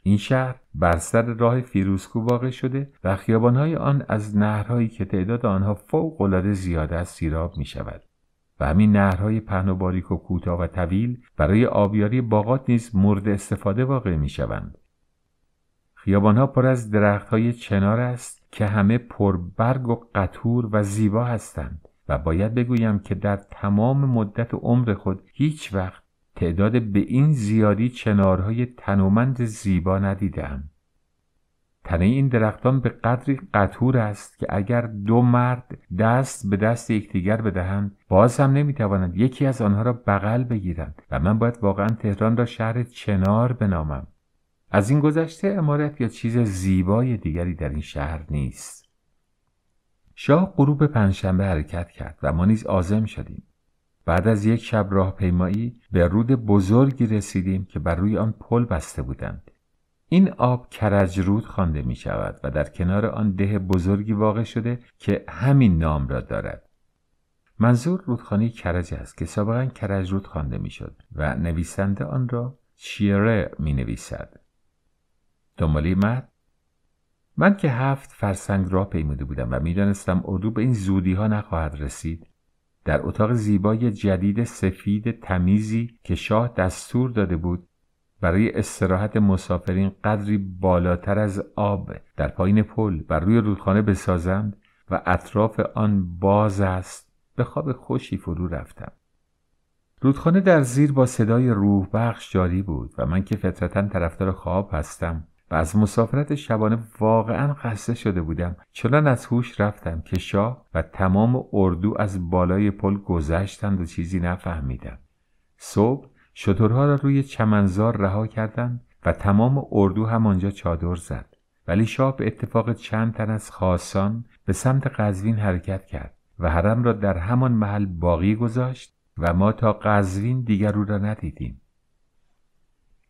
این شهر بر سر راه فیروزکو واقع شده و خیابانهای آن از نهرهایی که تعداد آنها فوق العاده زیاد است سیراب می شود. و همین نهرهای پهن و باریک و کوتاه و طویل برای آبیاری باغات نیز مورد استفاده واقع می شوند. خیابانها پر از درختهای چنار است که همه پربرگ و قطور و زیبا هستند و باید بگویم که در تمام مدت عمر خود هیچ وقت تعداد به این زیادی چنارهای تنومند زیبا ندیدم. تنه این درختان به قدری قطور است که اگر دو مرد دست به دست یکدیگر بدهند باز هم نمیتوانند یکی از آنها را بغل بگیرند و من باید واقعا تهران را شهر چنار بنامم از این گذشته امارت یا چیز زیبای دیگری در این شهر نیست شاه غروب پنجشنبه حرکت کرد و ما نیز عازم شدیم بعد از یک شب راهپیمایی به رود بزرگی رسیدیم که بر روی آن پل بسته بودند این آب کرج رود خوانده می شود و در کنار آن ده بزرگی واقع شده که همین نام را دارد. منظور رودخانه کرج است که سابقا کرج رود خوانده شد و نویسنده آن را چیره می نویسد. دنباله مرد من که هفت فرسنگ را پیموده بودم و میدانستم اردو به این زودی ها نخواهد رسید در اتاق زیبای جدید سفید تمیزی که شاه دستور داده بود برای استراحت مسافرین قدری بالاتر از آب در پایین پل بر روی رودخانه بسازند و اطراف آن باز است به خواب خوشی فرو رفتم رودخانه در زیر با صدای روح بخش جاری بود و من که فطرتا طرفدار خواب هستم و از مسافرت شبانه واقعا خسته شده بودم چنان از هوش رفتم که شاه و تمام اردو از بالای پل گذشتند و چیزی نفهمیدم صبح شطورها را روی چمنزار رها کردند و تمام اردو همانجا چادر زد ولی شاه به اتفاق چند تن از خاصان به سمت قزوین حرکت کرد و حرم را در همان محل باقی گذاشت و ما تا قزوین دیگر او را ندیدیم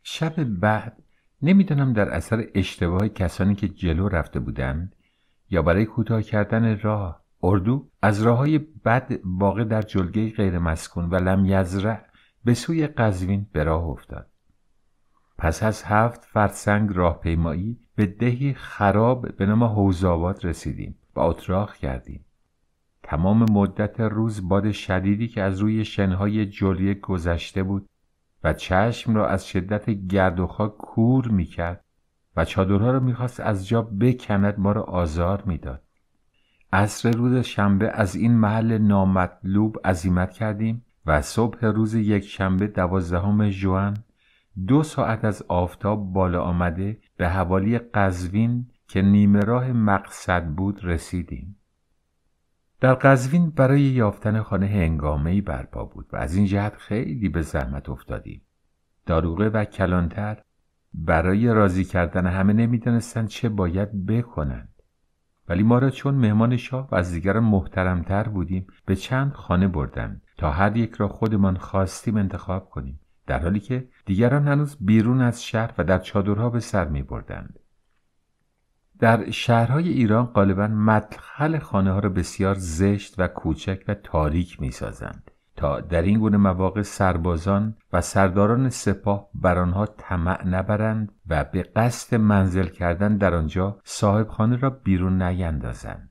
شب بعد نمیدانم در اثر اشتباه کسانی که جلو رفته بودند یا برای کوتاه کردن راه اردو از راه های بد واقع در جلگه غیرمسکون و لم یزره به سوی قزوین به راه افتاد پس از هفت فرسنگ راهپیمایی به دهی خراب به نام حوزاباد رسیدیم و اتراخ کردیم تمام مدت روز باد شدیدی که از روی شنهای جلیه گذشته بود و چشم را از شدت گرد و خاک کور میکرد و چادرها را میخواست از جا بکند ما را آزار میداد عصر روز شنبه از این محل نامطلوب عزیمت کردیم و صبح روز یکشنبه دوازدهم ژوئن دو ساعت از آفتاب بالا آمده به حوالی قزوین که نیمه راه مقصد بود رسیدیم در قزوین برای یافتن خانه ای برپا بود و از این جهت خیلی به زحمت افتادیم داروغه و کلانتر برای راضی کردن همه نمیدانستند چه باید بکنند ولی ما را چون مهمان شاه و از دیگران محترمتر بودیم به چند خانه بردند تا هر یک را خودمان خواستیم انتخاب کنیم در حالی که دیگران هنوز بیرون از شهر و در چادرها به سر می بردند. در شهرهای ایران غالبا مدخل خانه ها را بسیار زشت و کوچک و تاریک می سازند. تا در این گونه مواقع سربازان و سرداران سپاه بر آنها طمع نبرند و به قصد منزل کردن در آنجا صاحب خانه را بیرون نیندازند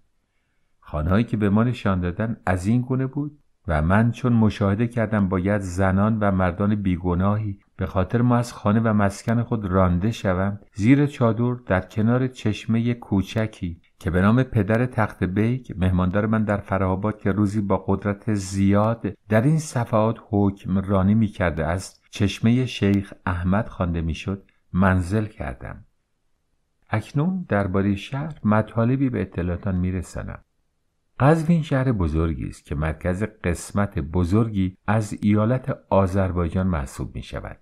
خانهایی که به ما نشان دادن از این گونه بود و من چون مشاهده کردم باید زنان و مردان بیگناهی به خاطر ما از خانه و مسکن خود رانده شوم زیر چادر در کنار چشمه کوچکی که به نام پدر تخت بیک مهماندار من در فراهاباد که روزی با قدرت زیاد در این صفحات حکم رانی می کرده است چشمه شیخ احمد خوانده شد منزل کردم اکنون درباره شهر مطالبی به اطلاعاتان میرسانم قزوین شهر بزرگی است که مرکز قسمت بزرگی از ایالت آذربایجان محسوب می شود.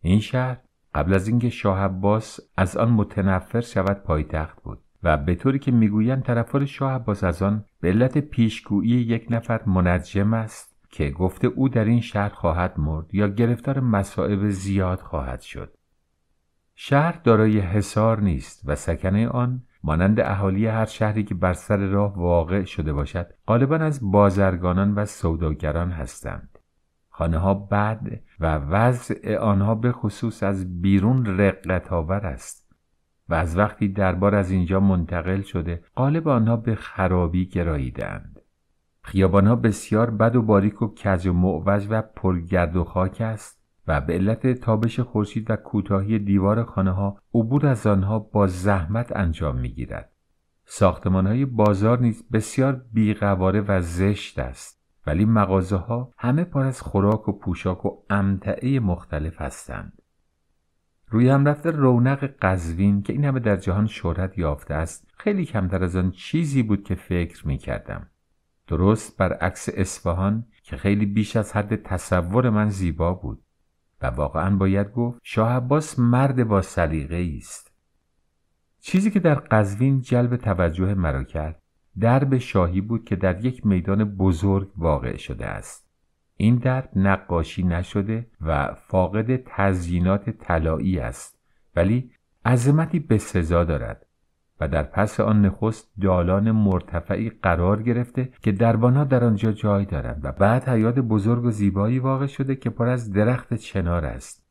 این شهر قبل از اینکه شاه عباس از آن متنفر شود پایتخت بود. و به طوری که میگویند طرفدار شاه عباس از آن به علت پیشگویی یک نفر منجم است که گفته او در این شهر خواهد مرد یا گرفتار مصائب زیاد خواهد شد شهر دارای حصار نیست و سکنه آن مانند اهالی هر شهری که بر سر راه واقع شده باشد غالبا از بازرگانان و سوداگران هستند خانه ها بد و وضع آنها به خصوص از بیرون رقت آور است و از وقتی دربار از اینجا منتقل شده قالب آنها به خرابی گراییدند خیابانها بسیار بد و باریک و کج و معوج و پرگرد و خاک است و به علت تابش خورشید و کوتاهی دیوار خانه ها عبور از آنها با زحمت انجام می گیرد. ساختمان های بازار نیز بسیار بیقواره و زشت است ولی مغازه ها همه پر از خوراک و پوشاک و امتعه مختلف هستند. روی هم رفته رونق قزوین که این همه در جهان شهرت یافته است خیلی کمتر از آن چیزی بود که فکر می کردم. درست برعکس اصفهان که خیلی بیش از حد تصور من زیبا بود و واقعا باید گفت شاه عباس مرد با سلیقه است. چیزی که در قزوین جلب توجه مرا کرد درب شاهی بود که در یک میدان بزرگ واقع شده است. این در نقاشی نشده و فاقد تزیینات طلایی است ولی عظمتی به سزا دارد و در پس آن نخست دالان مرتفعی قرار گرفته که دربانها در آنجا جای دارند و بعد حیات بزرگ و زیبایی واقع شده که پر از درخت چنار است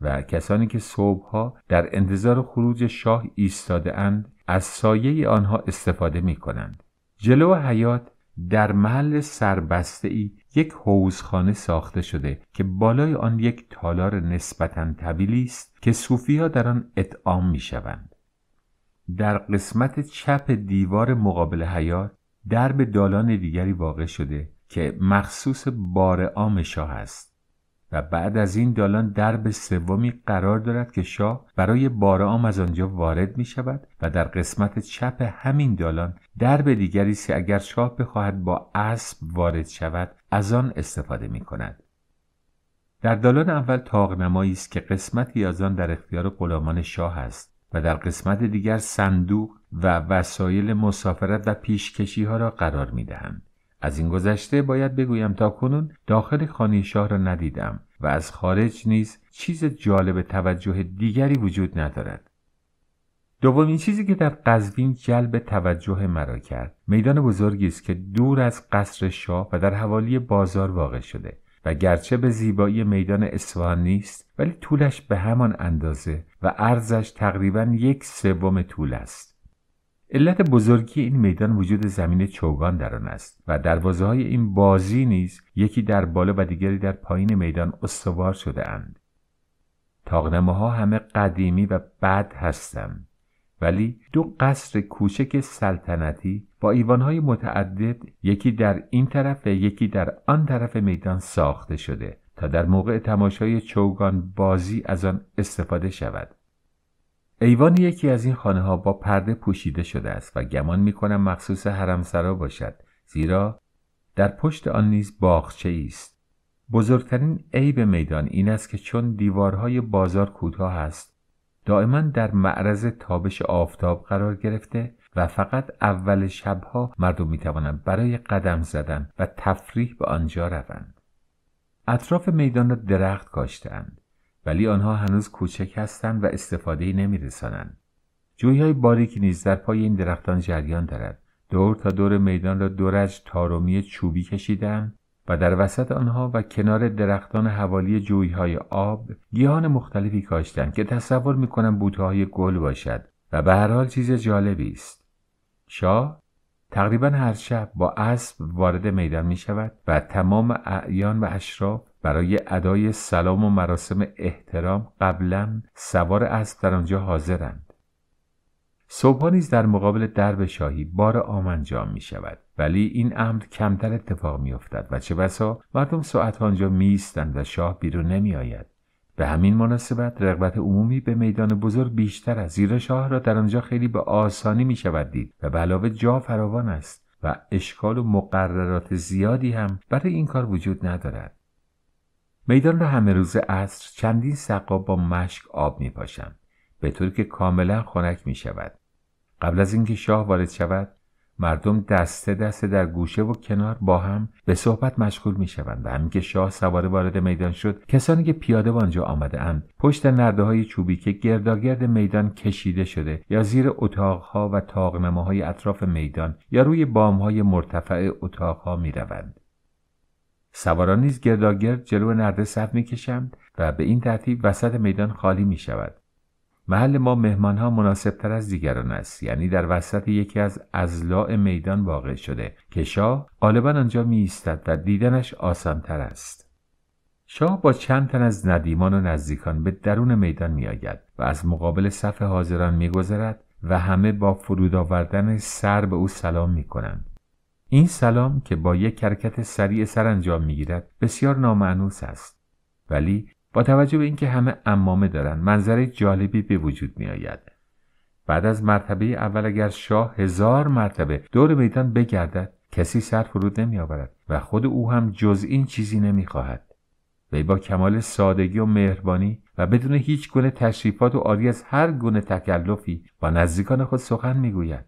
و کسانی که صبحها در انتظار خروج شاه ایستاده اند از سایه آنها استفاده می کنند. جلو حیات در محل سربسته ای یک حوزخانه ساخته شده که بالای آن یک تالار نسبتا طبیلی است که صوفی ها در آن اطعام می شوند. در قسمت چپ دیوار مقابل حیات درب دالان دیگری واقع شده که مخصوص بار عام شاه است و بعد از این دالان درب سومی قرار دارد که شاه برای بار عام از آنجا وارد می شود و در قسمت چپ همین دالان درب دیگری است که اگر شاه بخواهد با اسب وارد شود از آن استفاده می کند. در دالان اول تاغنمایی است که قسمتی از آن در اختیار غلامان شاه است و در قسمت دیگر صندوق و وسایل مسافرت و پیشکشی ها را قرار می دهند. از این گذشته باید بگویم تا کنون داخل خانه شاه را ندیدم و از خارج نیز چیز جالب توجه دیگری وجود ندارد. دومین چیزی که در قزوین جلب توجه مرا کرد میدان بزرگی است که دور از قصر شاه و در حوالی بازار واقع شده و گرچه به زیبایی میدان اصفهان نیست ولی طولش به همان اندازه و ارزش تقریبا یک سوم طول است علت بزرگی این میدان وجود زمین چوگان در آن است و دروازه های این بازی نیز یکی در بالا و دیگری در پایین میدان استوار شده اند ها همه قدیمی و بد هستند ولی دو قصر کوچک سلطنتی با ایوانهای متعدد یکی در این طرف و یکی در آن طرف میدان ساخته شده تا در موقع تماشای چوگان بازی از آن استفاده شود ایوان یکی از این خانه ها با پرده پوشیده شده است و گمان می کنم مخصوص حرمسرا باشد زیرا در پشت آن نیز باغچه است بزرگترین عیب میدان این است که چون دیوارهای بازار کوتاه است دائما در معرض تابش آفتاب قرار گرفته و فقط اول شبها مردم می توانند برای قدم زدن و تفریح به آنجا روند. اطراف میدان را درخت کاشتند ولی آنها هنوز کوچک هستند و استفاده نمی رسانند. جوی های باریک نیز در پای این درختان جریان دارد. دور تا دور میدان را دورج تارومی چوبی کشیدند و در وسط آنها و کنار درختان حوالی جویهای آب گیاهان مختلفی کاشتند که تصور میکنم بوتهای گل باشد و به هر حال چیز جالبی است شاه تقریبا هر شب با اسب وارد میدان می شود و تمام اعیان و اشراف برای ادای سلام و مراسم احترام قبلا سوار اسب در آنجا حاضرند صبحانیز نیز در مقابل درب شاهی بار آم انجام می شود ولی این امر کمتر اتفاق افتد و چه بسا مردم ساعت آنجا ایستند و شاه بیرون نمی آید به همین مناسبت رغبت عمومی به میدان بزرگ بیشتر از زیرا شاه را در آنجا خیلی به آسانی می شود دید و به علاوه جا فراوان است و اشکال و مقررات زیادی هم برای این کار وجود ندارد میدان را همه روز عصر چندین سقا با مشک آب می پاشند به طور که کاملا خنک می شود قبل از اینکه شاه وارد شود مردم دسته دسته در گوشه و کنار با هم به صحبت مشغول می شوند و همین که شاه سواره وارد میدان شد کسانی که پیاده آنجا آمده اند پشت نرده های چوبی که گرداگرد میدان کشیده شده یا زیر اتاقها و تاقنمه های اطراف میدان یا روی بام های مرتفع اتاقها می روند. سواران نیز گرداگرد جلو نرده صف میکشند و به این ترتیب وسط میدان خالی می شود محل ما مهمانها تر از دیگران است یعنی در وسط یکی از ازلاع میدان واقع شده که شاه غالبا آنجا می ایستد و دیدنش آسانتر است شاه با چند تن از ندیمان و نزدیکان به درون میدان می و از مقابل صف حاضران می گذرد و همه با فرود آوردن سر به او سلام می کنند. این سلام که با یک حرکت سریع سر انجام می گیرد بسیار نامعنوس است ولی با توجه به اینکه همه امامه دارند منظره جالبی به وجود می آید. بعد از مرتبه اول اگر شاه هزار مرتبه دور میدان بگردد کسی سر فرود نمی آورد و خود او هم جز این چیزی نمی خواهد. وی با کمال سادگی و مهربانی و بدون هیچ گونه تشریفات و آری از هر گونه تکلفی با نزدیکان خود سخن میگوید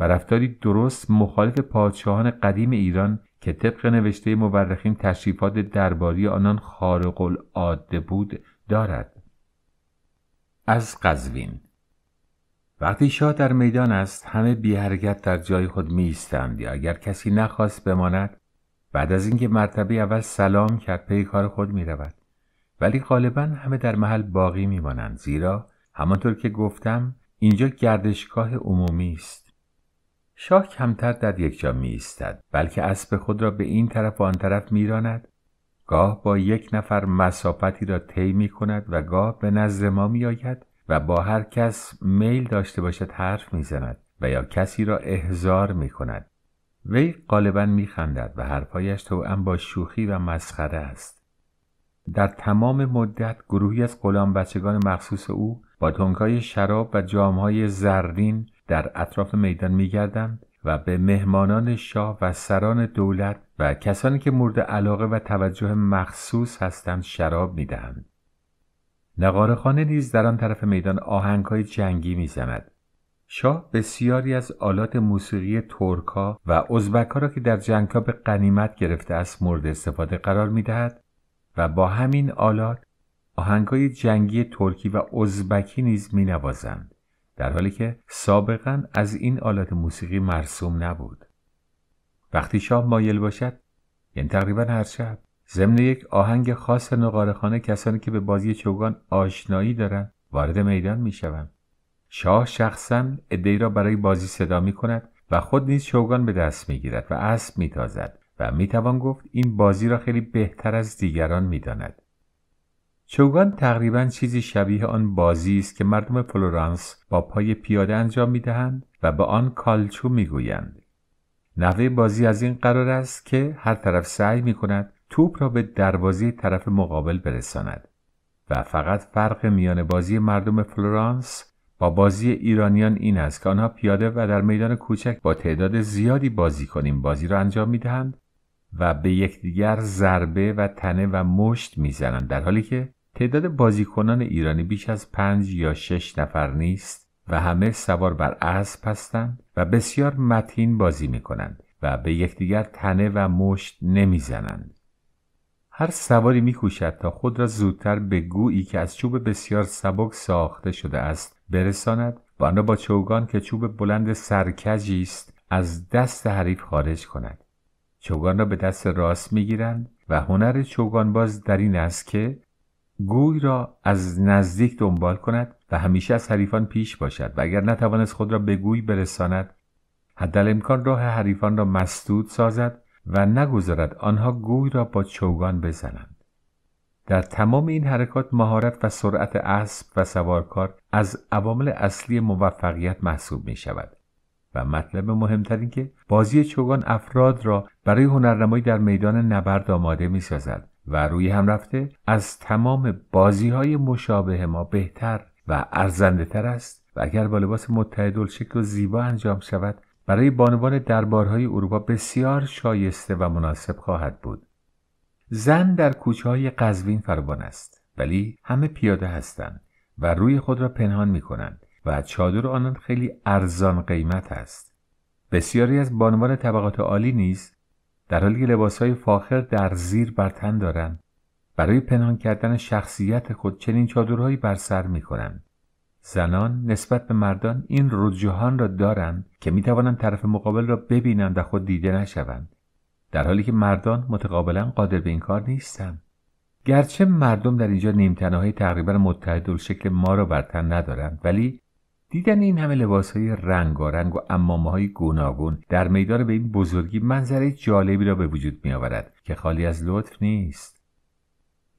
و رفتاری درست مخالف پادشاهان قدیم ایران که طبق نوشته مورخین تشریفات درباری آنان خارق العاده بود دارد از قزوین وقتی شاه در میدان است همه بی حرکت در جای خود می یا اگر کسی نخواست بماند بعد از اینکه مرتبه اول سلام کرد پی کار خود می رود ولی غالبا همه در محل باقی میمانند، زیرا همانطور که گفتم اینجا گردشگاه عمومی است شاه کمتر در یک جا می ایستد بلکه اسب خود را به این طرف و آن طرف می راند گاه با یک نفر مسافتی را طی می کند و گاه به نظر ما می آید و با هر کس میل داشته باشد حرف می زند و یا کسی را احزار می کند وی غالبا می خندد و حرفهایش هم با شوخی و مسخره است در تمام مدت گروهی از غلام بچگان مخصوص او با تنکای شراب و جامهای زرین در اطراف میدان میگردند و به مهمانان شاه و سران دولت و کسانی که مورد علاقه و توجه مخصوص هستند شراب میدهند نقاره نیز در آن طرف میدان آهنگهای جنگی میزند شاه بسیاری از آلات موسیقی ترکا و ازبکا را که در جنگا به قنیمت گرفته است مورد استفاده قرار میدهد و با همین آلات آهنگهای جنگی ترکی و ازبکی نیز مینوازند در حالی که سابقا از این آلات موسیقی مرسوم نبود وقتی شاه مایل باشد یعنی تقریبا هر شب ضمن یک آهنگ خاص نقارخانه کسانی که به بازی چوگان آشنایی دارند وارد میدان میشوند شاه شخصا عدهای را برای بازی صدا می کند و خود نیز چوگان به دست می گیرد و اسب می تازد و می گفت این بازی را خیلی بهتر از دیگران می چوگان تقریبا چیزی شبیه آن بازی است که مردم فلورانس با پای پیاده انجام می دهند و به آن کالچو می گویند. بازی از این قرار است که هر طرف سعی می کند توپ را به دروازه طرف مقابل برساند و فقط فرق میان بازی مردم فلورانس با بازی ایرانیان این است که آنها پیاده و در میدان کوچک با تعداد زیادی بازی کنیم بازی را انجام می دهند و به یکدیگر ضربه و تنه و مشت میزنند در حالی که تعداد بازیکنان ایرانی بیش از پنج یا شش نفر نیست و همه سوار بر اسب هستند و بسیار متین بازی می کنند و به یکدیگر تنه و مشت نمیزنند. هر سواری میکوشد تا خود را زودتر به گویی که از چوب بسیار سبک ساخته شده است برساند و آن را با چوگان که چوب بلند سرکجی است از دست حریف خارج کند چوگان را به دست راست گیرند و هنر چوگانباز در این است که گوی را از نزدیک دنبال کند و همیشه از حریفان پیش باشد و اگر نتوانست خود را به گوی برساند حدل امکان راه حریفان را مسدود سازد و نگذارد آنها گوی را با چوگان بزنند در تمام این حرکات مهارت و سرعت اسب و سوارکار از عوامل اصلی موفقیت محسوب می شود و مطلب مهمتر این که بازی چوگان افراد را برای هنرنمایی در میدان نبرد آماده می سازد و روی هم رفته از تمام بازی های مشابه ما بهتر و ارزنده تر است و اگر با لباس متعدل شکل و زیبا انجام شود برای بانوان دربارهای اروپا بسیار شایسته و مناسب خواهد بود زن در کوچه های قزوین فراوان است ولی همه پیاده هستند و روی خود را پنهان می کنند و چادر آنان خیلی ارزان قیمت است بسیاری از بانوان طبقات عالی نیست در حالی که لباسهای فاخر در زیر بر تن دارند برای پنهان کردن شخصیت خود چنین چادرهایی بر سر می کنند. زنان نسبت به مردان این رجوهان را دارند که می طرف مقابل را ببینند و خود دیده نشوند در حالی که مردان متقابلا قادر به این کار نیستند گرچه مردم در اینجا نیمتنههای تقریبا شکل ما را بر تن ندارند ولی دیدن این همه لباس های رنگ و امامه های گوناگون در میدان به این بزرگی منظره جالبی را به وجود می آورد که خالی از لطف نیست.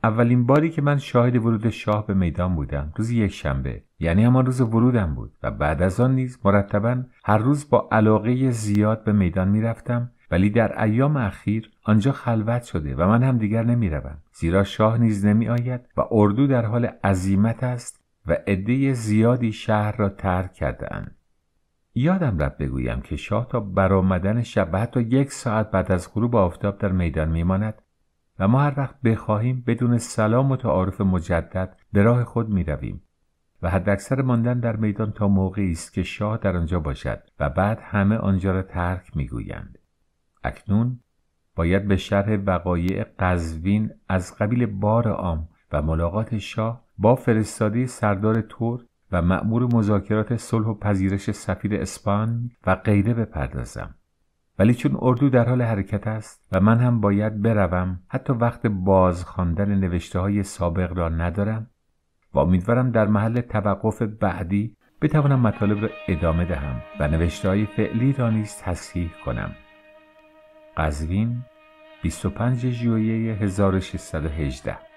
اولین باری که من شاهد ورود شاه به میدان بودم روز یک شنبه یعنی همان روز ورودم بود و بعد از آن نیز مرتبا هر روز با علاقه زیاد به میدان می رفتم ولی در ایام اخیر آنجا خلوت شده و من هم دیگر نمی روم زیرا شاه نیز نمی آید و اردو در حال عزیمت است و عده زیادی شهر را ترک کردند یادم رفت بگویم که شاه تا برآمدن شب و حتی یک ساعت بعد از غروب آفتاب در میدان میماند و ما هر وقت بخواهیم بدون سلام و تعارف مجدد به راه خود رویم و حداکثر ماندن در میدان تا موقعی است که شاه در آنجا باشد و بعد همه آنجا را ترک میگویند اکنون باید به شرح وقایع قزوین از قبیل بار عام و ملاقات شاه با فرستاده سردار تور و مأمور مذاکرات صلح و پذیرش سفیر اسپان و غیره بپردازم ولی چون اردو در حال حرکت است و من هم باید بروم حتی وقت باز خواندن نوشته های سابق را ندارم و امیدوارم در محل توقف بعدی بتوانم مطالب را ادامه دهم و نوشته های فعلی را نیز تصحیح کنم قزوین 25 ژوئیه 1618